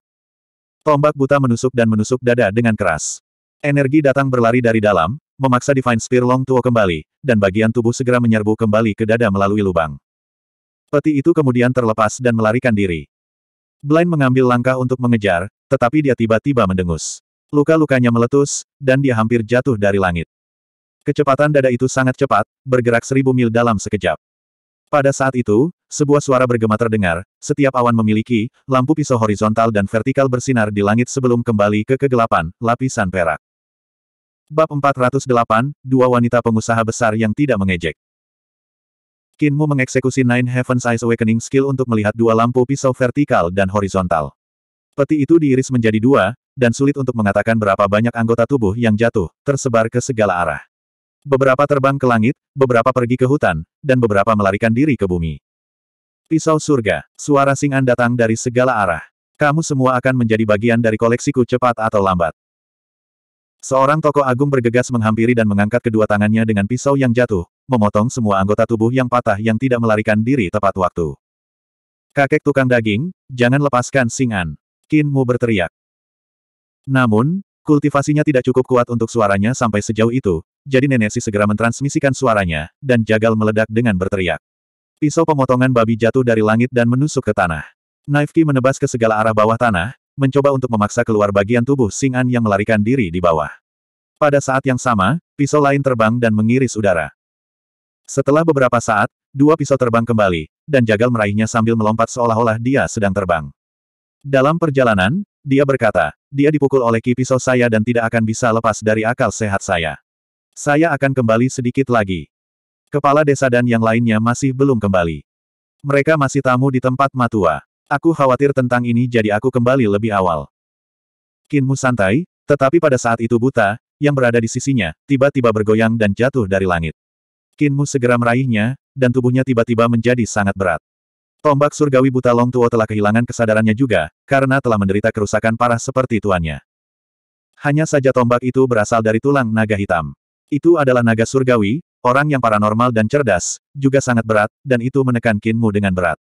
Tombak buta menusuk dan menusuk dada dengan keras. Energi datang berlari dari dalam, memaksa Divine Spear Long Tuo kembali, dan bagian tubuh segera menyerbu kembali ke dada melalui lubang. Peti itu kemudian terlepas dan melarikan diri. Blind mengambil langkah untuk mengejar, tetapi dia tiba-tiba mendengus. Luka-lukanya meletus, dan dia hampir jatuh dari langit. Kecepatan dada itu sangat cepat, bergerak seribu mil dalam sekejap. Pada saat itu, sebuah suara bergema terdengar, setiap awan memiliki, lampu pisau horizontal dan vertikal bersinar di langit sebelum kembali ke kegelapan, lapisan perak. Bab 408, Dua Wanita Pengusaha Besar Yang Tidak Mengejek Kinmu mengeksekusi Nine Heaven's Eyes Awakening skill untuk melihat dua lampu pisau vertikal dan horizontal. Peti itu diiris menjadi dua, dan sulit untuk mengatakan berapa banyak anggota tubuh yang jatuh, tersebar ke segala arah. Beberapa terbang ke langit, beberapa pergi ke hutan, dan beberapa melarikan diri ke bumi. Pisau surga, suara singan datang dari segala arah. Kamu semua akan menjadi bagian dari koleksiku cepat atau lambat. Seorang tokoh agung bergegas menghampiri dan mengangkat kedua tangannya dengan pisau yang jatuh, memotong semua anggota tubuh yang patah yang tidak melarikan diri tepat waktu. Kakek tukang daging, jangan lepaskan singan. Kinmu berteriak. Namun, kultivasinya tidak cukup kuat untuk suaranya sampai sejauh itu, jadi nenek si segera mentransmisikan suaranya, dan Jagal meledak dengan berteriak. Pisau pemotongan babi jatuh dari langit dan menusuk ke tanah. Naifki menebas ke segala arah bawah tanah, mencoba untuk memaksa keluar bagian tubuh Sing'an yang melarikan diri di bawah. Pada saat yang sama, pisau lain terbang dan mengiris udara. Setelah beberapa saat, dua pisau terbang kembali, dan Jagal meraihnya sambil melompat seolah-olah dia sedang terbang. Dalam perjalanan, dia berkata, dia dipukul oleh ki pisau saya dan tidak akan bisa lepas dari akal sehat saya. Saya akan kembali sedikit lagi. Kepala desa dan yang lainnya masih belum kembali. Mereka masih tamu di tempat matua. Aku khawatir tentang ini jadi aku kembali lebih awal. Kinmu santai, tetapi pada saat itu buta, yang berada di sisinya, tiba-tiba bergoyang dan jatuh dari langit. Kinmu segera meraihnya, dan tubuhnya tiba-tiba menjadi sangat berat. Tombak surgawi buta Long Tuo telah kehilangan kesadarannya juga, karena telah menderita kerusakan parah seperti tuannya. Hanya saja tombak itu berasal dari tulang naga hitam. Itu adalah naga surgawi, Orang yang paranormal dan cerdas, juga sangat berat, dan itu menekan Kinmu dengan berat.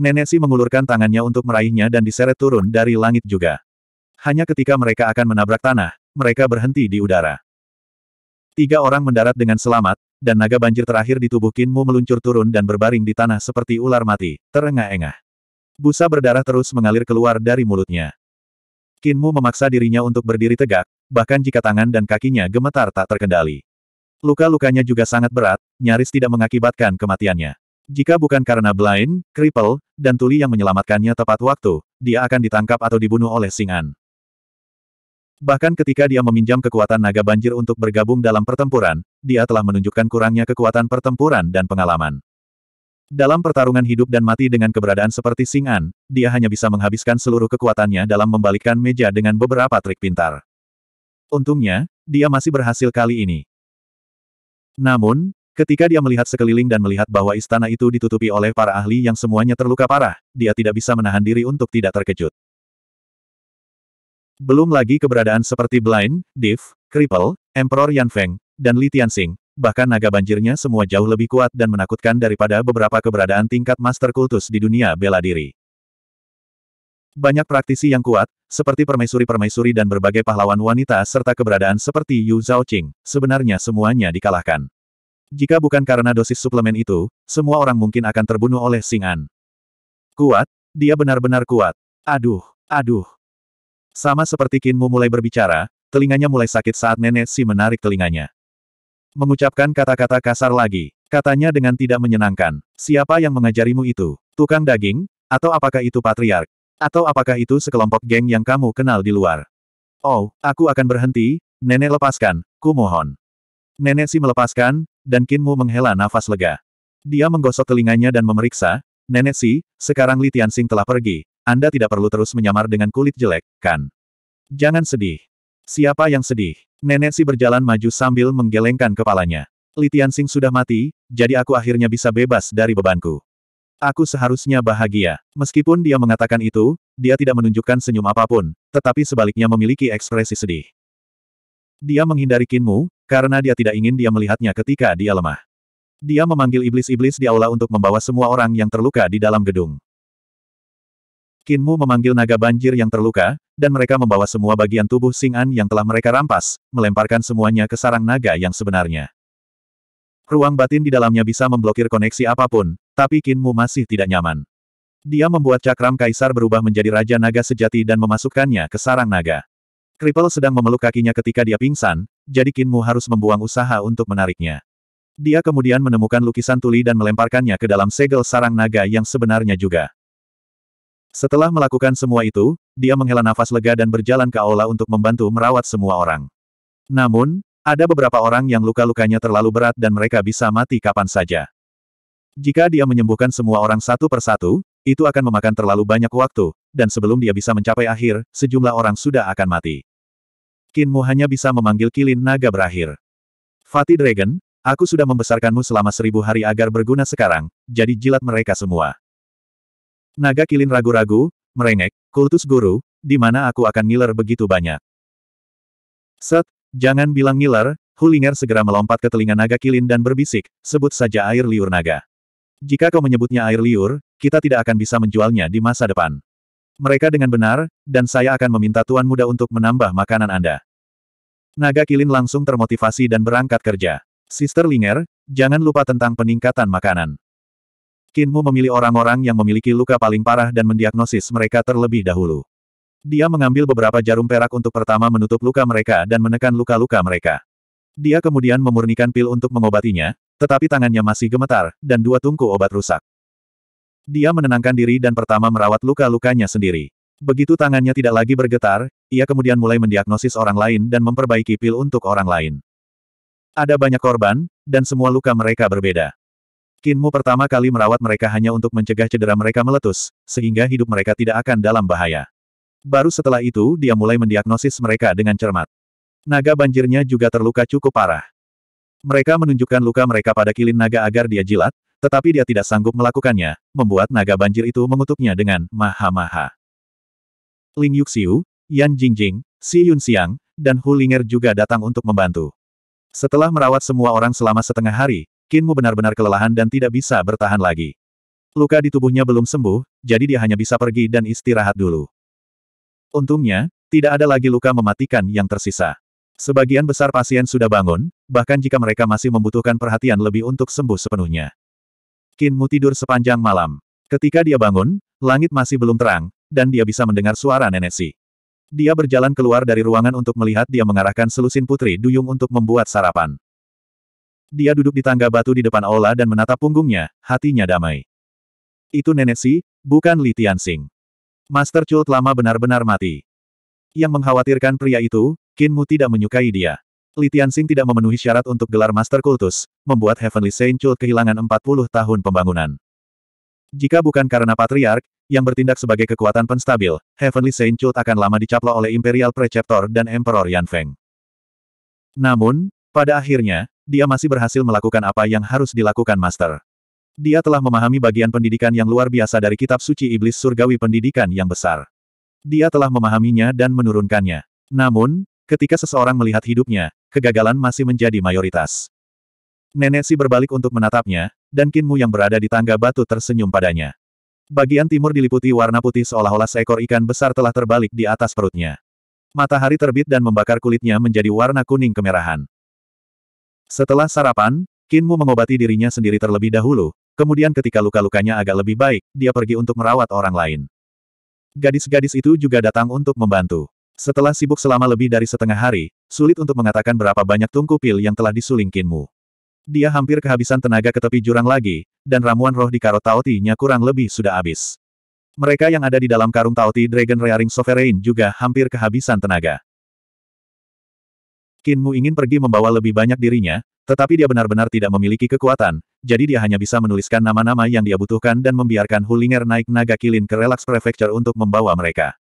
Nenek Si mengulurkan tangannya untuk meraihnya dan diseret turun dari langit juga. Hanya ketika mereka akan menabrak tanah, mereka berhenti di udara. Tiga orang mendarat dengan selamat, dan naga banjir terakhir di tubuh Kinmu meluncur turun dan berbaring di tanah seperti ular mati, terengah-engah. Busa berdarah terus mengalir keluar dari mulutnya. Kinmu memaksa dirinya untuk berdiri tegak, bahkan jika tangan dan kakinya gemetar tak terkendali. Luka-lukanya juga sangat berat, nyaris tidak mengakibatkan kematiannya. Jika bukan karena blind, cripple, dan tuli yang menyelamatkannya tepat waktu, dia akan ditangkap atau dibunuh oleh Singan. Bahkan ketika dia meminjam kekuatan naga banjir untuk bergabung dalam pertempuran, dia telah menunjukkan kurangnya kekuatan pertempuran dan pengalaman. Dalam pertarungan hidup dan mati dengan keberadaan seperti Singan, dia hanya bisa menghabiskan seluruh kekuatannya dalam membalikkan meja dengan beberapa trik pintar. Untungnya, dia masih berhasil kali ini. Namun, ketika dia melihat sekeliling dan melihat bahwa istana itu ditutupi oleh para ahli yang semuanya terluka parah, dia tidak bisa menahan diri untuk tidak terkejut. Belum lagi keberadaan seperti Blind, Div, Cripple, Emperor Yan Feng, dan Li Tianxing, bahkan naga banjirnya semua jauh lebih kuat dan menakutkan daripada beberapa keberadaan tingkat master kultus di dunia bela diri. Banyak praktisi yang kuat, seperti permaisuri-permaisuri dan berbagai pahlawan wanita serta keberadaan seperti Yu Zhaoqing, sebenarnya semuanya dikalahkan. Jika bukan karena dosis suplemen itu, semua orang mungkin akan terbunuh oleh Sing An. Kuat, dia benar-benar kuat. Aduh, aduh. Sama seperti Kinmu mulai berbicara, telinganya mulai sakit saat nenek Si menarik telinganya. Mengucapkan kata-kata kasar lagi, katanya dengan tidak menyenangkan. Siapa yang mengajarimu itu? Tukang daging? Atau apakah itu patriark? Atau apakah itu sekelompok geng yang kamu kenal di luar? Oh, aku akan berhenti, nenek lepaskan, kumohon. Nenek si melepaskan, dan Kinmu menghela nafas lega. Dia menggosok telinganya dan memeriksa, Nenek si, sekarang Li Tianxing telah pergi, Anda tidak perlu terus menyamar dengan kulit jelek, kan? Jangan sedih. Siapa yang sedih? Nenek si berjalan maju sambil menggelengkan kepalanya. Li Tianxing sudah mati, jadi aku akhirnya bisa bebas dari bebanku. Aku seharusnya bahagia. Meskipun dia mengatakan itu, dia tidak menunjukkan senyum apapun, tetapi sebaliknya memiliki ekspresi sedih. Dia menghindari Kinmu, karena dia tidak ingin dia melihatnya ketika dia lemah. Dia memanggil iblis-iblis di aula untuk membawa semua orang yang terluka di dalam gedung. Kinmu memanggil naga banjir yang terluka, dan mereka membawa semua bagian tubuh Sing'an yang telah mereka rampas, melemparkan semuanya ke sarang naga yang sebenarnya. Ruang batin di dalamnya bisa memblokir koneksi apapun, tapi Kinmu masih tidak nyaman. Dia membuat cakram kaisar berubah menjadi raja naga sejati dan memasukkannya ke sarang naga. Kripel sedang memeluk kakinya ketika dia pingsan, jadi Kinmu harus membuang usaha untuk menariknya. Dia kemudian menemukan lukisan tuli dan melemparkannya ke dalam segel sarang naga yang sebenarnya juga. Setelah melakukan semua itu, dia menghela nafas lega dan berjalan ke aula untuk membantu merawat semua orang. Namun, ada beberapa orang yang luka-lukanya terlalu berat dan mereka bisa mati kapan saja. Jika dia menyembuhkan semua orang satu persatu, itu akan memakan terlalu banyak waktu, dan sebelum dia bisa mencapai akhir, sejumlah orang sudah akan mati. Kinmu hanya bisa memanggil kilin naga berakhir. Fatih Dragon, aku sudah membesarkanmu selama seribu hari agar berguna sekarang, jadi jilat mereka semua. Naga kilin ragu-ragu, merengek, kultus guru, di mana aku akan ngiler begitu banyak. Set, jangan bilang ngiler, Hulinger segera melompat ke telinga naga kilin dan berbisik, sebut saja air liur naga. Jika kau menyebutnya air liur, kita tidak akan bisa menjualnya di masa depan. Mereka dengan benar, dan saya akan meminta Tuan Muda untuk menambah makanan Anda. Naga Kilin langsung termotivasi dan berangkat kerja. Sister Linger, jangan lupa tentang peningkatan makanan. Kinmu memilih orang-orang yang memiliki luka paling parah dan mendiagnosis mereka terlebih dahulu. Dia mengambil beberapa jarum perak untuk pertama menutup luka mereka dan menekan luka-luka mereka. Dia kemudian memurnikan pil untuk mengobatinya, tetapi tangannya masih gemetar, dan dua tungku obat rusak. Dia menenangkan diri dan pertama merawat luka-lukanya sendiri. Begitu tangannya tidak lagi bergetar, ia kemudian mulai mendiagnosis orang lain dan memperbaiki pil untuk orang lain. Ada banyak korban, dan semua luka mereka berbeda. Kinmu pertama kali merawat mereka hanya untuk mencegah cedera mereka meletus, sehingga hidup mereka tidak akan dalam bahaya. Baru setelah itu dia mulai mendiagnosis mereka dengan cermat. Naga banjirnya juga terluka cukup parah. Mereka menunjukkan luka mereka pada kilin naga agar dia jilat, tetapi dia tidak sanggup melakukannya, membuat naga banjir itu mengutuknya dengan maha-maha. Ling Yuxiu, Yan Jingjing, Si Yun Xiang, dan Hu Linger juga datang untuk membantu. Setelah merawat semua orang selama setengah hari, Kinmu benar-benar kelelahan dan tidak bisa bertahan lagi. Luka di tubuhnya belum sembuh, jadi dia hanya bisa pergi dan istirahat dulu. Untungnya, tidak ada lagi luka mematikan yang tersisa. Sebagian besar pasien sudah bangun, bahkan jika mereka masih membutuhkan perhatian lebih untuk sembuh sepenuhnya. Kinmu tidur sepanjang malam. Ketika dia bangun, langit masih belum terang, dan dia bisa mendengar suara nenek Si. Dia berjalan keluar dari ruangan untuk melihat dia mengarahkan selusin putri duyung untuk membuat sarapan. Dia duduk di tangga batu di depan aula dan menatap punggungnya, hatinya damai. Itu nenek Si, bukan Li Tianxing. Master Chul lama benar-benar mati. Yang mengkhawatirkan pria itu, Kinmu tidak menyukai dia. Li Tianxing tidak memenuhi syarat untuk gelar Master Kultus, membuat Heavenly Saint Chul kehilangan 40 tahun pembangunan. Jika bukan karena Patriark, yang bertindak sebagai kekuatan penstabil, Heavenly Saint Chul akan lama dicaplo oleh Imperial Preceptor dan Emperor Yan Feng. Namun, pada akhirnya, dia masih berhasil melakukan apa yang harus dilakukan Master. Dia telah memahami bagian pendidikan yang luar biasa dari kitab suci iblis surgawi pendidikan yang besar. Dia telah memahaminya dan menurunkannya. Namun, ketika seseorang melihat hidupnya, kegagalan masih menjadi mayoritas. Nenek Si berbalik untuk menatapnya, dan Kinmu yang berada di tangga batu tersenyum padanya. Bagian timur diliputi warna putih seolah-olah seekor ikan besar telah terbalik di atas perutnya. Matahari terbit dan membakar kulitnya menjadi warna kuning kemerahan. Setelah sarapan, Kinmu mengobati dirinya sendiri terlebih dahulu, kemudian ketika luka-lukanya agak lebih baik, dia pergi untuk merawat orang lain. Gadis-gadis itu juga datang untuk membantu. Setelah sibuk selama lebih dari setengah hari, sulit untuk mengatakan berapa banyak tungku pil yang telah disulingkinmu. Dia hampir kehabisan tenaga ke tepi jurang lagi, dan ramuan roh di karot taotinya kurang lebih sudah habis. Mereka yang ada di dalam karung taoti Dragon Rearing Sovereign juga hampir kehabisan tenaga. Kinmu ingin pergi membawa lebih banyak dirinya, tetapi dia benar-benar tidak memiliki kekuatan, jadi dia hanya bisa menuliskan nama-nama yang dia butuhkan dan membiarkan Hulinger naik naga kilin ke Relax Prefecture untuk membawa mereka.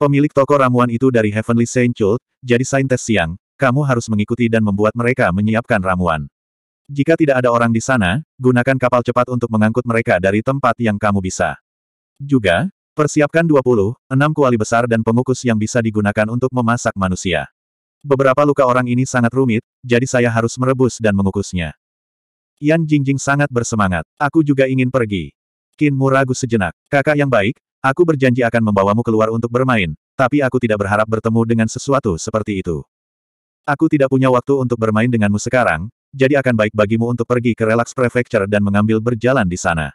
Pemilik toko ramuan itu dari Heavenly Saint Chult, jadi saintes siang, kamu harus mengikuti dan membuat mereka menyiapkan ramuan. Jika tidak ada orang di sana, gunakan kapal cepat untuk mengangkut mereka dari tempat yang kamu bisa. Juga, persiapkan 20, 6 kuali besar dan pengukus yang bisa digunakan untuk memasak manusia. Beberapa luka orang ini sangat rumit, jadi saya harus merebus dan mengukusnya. Yan Jingjing sangat bersemangat. Aku juga ingin pergi. Qin Mu ragu sejenak. Kakak yang baik, aku berjanji akan membawamu keluar untuk bermain, tapi aku tidak berharap bertemu dengan sesuatu seperti itu. Aku tidak punya waktu untuk bermain denganmu sekarang, jadi akan baik bagimu untuk pergi ke Relax Prefecture dan mengambil berjalan di sana.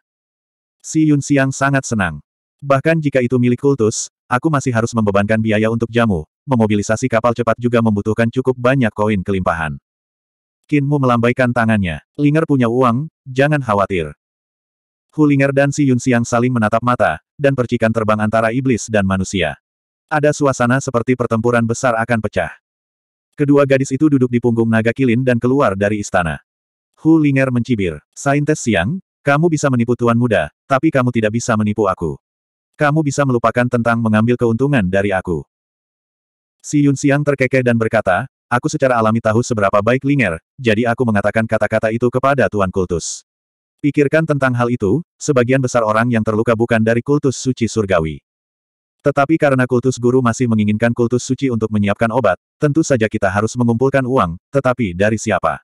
Si Yun Siang sangat senang. Bahkan jika itu milik kultus, Aku masih harus membebankan biaya untuk jamu, memobilisasi kapal cepat juga membutuhkan cukup banyak koin kelimpahan. Kinmu melambaikan tangannya. Linger punya uang, jangan khawatir. Hulinger dan Si Yun Siang saling menatap mata, dan percikan terbang antara iblis dan manusia. Ada suasana seperti pertempuran besar akan pecah. Kedua gadis itu duduk di punggung naga kilin dan keluar dari istana. Hu Linger mencibir. Saintes Siang, kamu bisa menipu tuan muda, tapi kamu tidak bisa menipu aku. Kamu bisa melupakan tentang mengambil keuntungan dari aku. Si Yun Siang terkekeh dan berkata, aku secara alami tahu seberapa baik Linger, jadi aku mengatakan kata-kata itu kepada Tuan Kultus. Pikirkan tentang hal itu, sebagian besar orang yang terluka bukan dari kultus suci surgawi. Tetapi karena kultus guru masih menginginkan kultus suci untuk menyiapkan obat, tentu saja kita harus mengumpulkan uang, tetapi dari siapa?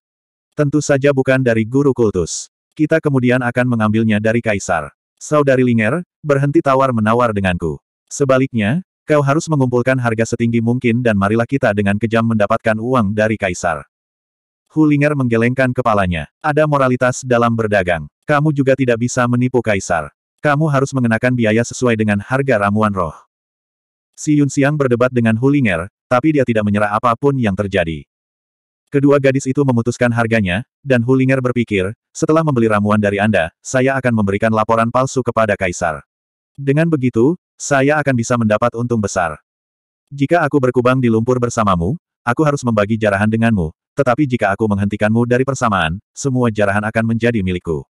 Tentu saja bukan dari guru kultus. Kita kemudian akan mengambilnya dari kaisar. Saudari Linger, berhenti tawar-menawar denganku. Sebaliknya, kau harus mengumpulkan harga setinggi mungkin dan marilah kita dengan kejam mendapatkan uang dari Kaisar. Hulinger menggelengkan kepalanya. Ada moralitas dalam berdagang. Kamu juga tidak bisa menipu Kaisar. Kamu harus mengenakan biaya sesuai dengan harga ramuan roh. Si Yun Siang berdebat dengan Hulinger, tapi dia tidak menyerah apapun yang terjadi. Kedua gadis itu memutuskan harganya, dan Hulinger berpikir, setelah membeli ramuan dari Anda, saya akan memberikan laporan palsu kepada Kaisar. Dengan begitu, saya akan bisa mendapat untung besar. Jika aku berkubang di lumpur bersamamu, aku harus membagi jarahan denganmu, tetapi jika aku menghentikanmu dari persamaan, semua jarahan akan menjadi milikku.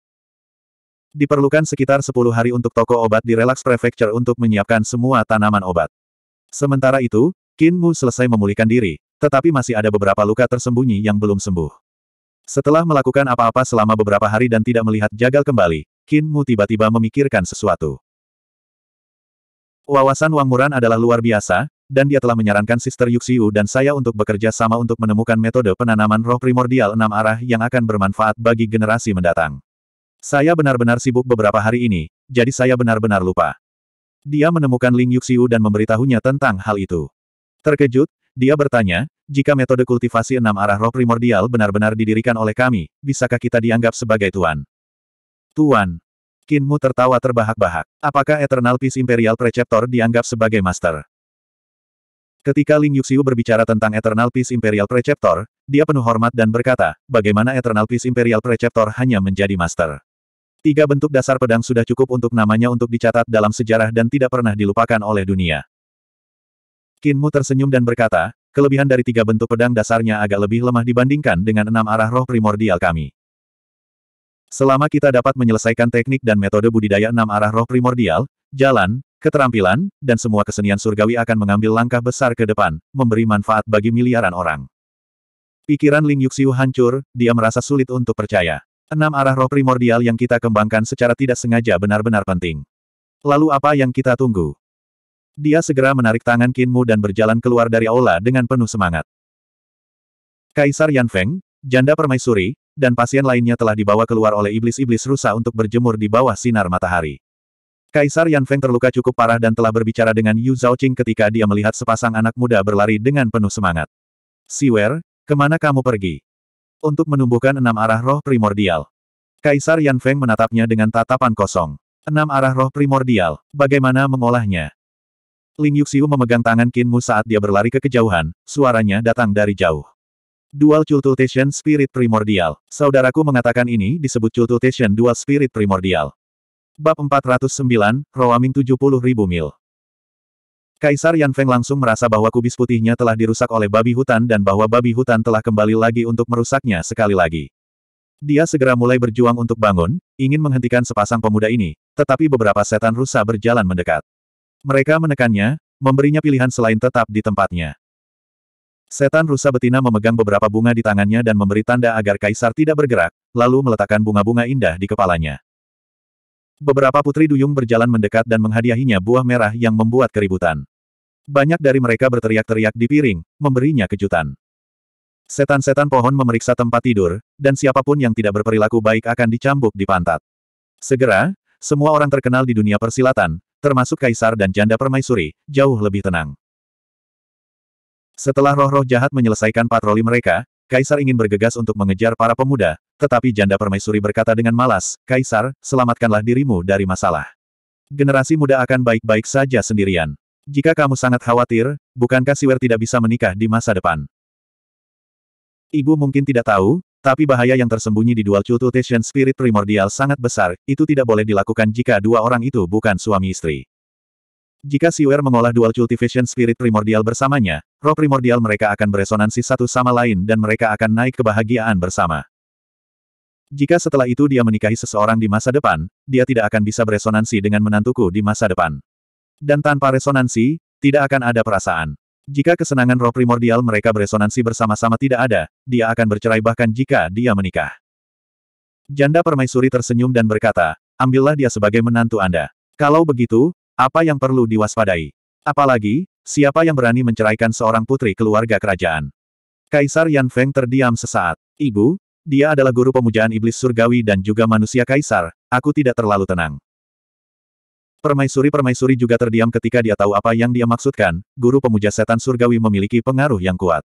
Diperlukan sekitar 10 hari untuk toko obat di Relax Prefecture untuk menyiapkan semua tanaman obat. Sementara itu, Kinmu selesai memulihkan diri, tetapi masih ada beberapa luka tersembunyi yang belum sembuh. Setelah melakukan apa-apa selama beberapa hari dan tidak melihat Jagal kembali, Qin Mu tiba-tiba memikirkan sesuatu. Wawasan Wang Muran adalah luar biasa, dan dia telah menyarankan Sister Yuxiu dan saya untuk bekerja sama untuk menemukan metode penanaman roh primordial enam arah yang akan bermanfaat bagi generasi mendatang. Saya benar-benar sibuk beberapa hari ini, jadi saya benar-benar lupa. Dia menemukan Ling Yuxiu dan memberitahunya tentang hal itu. Terkejut, dia bertanya, jika metode kultivasi enam arah roh primordial benar-benar didirikan oleh kami, bisakah kita dianggap sebagai tuan? Tuan. Kinmu tertawa terbahak-bahak. Apakah Eternal Peace Imperial Preceptor dianggap sebagai master? Ketika Ling Yuxiu berbicara tentang Eternal Peace Imperial Preceptor, dia penuh hormat dan berkata, bagaimana Eternal Peace Imperial Preceptor hanya menjadi master? Tiga bentuk dasar pedang sudah cukup untuk namanya untuk dicatat dalam sejarah dan tidak pernah dilupakan oleh dunia. Kinmu tersenyum dan berkata, kelebihan dari tiga bentuk pedang dasarnya agak lebih lemah dibandingkan dengan enam arah roh primordial kami. Selama kita dapat menyelesaikan teknik dan metode budidaya enam arah roh primordial, jalan, keterampilan, dan semua kesenian surgawi akan mengambil langkah besar ke depan, memberi manfaat bagi miliaran orang. Pikiran Ling Yuxiu hancur, dia merasa sulit untuk percaya. Enam arah roh primordial yang kita kembangkan secara tidak sengaja benar-benar penting. Lalu apa yang kita tunggu? Dia segera menarik tangan Kinmu dan berjalan keluar dari aula dengan penuh semangat. Kaisar Yan Feng, janda permaisuri, dan pasien lainnya telah dibawa keluar oleh iblis-iblis rusa untuk berjemur di bawah sinar matahari. Kaisar Yan Feng terluka cukup parah dan telah berbicara dengan Yu Zhaoqing ketika dia melihat sepasang anak muda berlari dengan penuh semangat. Siwer, kemana kamu pergi? Untuk menumbuhkan enam arah roh primordial. Kaisar Yan Feng menatapnya dengan tatapan kosong. Enam arah roh primordial, bagaimana mengolahnya? Ling Yuxiu memegang tangan Qin Mu saat dia berlari ke kejauhan, suaranya datang dari jauh. Dual Cultultation Spirit Primordial. Saudaraku mengatakan ini disebut Cultultation Dual Spirit Primordial. Bab 409, Roaming 70.000 mil. Kaisar Yan Feng langsung merasa bahwa kubis putihnya telah dirusak oleh babi hutan dan bahwa babi hutan telah kembali lagi untuk merusaknya sekali lagi. Dia segera mulai berjuang untuk bangun, ingin menghentikan sepasang pemuda ini, tetapi beberapa setan rusa berjalan mendekat. Mereka menekannya, memberinya pilihan selain tetap di tempatnya. Setan rusa betina memegang beberapa bunga di tangannya dan memberi tanda agar kaisar tidak bergerak, lalu meletakkan bunga-bunga indah di kepalanya. Beberapa putri duyung berjalan mendekat dan menghadiahinya buah merah yang membuat keributan. Banyak dari mereka berteriak-teriak di piring, memberinya kejutan. Setan-setan pohon memeriksa tempat tidur, dan siapapun yang tidak berperilaku baik akan dicambuk di pantat. Segera, semua orang terkenal di dunia persilatan, termasuk kaisar dan janda permaisuri, jauh lebih tenang. Setelah roh-roh jahat menyelesaikan patroli mereka, Kaisar ingin bergegas untuk mengejar para pemuda, tetapi janda permaisuri berkata dengan malas, Kaisar, selamatkanlah dirimu dari masalah. Generasi muda akan baik-baik saja sendirian. Jika kamu sangat khawatir, bukankah Siwer tidak bisa menikah di masa depan? Ibu mungkin tidak tahu, tapi bahaya yang tersembunyi di dual cultivation spirit primordial sangat besar, itu tidak boleh dilakukan jika dua orang itu bukan suami istri. Jika Siwer mengolah dual cultivation spirit primordial bersamanya, roh primordial mereka akan beresonansi satu sama lain dan mereka akan naik kebahagiaan bersama. Jika setelah itu dia menikahi seseorang di masa depan, dia tidak akan bisa beresonansi dengan menantuku di masa depan. Dan tanpa resonansi, tidak akan ada perasaan. Jika kesenangan roh primordial mereka beresonansi bersama-sama tidak ada, dia akan bercerai bahkan jika dia menikah. Janda permaisuri tersenyum dan berkata, ambillah dia sebagai menantu Anda. Kalau begitu, apa yang perlu diwaspadai? Apalagi, siapa yang berani menceraikan seorang putri keluarga kerajaan? Kaisar Yan Feng terdiam sesaat. Ibu, dia adalah guru pemujaan iblis surgawi dan juga manusia kaisar, aku tidak terlalu tenang. Permaisuri-permaisuri juga terdiam ketika dia tahu apa yang dia maksudkan, guru pemuja setan surgawi memiliki pengaruh yang kuat.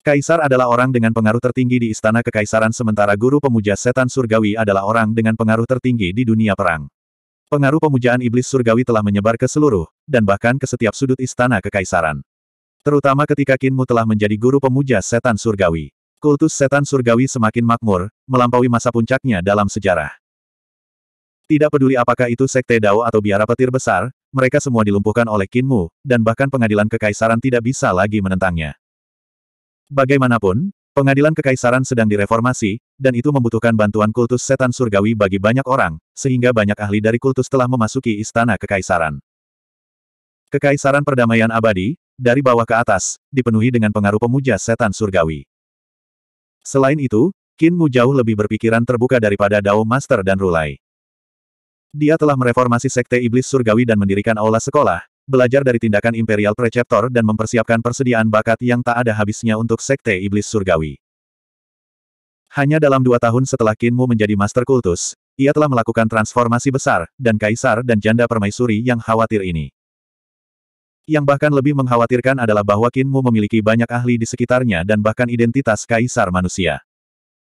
Kaisar adalah orang dengan pengaruh tertinggi di istana kekaisaran sementara guru pemuja setan surgawi adalah orang dengan pengaruh tertinggi di dunia perang. Pengaruh pemujaan iblis surgawi telah menyebar ke seluruh, dan bahkan ke setiap sudut istana kekaisaran. Terutama ketika Kinmu telah menjadi guru pemuja setan surgawi. Kultus setan surgawi semakin makmur, melampaui masa puncaknya dalam sejarah. Tidak peduli apakah itu sekte Dao atau biara petir besar, mereka semua dilumpuhkan oleh Kinmu, dan bahkan pengadilan kekaisaran tidak bisa lagi menentangnya. Bagaimanapun, Pengadilan Kekaisaran sedang direformasi, dan itu membutuhkan bantuan kultus setan surgawi bagi banyak orang, sehingga banyak ahli dari kultus telah memasuki istana Kekaisaran. Kekaisaran Perdamaian Abadi, dari bawah ke atas, dipenuhi dengan pengaruh pemuja setan surgawi. Selain itu, Qin Mu jauh lebih berpikiran terbuka daripada Dao Master dan Rulai. Dia telah mereformasi Sekte Iblis Surgawi dan mendirikan aula sekolah, belajar dari tindakan Imperial Preceptor dan mempersiapkan persediaan bakat yang tak ada habisnya untuk Sekte Iblis Surgawi. Hanya dalam dua tahun setelah Kinmu menjadi Master Kultus, ia telah melakukan transformasi besar, dan Kaisar dan Janda Permaisuri yang khawatir ini. Yang bahkan lebih mengkhawatirkan adalah bahwa Kinmu memiliki banyak ahli di sekitarnya dan bahkan identitas Kaisar manusia.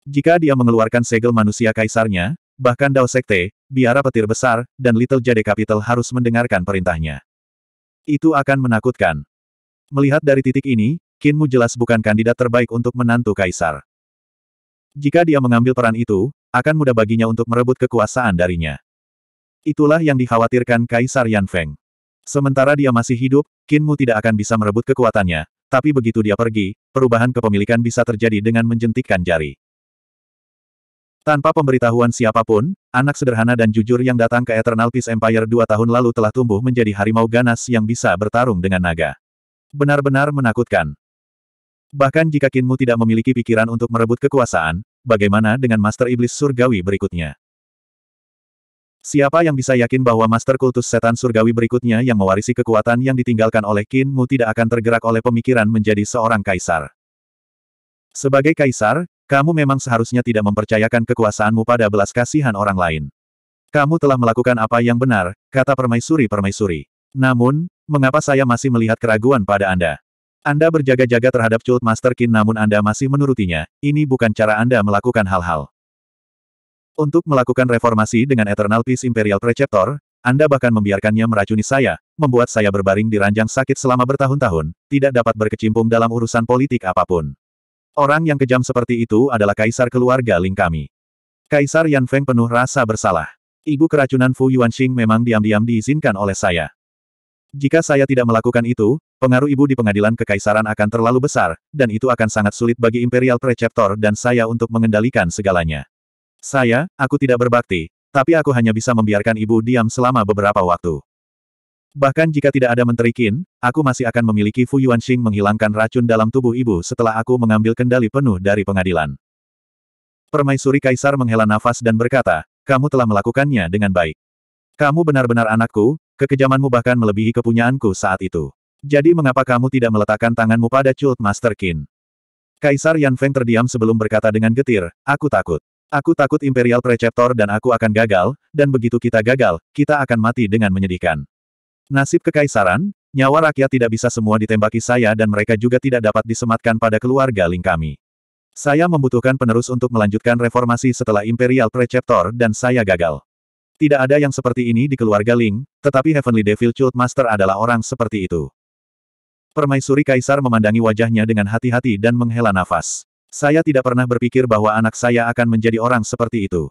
Jika dia mengeluarkan segel manusia kaisarnya, Bahkan Dao Sekte, biara petir besar, dan Little Jade Capital harus mendengarkan perintahnya. Itu akan menakutkan. Melihat dari titik ini, Kinmu jelas bukan kandidat terbaik untuk menantu Kaisar. Jika dia mengambil peran itu, akan mudah baginya untuk merebut kekuasaan darinya. Itulah yang dikhawatirkan Kaisar Yan Feng. Sementara dia masih hidup, Kinmu tidak akan bisa merebut kekuatannya, tapi begitu dia pergi, perubahan kepemilikan bisa terjadi dengan menjentikkan jari. Tanpa pemberitahuan siapapun, anak sederhana dan jujur yang datang ke Eternal Peace Empire dua tahun lalu telah tumbuh menjadi harimau ganas yang bisa bertarung dengan naga. Benar-benar menakutkan. Bahkan jika Kinmu tidak memiliki pikiran untuk merebut kekuasaan, bagaimana dengan Master Iblis Surgawi berikutnya? Siapa yang bisa yakin bahwa Master Kultus Setan Surgawi berikutnya yang mewarisi kekuatan yang ditinggalkan oleh Kinmu tidak akan tergerak oleh pemikiran menjadi seorang kaisar? Sebagai kaisar, kamu memang seharusnya tidak mempercayakan kekuasaanmu pada belas kasihan orang lain. Kamu telah melakukan apa yang benar, kata permaisuri-permaisuri. Namun, mengapa saya masih melihat keraguan pada Anda? Anda berjaga-jaga terhadap Cult Master Kin namun Anda masih menurutinya, ini bukan cara Anda melakukan hal-hal. Untuk melakukan reformasi dengan Eternal Peace Imperial Preceptor, Anda bahkan membiarkannya meracuni saya, membuat saya berbaring di ranjang sakit selama bertahun-tahun, tidak dapat berkecimpung dalam urusan politik apapun. Orang yang kejam seperti itu adalah kaisar keluarga Ling kami. Kaisar Yan Feng penuh rasa bersalah. Ibu keracunan Fu Yuanxing memang diam-diam diizinkan oleh saya. Jika saya tidak melakukan itu, pengaruh ibu di pengadilan kekaisaran akan terlalu besar, dan itu akan sangat sulit bagi Imperial Preceptor dan saya untuk mengendalikan segalanya. Saya, aku tidak berbakti, tapi aku hanya bisa membiarkan ibu diam selama beberapa waktu. Bahkan jika tidak ada Menteri Qin, aku masih akan memiliki Fu Yuanxing menghilangkan racun dalam tubuh ibu setelah aku mengambil kendali penuh dari pengadilan. Permaisuri Kaisar menghela nafas dan berkata, kamu telah melakukannya dengan baik. Kamu benar-benar anakku, kekejamanmu bahkan melebihi kepunyaanku saat itu. Jadi mengapa kamu tidak meletakkan tanganmu pada Chult Master Qin? Kaisar Yan Feng terdiam sebelum berkata dengan getir, aku takut. Aku takut Imperial Preceptor dan aku akan gagal, dan begitu kita gagal, kita akan mati dengan menyedihkan. Nasib kekaisaran, nyawa rakyat tidak bisa semua ditembaki saya dan mereka juga tidak dapat disematkan pada keluarga Ling kami. Saya membutuhkan penerus untuk melanjutkan reformasi setelah Imperial Preceptor dan saya gagal. Tidak ada yang seperti ini di keluarga Ling, tetapi Heavenly Devil Cult Master adalah orang seperti itu. Permaisuri Kaisar memandangi wajahnya dengan hati-hati dan menghela nafas. Saya tidak pernah berpikir bahwa anak saya akan menjadi orang seperti itu.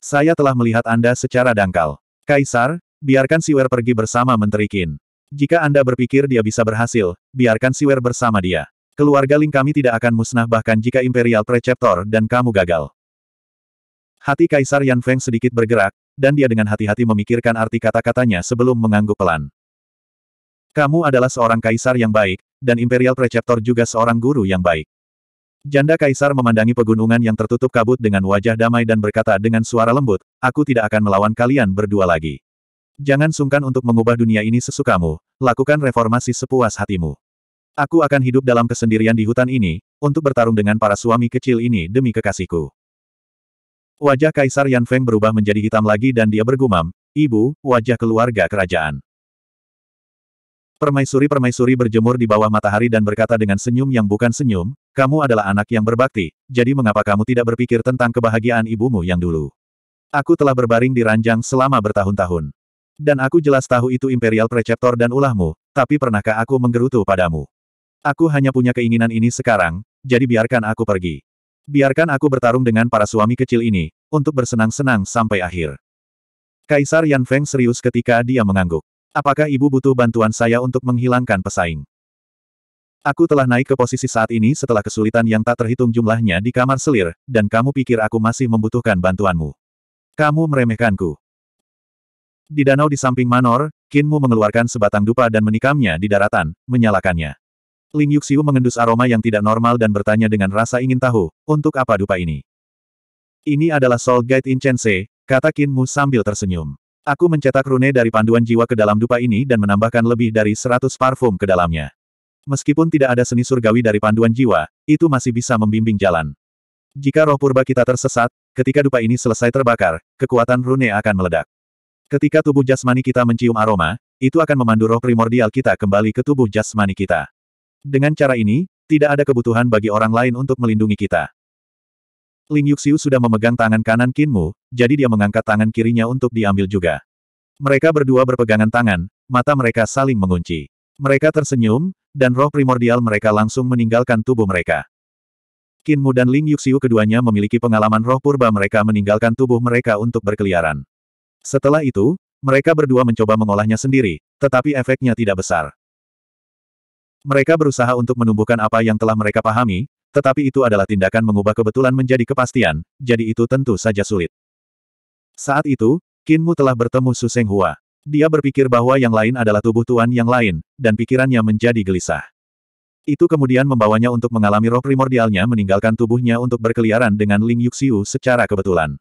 Saya telah melihat Anda secara dangkal. Kaisar, Biarkan Siwer pergi bersama Menteri Qin. Jika Anda berpikir dia bisa berhasil, biarkan Siwer bersama dia. Keluarga Ling kami tidak akan musnah bahkan jika Imperial Preceptor dan kamu gagal. Hati Kaisar Yan Feng sedikit bergerak, dan dia dengan hati-hati memikirkan arti kata-katanya sebelum mengangguk pelan. Kamu adalah seorang kaisar yang baik, dan Imperial Preceptor juga seorang guru yang baik. Janda kaisar memandangi pegunungan yang tertutup kabut dengan wajah damai dan berkata dengan suara lembut, aku tidak akan melawan kalian berdua lagi. Jangan sungkan untuk mengubah dunia ini sesukamu, lakukan reformasi sepuas hatimu. Aku akan hidup dalam kesendirian di hutan ini, untuk bertarung dengan para suami kecil ini demi kekasihku. Wajah Kaisar Yan Feng berubah menjadi hitam lagi dan dia bergumam, Ibu, wajah keluarga kerajaan. Permaisuri-permaisuri berjemur di bawah matahari dan berkata dengan senyum yang bukan senyum, kamu adalah anak yang berbakti, jadi mengapa kamu tidak berpikir tentang kebahagiaan ibumu yang dulu? Aku telah berbaring di ranjang selama bertahun-tahun. Dan aku jelas tahu itu Imperial Preceptor dan ulahmu, tapi pernahkah aku menggerutu padamu? Aku hanya punya keinginan ini sekarang, jadi biarkan aku pergi. Biarkan aku bertarung dengan para suami kecil ini, untuk bersenang-senang sampai akhir. Kaisar Yan Feng serius ketika dia mengangguk. Apakah ibu butuh bantuan saya untuk menghilangkan pesaing? Aku telah naik ke posisi saat ini setelah kesulitan yang tak terhitung jumlahnya di kamar selir, dan kamu pikir aku masih membutuhkan bantuanmu. Kamu meremehkanku. Di danau di samping Manor, Kinmu mengeluarkan sebatang dupa dan menikamnya di daratan, menyalakannya. Ling Yuxiu mengendus aroma yang tidak normal dan bertanya dengan rasa ingin tahu, untuk apa dupa ini? Ini adalah Soul Guide Incense, kata Kinmu sambil tersenyum. Aku mencetak rune dari panduan jiwa ke dalam dupa ini dan menambahkan lebih dari 100 parfum ke dalamnya. Meskipun tidak ada seni surgawi dari panduan jiwa, itu masih bisa membimbing jalan. Jika roh purba kita tersesat, ketika dupa ini selesai terbakar, kekuatan rune akan meledak. Ketika tubuh jasmani kita mencium aroma, itu akan memandu roh primordial kita kembali ke tubuh jasmani kita. Dengan cara ini, tidak ada kebutuhan bagi orang lain untuk melindungi kita. Ling Yuxiu sudah memegang tangan kanan Kinmu, jadi dia mengangkat tangan kirinya untuk diambil juga. Mereka berdua berpegangan tangan, mata mereka saling mengunci. Mereka tersenyum, dan roh primordial mereka langsung meninggalkan tubuh mereka. Kinmu dan Ling Yuxiu keduanya memiliki pengalaman roh purba mereka meninggalkan tubuh mereka untuk berkeliaran. Setelah itu, mereka berdua mencoba mengolahnya sendiri, tetapi efeknya tidak besar. Mereka berusaha untuk menumbuhkan apa yang telah mereka pahami, tetapi itu adalah tindakan mengubah kebetulan menjadi kepastian, jadi itu tentu saja sulit. Saat itu, Kinmu telah bertemu Su Seng Hua. Dia berpikir bahwa yang lain adalah tubuh tuan yang lain, dan pikirannya menjadi gelisah. Itu kemudian membawanya untuk mengalami roh primordialnya meninggalkan tubuhnya untuk berkeliaran dengan Ling Yuxiu secara kebetulan.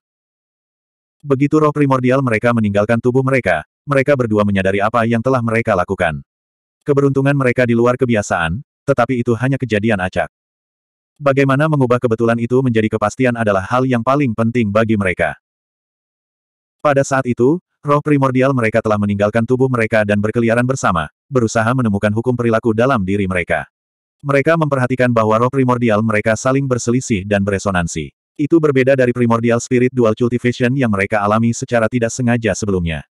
Begitu roh primordial mereka meninggalkan tubuh mereka, mereka berdua menyadari apa yang telah mereka lakukan. Keberuntungan mereka di luar kebiasaan, tetapi itu hanya kejadian acak. Bagaimana mengubah kebetulan itu menjadi kepastian adalah hal yang paling penting bagi mereka. Pada saat itu, roh primordial mereka telah meninggalkan tubuh mereka dan berkeliaran bersama, berusaha menemukan hukum perilaku dalam diri mereka. Mereka memperhatikan bahwa roh primordial mereka saling berselisih dan beresonansi. Itu berbeda dari primordial spirit dual cultivation yang mereka alami secara tidak sengaja sebelumnya.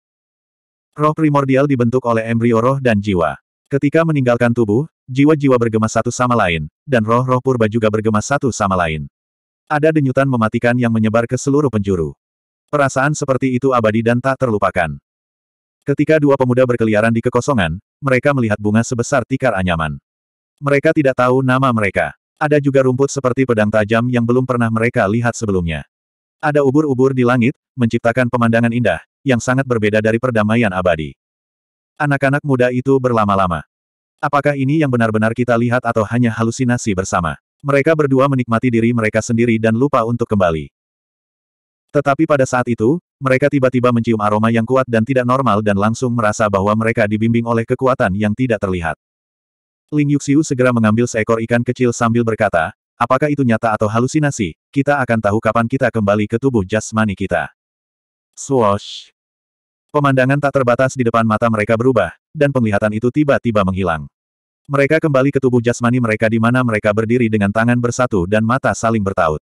Roh primordial dibentuk oleh embrio roh dan jiwa. Ketika meninggalkan tubuh, jiwa-jiwa bergema satu sama lain, dan roh-roh purba juga bergema satu sama lain. Ada denyutan mematikan yang menyebar ke seluruh penjuru. Perasaan seperti itu abadi dan tak terlupakan. Ketika dua pemuda berkeliaran di kekosongan, mereka melihat bunga sebesar tikar anyaman. Mereka tidak tahu nama mereka. Ada juga rumput seperti pedang tajam yang belum pernah mereka lihat sebelumnya. Ada ubur-ubur di langit, menciptakan pemandangan indah, yang sangat berbeda dari perdamaian abadi. Anak-anak muda itu berlama-lama. Apakah ini yang benar-benar kita lihat atau hanya halusinasi bersama? Mereka berdua menikmati diri mereka sendiri dan lupa untuk kembali. Tetapi pada saat itu, mereka tiba-tiba mencium aroma yang kuat dan tidak normal dan langsung merasa bahwa mereka dibimbing oleh kekuatan yang tidak terlihat. Ling Yuxiu segera mengambil seekor ikan kecil sambil berkata, apakah itu nyata atau halusinasi, kita akan tahu kapan kita kembali ke tubuh jasmani kita. Swoosh! Pemandangan tak terbatas di depan mata mereka berubah, dan penglihatan itu tiba-tiba menghilang. Mereka kembali ke tubuh jasmani mereka di mana mereka berdiri dengan tangan bersatu dan mata saling bertaut.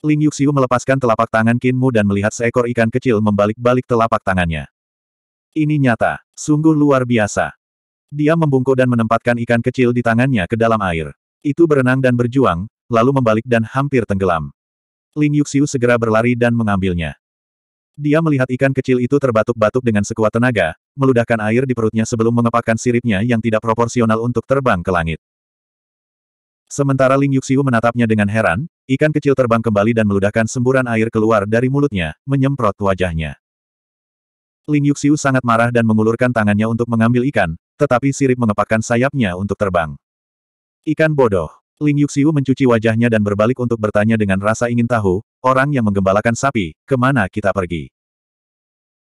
Ling Yuxiu melepaskan telapak tangan Kinmu dan melihat seekor ikan kecil membalik-balik telapak tangannya. Ini nyata, sungguh luar biasa. Dia membungkuk dan menempatkan ikan kecil di tangannya ke dalam air. Itu berenang dan berjuang, lalu membalik dan hampir tenggelam. Ling Yuxiu segera berlari dan mengambilnya. Dia melihat ikan kecil itu terbatuk-batuk dengan sekuat tenaga, meludahkan air di perutnya sebelum mengepakkan siripnya yang tidak proporsional untuk terbang ke langit. Sementara Ling Yuxiu menatapnya dengan heran, ikan kecil terbang kembali dan meludahkan semburan air keluar dari mulutnya, menyemprot wajahnya. Ling Yuxiu sangat marah dan mengulurkan tangannya untuk mengambil ikan, tetapi sirip mengepakkan sayapnya untuk terbang. Ikan bodoh. Ling Yuxiu mencuci wajahnya dan berbalik untuk bertanya dengan rasa ingin tahu, orang yang menggembalakan sapi, kemana kita pergi?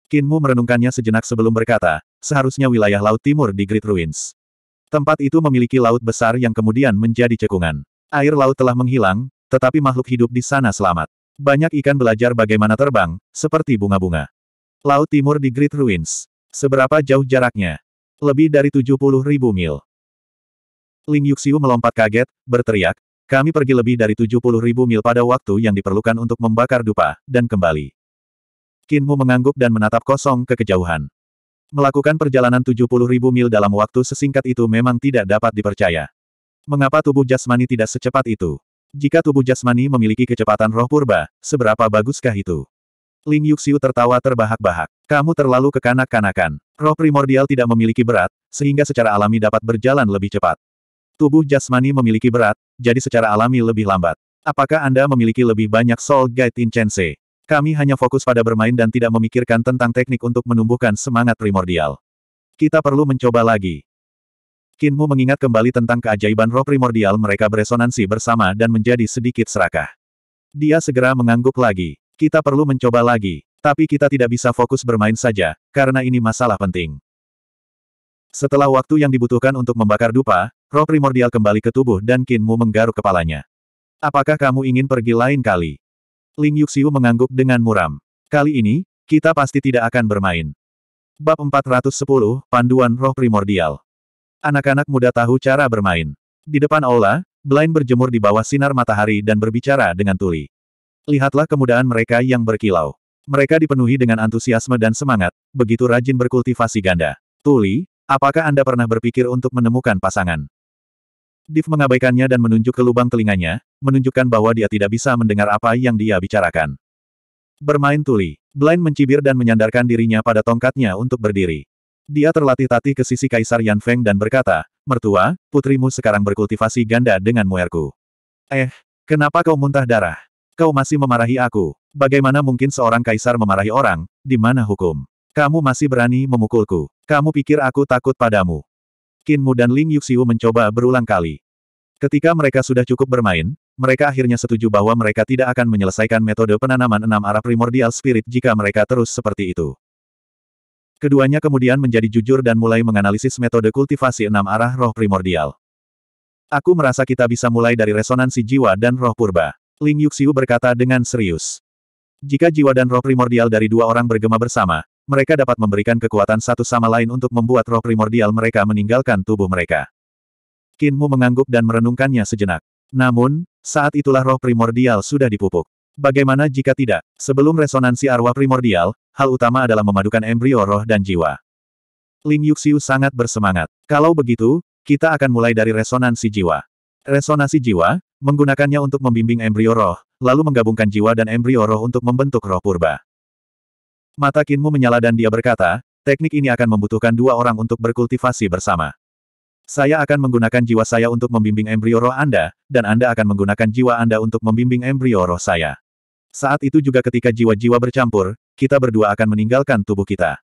Kinmu merenungkannya sejenak sebelum berkata, seharusnya wilayah Laut Timur di Great Ruins. Tempat itu memiliki laut besar yang kemudian menjadi cekungan. Air laut telah menghilang, tetapi makhluk hidup di sana selamat. Banyak ikan belajar bagaimana terbang, seperti bunga-bunga. Laut Timur di Great Ruins. Seberapa jauh jaraknya? Lebih dari 70 ribu mil. Ling Yuxiu melompat kaget, berteriak, kami pergi lebih dari 70 ribu mil pada waktu yang diperlukan untuk membakar dupa, dan kembali. Kinmu mengangguk dan menatap kosong ke kejauhan. Melakukan perjalanan 70 ribu mil dalam waktu sesingkat itu memang tidak dapat dipercaya. Mengapa tubuh jasmani tidak secepat itu? Jika tubuh jasmani memiliki kecepatan roh purba, seberapa baguskah itu? Ling Yuxiu tertawa terbahak-bahak. Kamu terlalu kekanak-kanakan. Roh primordial tidak memiliki berat, sehingga secara alami dapat berjalan lebih cepat. Tubuh jasmani memiliki berat, jadi secara alami lebih lambat. Apakah Anda memiliki lebih banyak soul guide Chense? Kami hanya fokus pada bermain dan tidak memikirkan tentang teknik untuk menumbuhkan semangat primordial. Kita perlu mencoba lagi. Kinmu mengingat kembali tentang keajaiban roh primordial mereka beresonansi bersama dan menjadi sedikit serakah. Dia segera mengangguk lagi. Kita perlu mencoba lagi, tapi kita tidak bisa fokus bermain saja, karena ini masalah penting. Setelah waktu yang dibutuhkan untuk membakar dupa, roh primordial kembali ke tubuh dan Kinmu menggaruk kepalanya. Apakah kamu ingin pergi lain kali? Ling Yuxiu mengangguk dengan muram. Kali ini, kita pasti tidak akan bermain. Bab 410, Panduan Roh Primordial Anak-anak muda tahu cara bermain. Di depan aula, Blind berjemur di bawah sinar matahari dan berbicara dengan tuli. Lihatlah kemudahan mereka yang berkilau. Mereka dipenuhi dengan antusiasme dan semangat, begitu rajin berkultivasi ganda. Tuli, apakah Anda pernah berpikir untuk menemukan pasangan? Div mengabaikannya dan menunjuk ke lubang telinganya, menunjukkan bahwa dia tidak bisa mendengar apa yang dia bicarakan. Bermain tuli, Blind mencibir dan menyandarkan dirinya pada tongkatnya untuk berdiri. Dia terlatih tatih ke sisi Kaisar Yan Feng dan berkata, Mertua, putrimu sekarang berkultivasi ganda dengan muerku. Eh, kenapa kau muntah darah? Kau masih memarahi aku. Bagaimana mungkin seorang kaisar memarahi orang, di mana hukum? Kamu masih berani memukulku. Kamu pikir aku takut padamu. Qin Mu dan Ling Yuxiu mencoba berulang kali. Ketika mereka sudah cukup bermain, mereka akhirnya setuju bahwa mereka tidak akan menyelesaikan metode penanaman enam arah primordial spirit jika mereka terus seperti itu. Keduanya kemudian menjadi jujur dan mulai menganalisis metode kultivasi enam arah roh primordial. Aku merasa kita bisa mulai dari resonansi jiwa dan roh purba. Ling Yuxiu berkata dengan serius. Jika jiwa dan roh primordial dari dua orang bergema bersama, mereka dapat memberikan kekuatan satu sama lain untuk membuat roh primordial mereka meninggalkan tubuh mereka. Qin Mu mengangguk dan merenungkannya sejenak. Namun, saat itulah roh primordial sudah dipupuk. Bagaimana jika tidak? Sebelum resonansi arwah primordial, hal utama adalah memadukan embrio roh dan jiwa. Ling Yuxiu sangat bersemangat. Kalau begitu, kita akan mulai dari resonansi jiwa. Resonansi jiwa, menggunakannya untuk membimbing embrio roh, lalu menggabungkan jiwa dan embrio roh untuk membentuk roh purba. Mata Kinmu menyala dan dia berkata, teknik ini akan membutuhkan dua orang untuk berkultivasi bersama. Saya akan menggunakan jiwa saya untuk membimbing embrio roh Anda, dan Anda akan menggunakan jiwa Anda untuk membimbing embrio roh saya. Saat itu juga ketika jiwa-jiwa bercampur, kita berdua akan meninggalkan tubuh kita.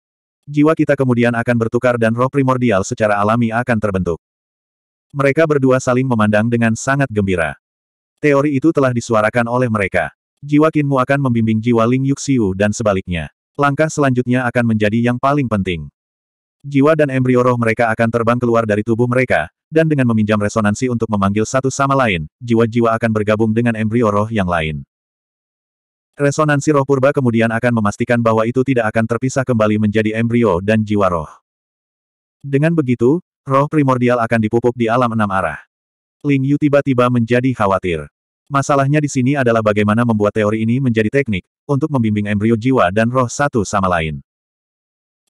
Jiwa kita kemudian akan bertukar dan roh primordial secara alami akan terbentuk. Mereka berdua saling memandang dengan sangat gembira. Teori itu telah disuarakan oleh mereka. Jiwa Kinmu akan membimbing jiwa Ling Yuxiu dan sebaliknya. Langkah selanjutnya akan menjadi yang paling penting. Jiwa dan embrio roh mereka akan terbang keluar dari tubuh mereka, dan dengan meminjam resonansi untuk memanggil satu sama lain, jiwa-jiwa akan bergabung dengan embrio roh yang lain. Resonansi roh purba kemudian akan memastikan bahwa itu tidak akan terpisah kembali menjadi embrio dan jiwa roh. Dengan begitu, roh primordial akan dipupuk di alam enam arah. Ling Yu tiba-tiba menjadi khawatir. Masalahnya di sini adalah bagaimana membuat teori ini menjadi teknik, untuk membimbing embrio jiwa dan roh satu sama lain.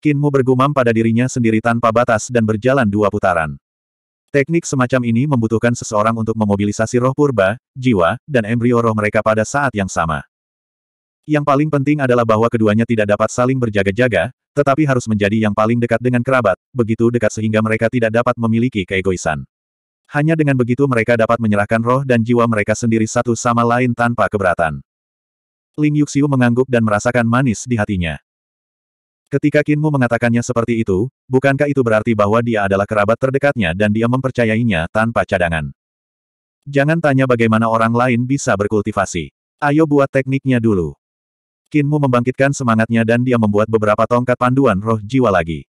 Kinmu bergumam pada dirinya sendiri tanpa batas dan berjalan dua putaran. Teknik semacam ini membutuhkan seseorang untuk memobilisasi roh purba, jiwa, dan embrio roh mereka pada saat yang sama. Yang paling penting adalah bahwa keduanya tidak dapat saling berjaga-jaga, tetapi harus menjadi yang paling dekat dengan kerabat, begitu dekat sehingga mereka tidak dapat memiliki keegoisan. Hanya dengan begitu mereka dapat menyerahkan roh dan jiwa mereka sendiri satu sama lain tanpa keberatan. Ling Yuxiu mengangguk dan merasakan manis di hatinya. Ketika Kinmu mengatakannya seperti itu, bukankah itu berarti bahwa dia adalah kerabat terdekatnya dan dia mempercayainya tanpa cadangan? Jangan tanya bagaimana orang lain bisa berkultivasi. Ayo buat tekniknya dulu. Kinmu membangkitkan semangatnya dan dia membuat beberapa tongkat panduan roh jiwa lagi.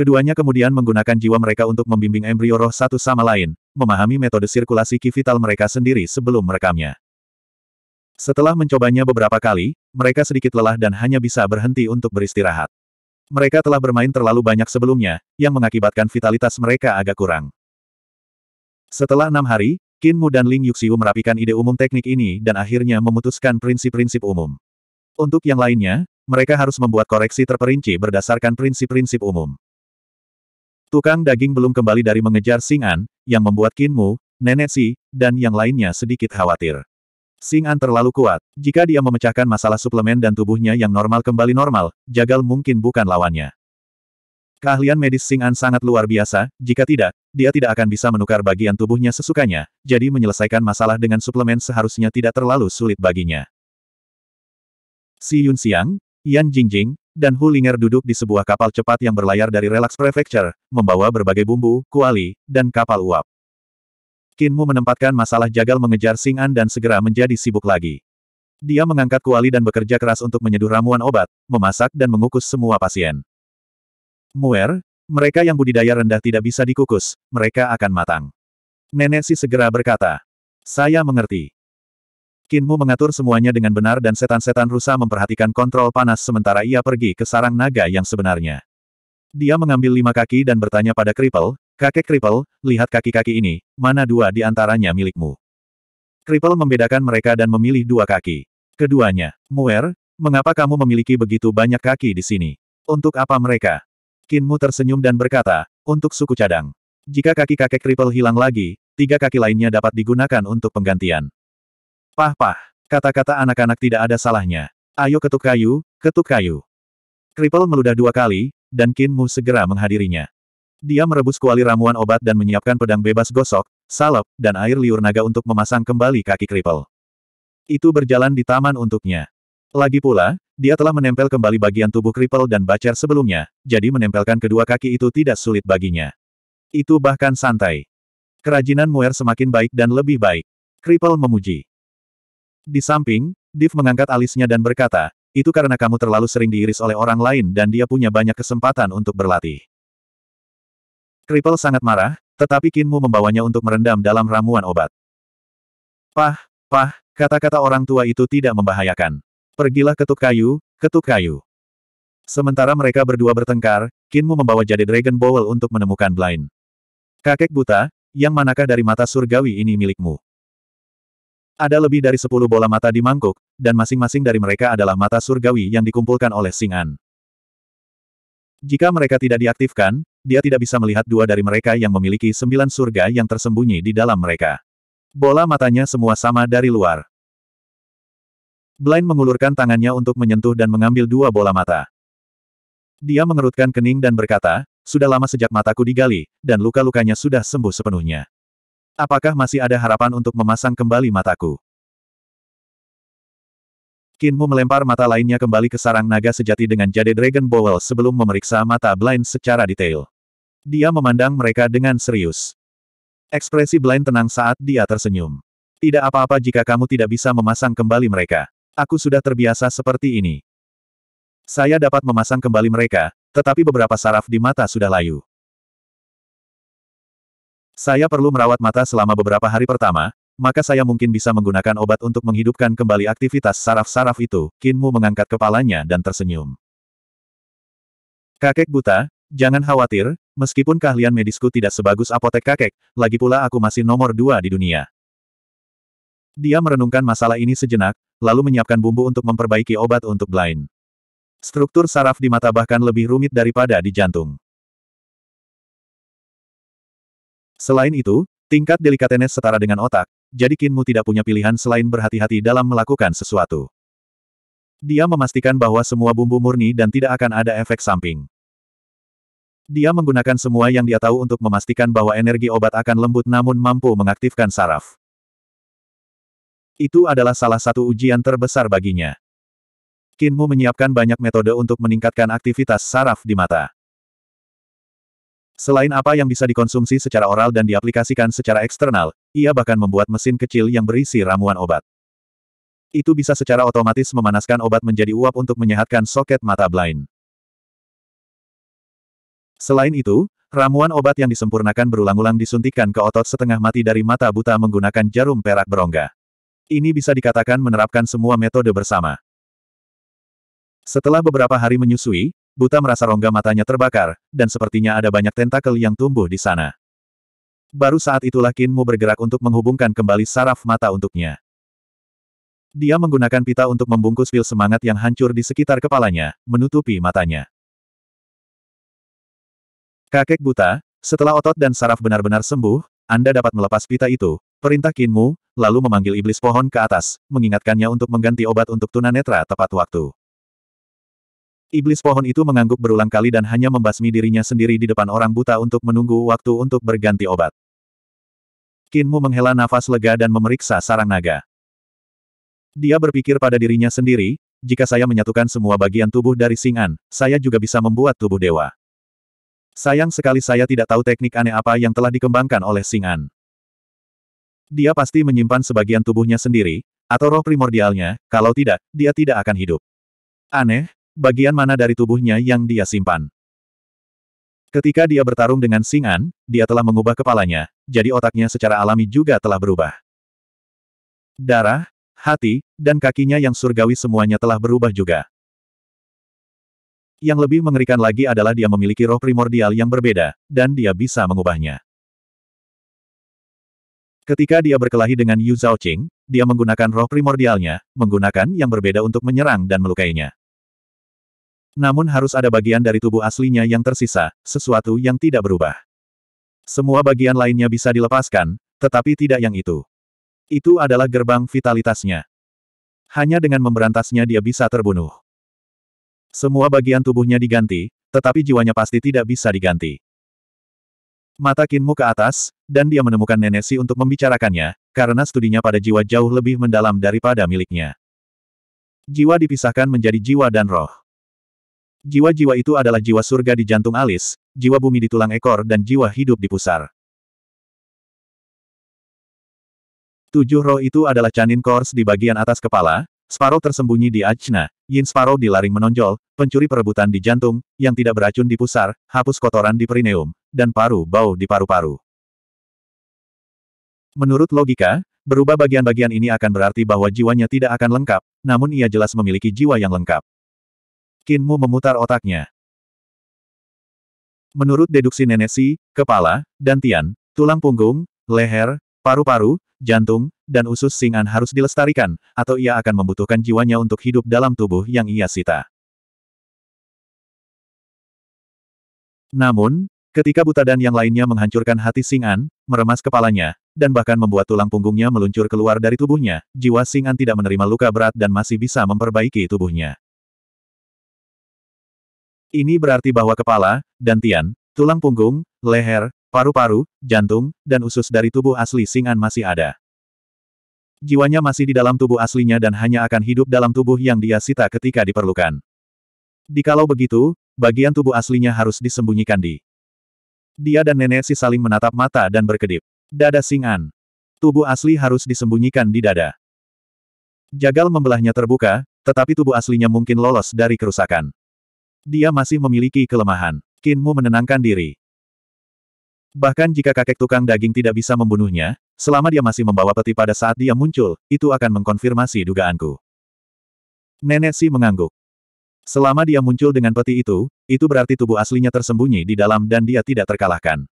Keduanya kemudian menggunakan jiwa mereka untuk membimbing embrio roh satu sama lain, memahami metode sirkulasi ki vital mereka sendiri sebelum merekamnya. Setelah mencobanya beberapa kali, mereka sedikit lelah dan hanya bisa berhenti untuk beristirahat. Mereka telah bermain terlalu banyak sebelumnya, yang mengakibatkan vitalitas mereka agak kurang. Setelah enam hari, Qin Mu dan Ling Yuxiu merapikan ide umum teknik ini dan akhirnya memutuskan prinsip-prinsip umum. Untuk yang lainnya, mereka harus membuat koreksi terperinci berdasarkan prinsip-prinsip umum. Tukang daging belum kembali dari mengejar Singan, yang membuat Kinmu, Nenek Si, dan yang lainnya sedikit khawatir. Singan terlalu kuat. Jika dia memecahkan masalah suplemen dan tubuhnya yang normal kembali normal, Jagal mungkin bukan lawannya. Keahlian medis Singan sangat luar biasa, jika tidak, dia tidak akan bisa menukar bagian tubuhnya sesukanya, jadi menyelesaikan masalah dengan suplemen seharusnya tidak terlalu sulit baginya. Si Yun Xiang, Yan Jingjing, dan Hulinger duduk di sebuah kapal cepat yang berlayar dari Relax Prefecture, membawa berbagai bumbu, kuali, dan kapal uap. Kinmu menempatkan masalah jagal mengejar Sing'an dan segera menjadi sibuk lagi. Dia mengangkat kuali dan bekerja keras untuk menyeduh ramuan obat, memasak dan mengukus semua pasien. Muer, mereka yang budidaya rendah tidak bisa dikukus, mereka akan matang. Nenek si segera berkata, saya mengerti. Kinmu mengatur semuanya dengan benar dan setan-setan rusa memperhatikan kontrol panas sementara ia pergi ke sarang naga yang sebenarnya. Dia mengambil lima kaki dan bertanya pada Kripel, kakek Kripel, lihat kaki-kaki ini, mana dua di antaranya milikmu? Kripel membedakan mereka dan memilih dua kaki. Keduanya, Muer, mengapa kamu memiliki begitu banyak kaki di sini? Untuk apa mereka? Kinmu tersenyum dan berkata, untuk suku cadang. Jika kaki kakek Kripel hilang lagi, tiga kaki lainnya dapat digunakan untuk penggantian. Pah-pah. Kata-kata anak-anak tidak ada salahnya. Ayo ketuk kayu, ketuk kayu. Kripel meludah dua kali, dan Kin Mu segera menghadirinya. Dia merebus kuali ramuan obat dan menyiapkan pedang bebas gosok, salep, dan air liur naga untuk memasang kembali kaki Kripel. Itu berjalan di taman untuknya. Lagi pula, dia telah menempel kembali bagian tubuh Kripel dan Bacer sebelumnya, jadi menempelkan kedua kaki itu tidak sulit baginya. Itu bahkan santai. Kerajinan Muer semakin baik dan lebih baik. Kripel memuji. Di samping, Div mengangkat alisnya dan berkata, itu karena kamu terlalu sering diiris oleh orang lain dan dia punya banyak kesempatan untuk berlatih. Kripel sangat marah, tetapi Kinmu membawanya untuk merendam dalam ramuan obat. Pah, pah, kata-kata orang tua itu tidak membahayakan. Pergilah ketuk kayu, ketuk kayu. Sementara mereka berdua bertengkar, Kinmu membawa jade Dragon Bowl untuk menemukan Blind. Kakek buta, yang manakah dari mata surgawi ini milikmu? Ada lebih dari sepuluh bola mata di mangkuk, dan masing-masing dari mereka adalah mata surgawi yang dikumpulkan oleh Singan. Jika mereka tidak diaktifkan, dia tidak bisa melihat dua dari mereka yang memiliki sembilan surga yang tersembunyi di dalam mereka. Bola matanya semua sama dari luar. Blind mengulurkan tangannya untuk menyentuh dan mengambil dua bola mata. Dia mengerutkan kening dan berkata, sudah lama sejak mataku digali, dan luka-lukanya sudah sembuh sepenuhnya. Apakah masih ada harapan untuk memasang kembali mataku? Kinmu melempar mata lainnya kembali ke sarang naga sejati dengan jade Dragon Bowel sebelum memeriksa mata blind secara detail. Dia memandang mereka dengan serius. Ekspresi blind tenang saat dia tersenyum. Tidak apa-apa jika kamu tidak bisa memasang kembali mereka. Aku sudah terbiasa seperti ini. Saya dapat memasang kembali mereka, tetapi beberapa saraf di mata sudah layu. Saya perlu merawat mata selama beberapa hari pertama, maka saya mungkin bisa menggunakan obat untuk menghidupkan kembali aktivitas saraf-saraf itu. Kinmu mengangkat kepalanya dan tersenyum. Kakek buta, jangan khawatir, meskipun keahlian medisku tidak sebagus apotek kakek, lagi pula aku masih nomor dua di dunia. Dia merenungkan masalah ini sejenak, lalu menyiapkan bumbu untuk memperbaiki obat untuk blind. Struktur saraf di mata bahkan lebih rumit daripada di jantung. Selain itu, tingkat delikatenes setara dengan otak, jadi Kinmu tidak punya pilihan selain berhati-hati dalam melakukan sesuatu. Dia memastikan bahwa semua bumbu murni dan tidak akan ada efek samping. Dia menggunakan semua yang dia tahu untuk memastikan bahwa energi obat akan lembut namun mampu mengaktifkan saraf. Itu adalah salah satu ujian terbesar baginya. Kinmu menyiapkan banyak metode untuk meningkatkan aktivitas saraf di mata. Selain apa yang bisa dikonsumsi secara oral dan diaplikasikan secara eksternal, ia bahkan membuat mesin kecil yang berisi ramuan obat. Itu bisa secara otomatis memanaskan obat menjadi uap untuk menyehatkan soket mata blind. Selain itu, ramuan obat yang disempurnakan berulang-ulang disuntikan ke otot setengah mati dari mata buta menggunakan jarum perak berongga. Ini bisa dikatakan menerapkan semua metode bersama. Setelah beberapa hari menyusui, Buta merasa rongga matanya terbakar, dan sepertinya ada banyak tentakel yang tumbuh di sana. Baru saat itulah Kinmu bergerak untuk menghubungkan kembali saraf mata untuknya. Dia menggunakan pita untuk membungkus pil semangat yang hancur di sekitar kepalanya, menutupi matanya. Kakek buta, setelah otot dan saraf benar-benar sembuh, Anda dapat melepas pita itu, perintah Kinmu, lalu memanggil iblis pohon ke atas, mengingatkannya untuk mengganti obat untuk tunanetra tepat waktu. Iblis pohon itu mengangguk berulang kali dan hanya membasmi dirinya sendiri di depan orang buta untuk menunggu waktu untuk berganti obat. Kinmu menghela nafas lega dan memeriksa sarang naga. Dia berpikir pada dirinya sendiri, jika saya menyatukan semua bagian tubuh dari Singan, saya juga bisa membuat tubuh dewa. Sayang sekali saya tidak tahu teknik aneh apa yang telah dikembangkan oleh Singan. Dia pasti menyimpan sebagian tubuhnya sendiri, atau roh primordialnya, kalau tidak, dia tidak akan hidup. Aneh, bagian mana dari tubuhnya yang dia simpan. Ketika dia bertarung dengan Singan, dia telah mengubah kepalanya, jadi otaknya secara alami juga telah berubah. Darah, hati, dan kakinya yang surgawi semuanya telah berubah juga. Yang lebih mengerikan lagi adalah dia memiliki roh primordial yang berbeda, dan dia bisa mengubahnya. Ketika dia berkelahi dengan Yu Zhaoqing, dia menggunakan roh primordialnya, menggunakan yang berbeda untuk menyerang dan melukainya. Namun harus ada bagian dari tubuh aslinya yang tersisa, sesuatu yang tidak berubah. Semua bagian lainnya bisa dilepaskan, tetapi tidak yang itu. Itu adalah gerbang vitalitasnya. Hanya dengan memberantasnya dia bisa terbunuh. Semua bagian tubuhnya diganti, tetapi jiwanya pasti tidak bisa diganti. Mata Kinmu ke atas, dan dia menemukan Nenesi untuk membicarakannya, karena studinya pada jiwa jauh lebih mendalam daripada miliknya. Jiwa dipisahkan menjadi jiwa dan roh. Jiwa-jiwa itu adalah jiwa surga di jantung alis, jiwa bumi di tulang ekor dan jiwa hidup di pusar. Tujuh roh itu adalah canin Kors di bagian atas kepala, Sparrow tersembunyi di Ajna, Yin Sparrow di laring menonjol, pencuri perebutan di jantung, yang tidak beracun di pusar, hapus kotoran di perineum, dan paru bau di paru-paru. Menurut logika, berubah bagian-bagian ini akan berarti bahwa jiwanya tidak akan lengkap, namun ia jelas memiliki jiwa yang lengkap. Kinmu memutar otaknya. Menurut deduksi nenek si, kepala, dan tian, tulang punggung, leher, paru-paru, jantung, dan usus singan harus dilestarikan, atau ia akan membutuhkan jiwanya untuk hidup dalam tubuh yang ia sita. Namun, ketika buta dan yang lainnya menghancurkan hati Singan, meremas kepalanya, dan bahkan membuat tulang punggungnya meluncur keluar dari tubuhnya, jiwa Singan tidak menerima luka berat dan masih bisa memperbaiki tubuhnya. Ini berarti bahwa kepala, dantian, tulang punggung, leher, paru-paru, jantung, dan usus dari tubuh asli Singan masih ada. Jiwanya masih di dalam tubuh aslinya dan hanya akan hidup dalam tubuh yang dia sita ketika diperlukan. Dikalau begitu, bagian tubuh aslinya harus disembunyikan di. Dia dan nenek si saling menatap mata dan berkedip. Dada Singan. Tubuh asli harus disembunyikan di dada. Jagal membelahnya terbuka, tetapi tubuh aslinya mungkin lolos dari kerusakan. Dia masih memiliki kelemahan. Kinmu menenangkan diri. Bahkan jika kakek tukang daging tidak bisa membunuhnya, selama dia masih membawa peti pada saat dia muncul, itu akan mengkonfirmasi dugaanku. Nenek Si mengangguk. Selama dia muncul dengan peti itu, itu berarti tubuh aslinya tersembunyi di dalam dan dia tidak terkalahkan.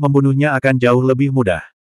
Membunuhnya akan jauh lebih mudah.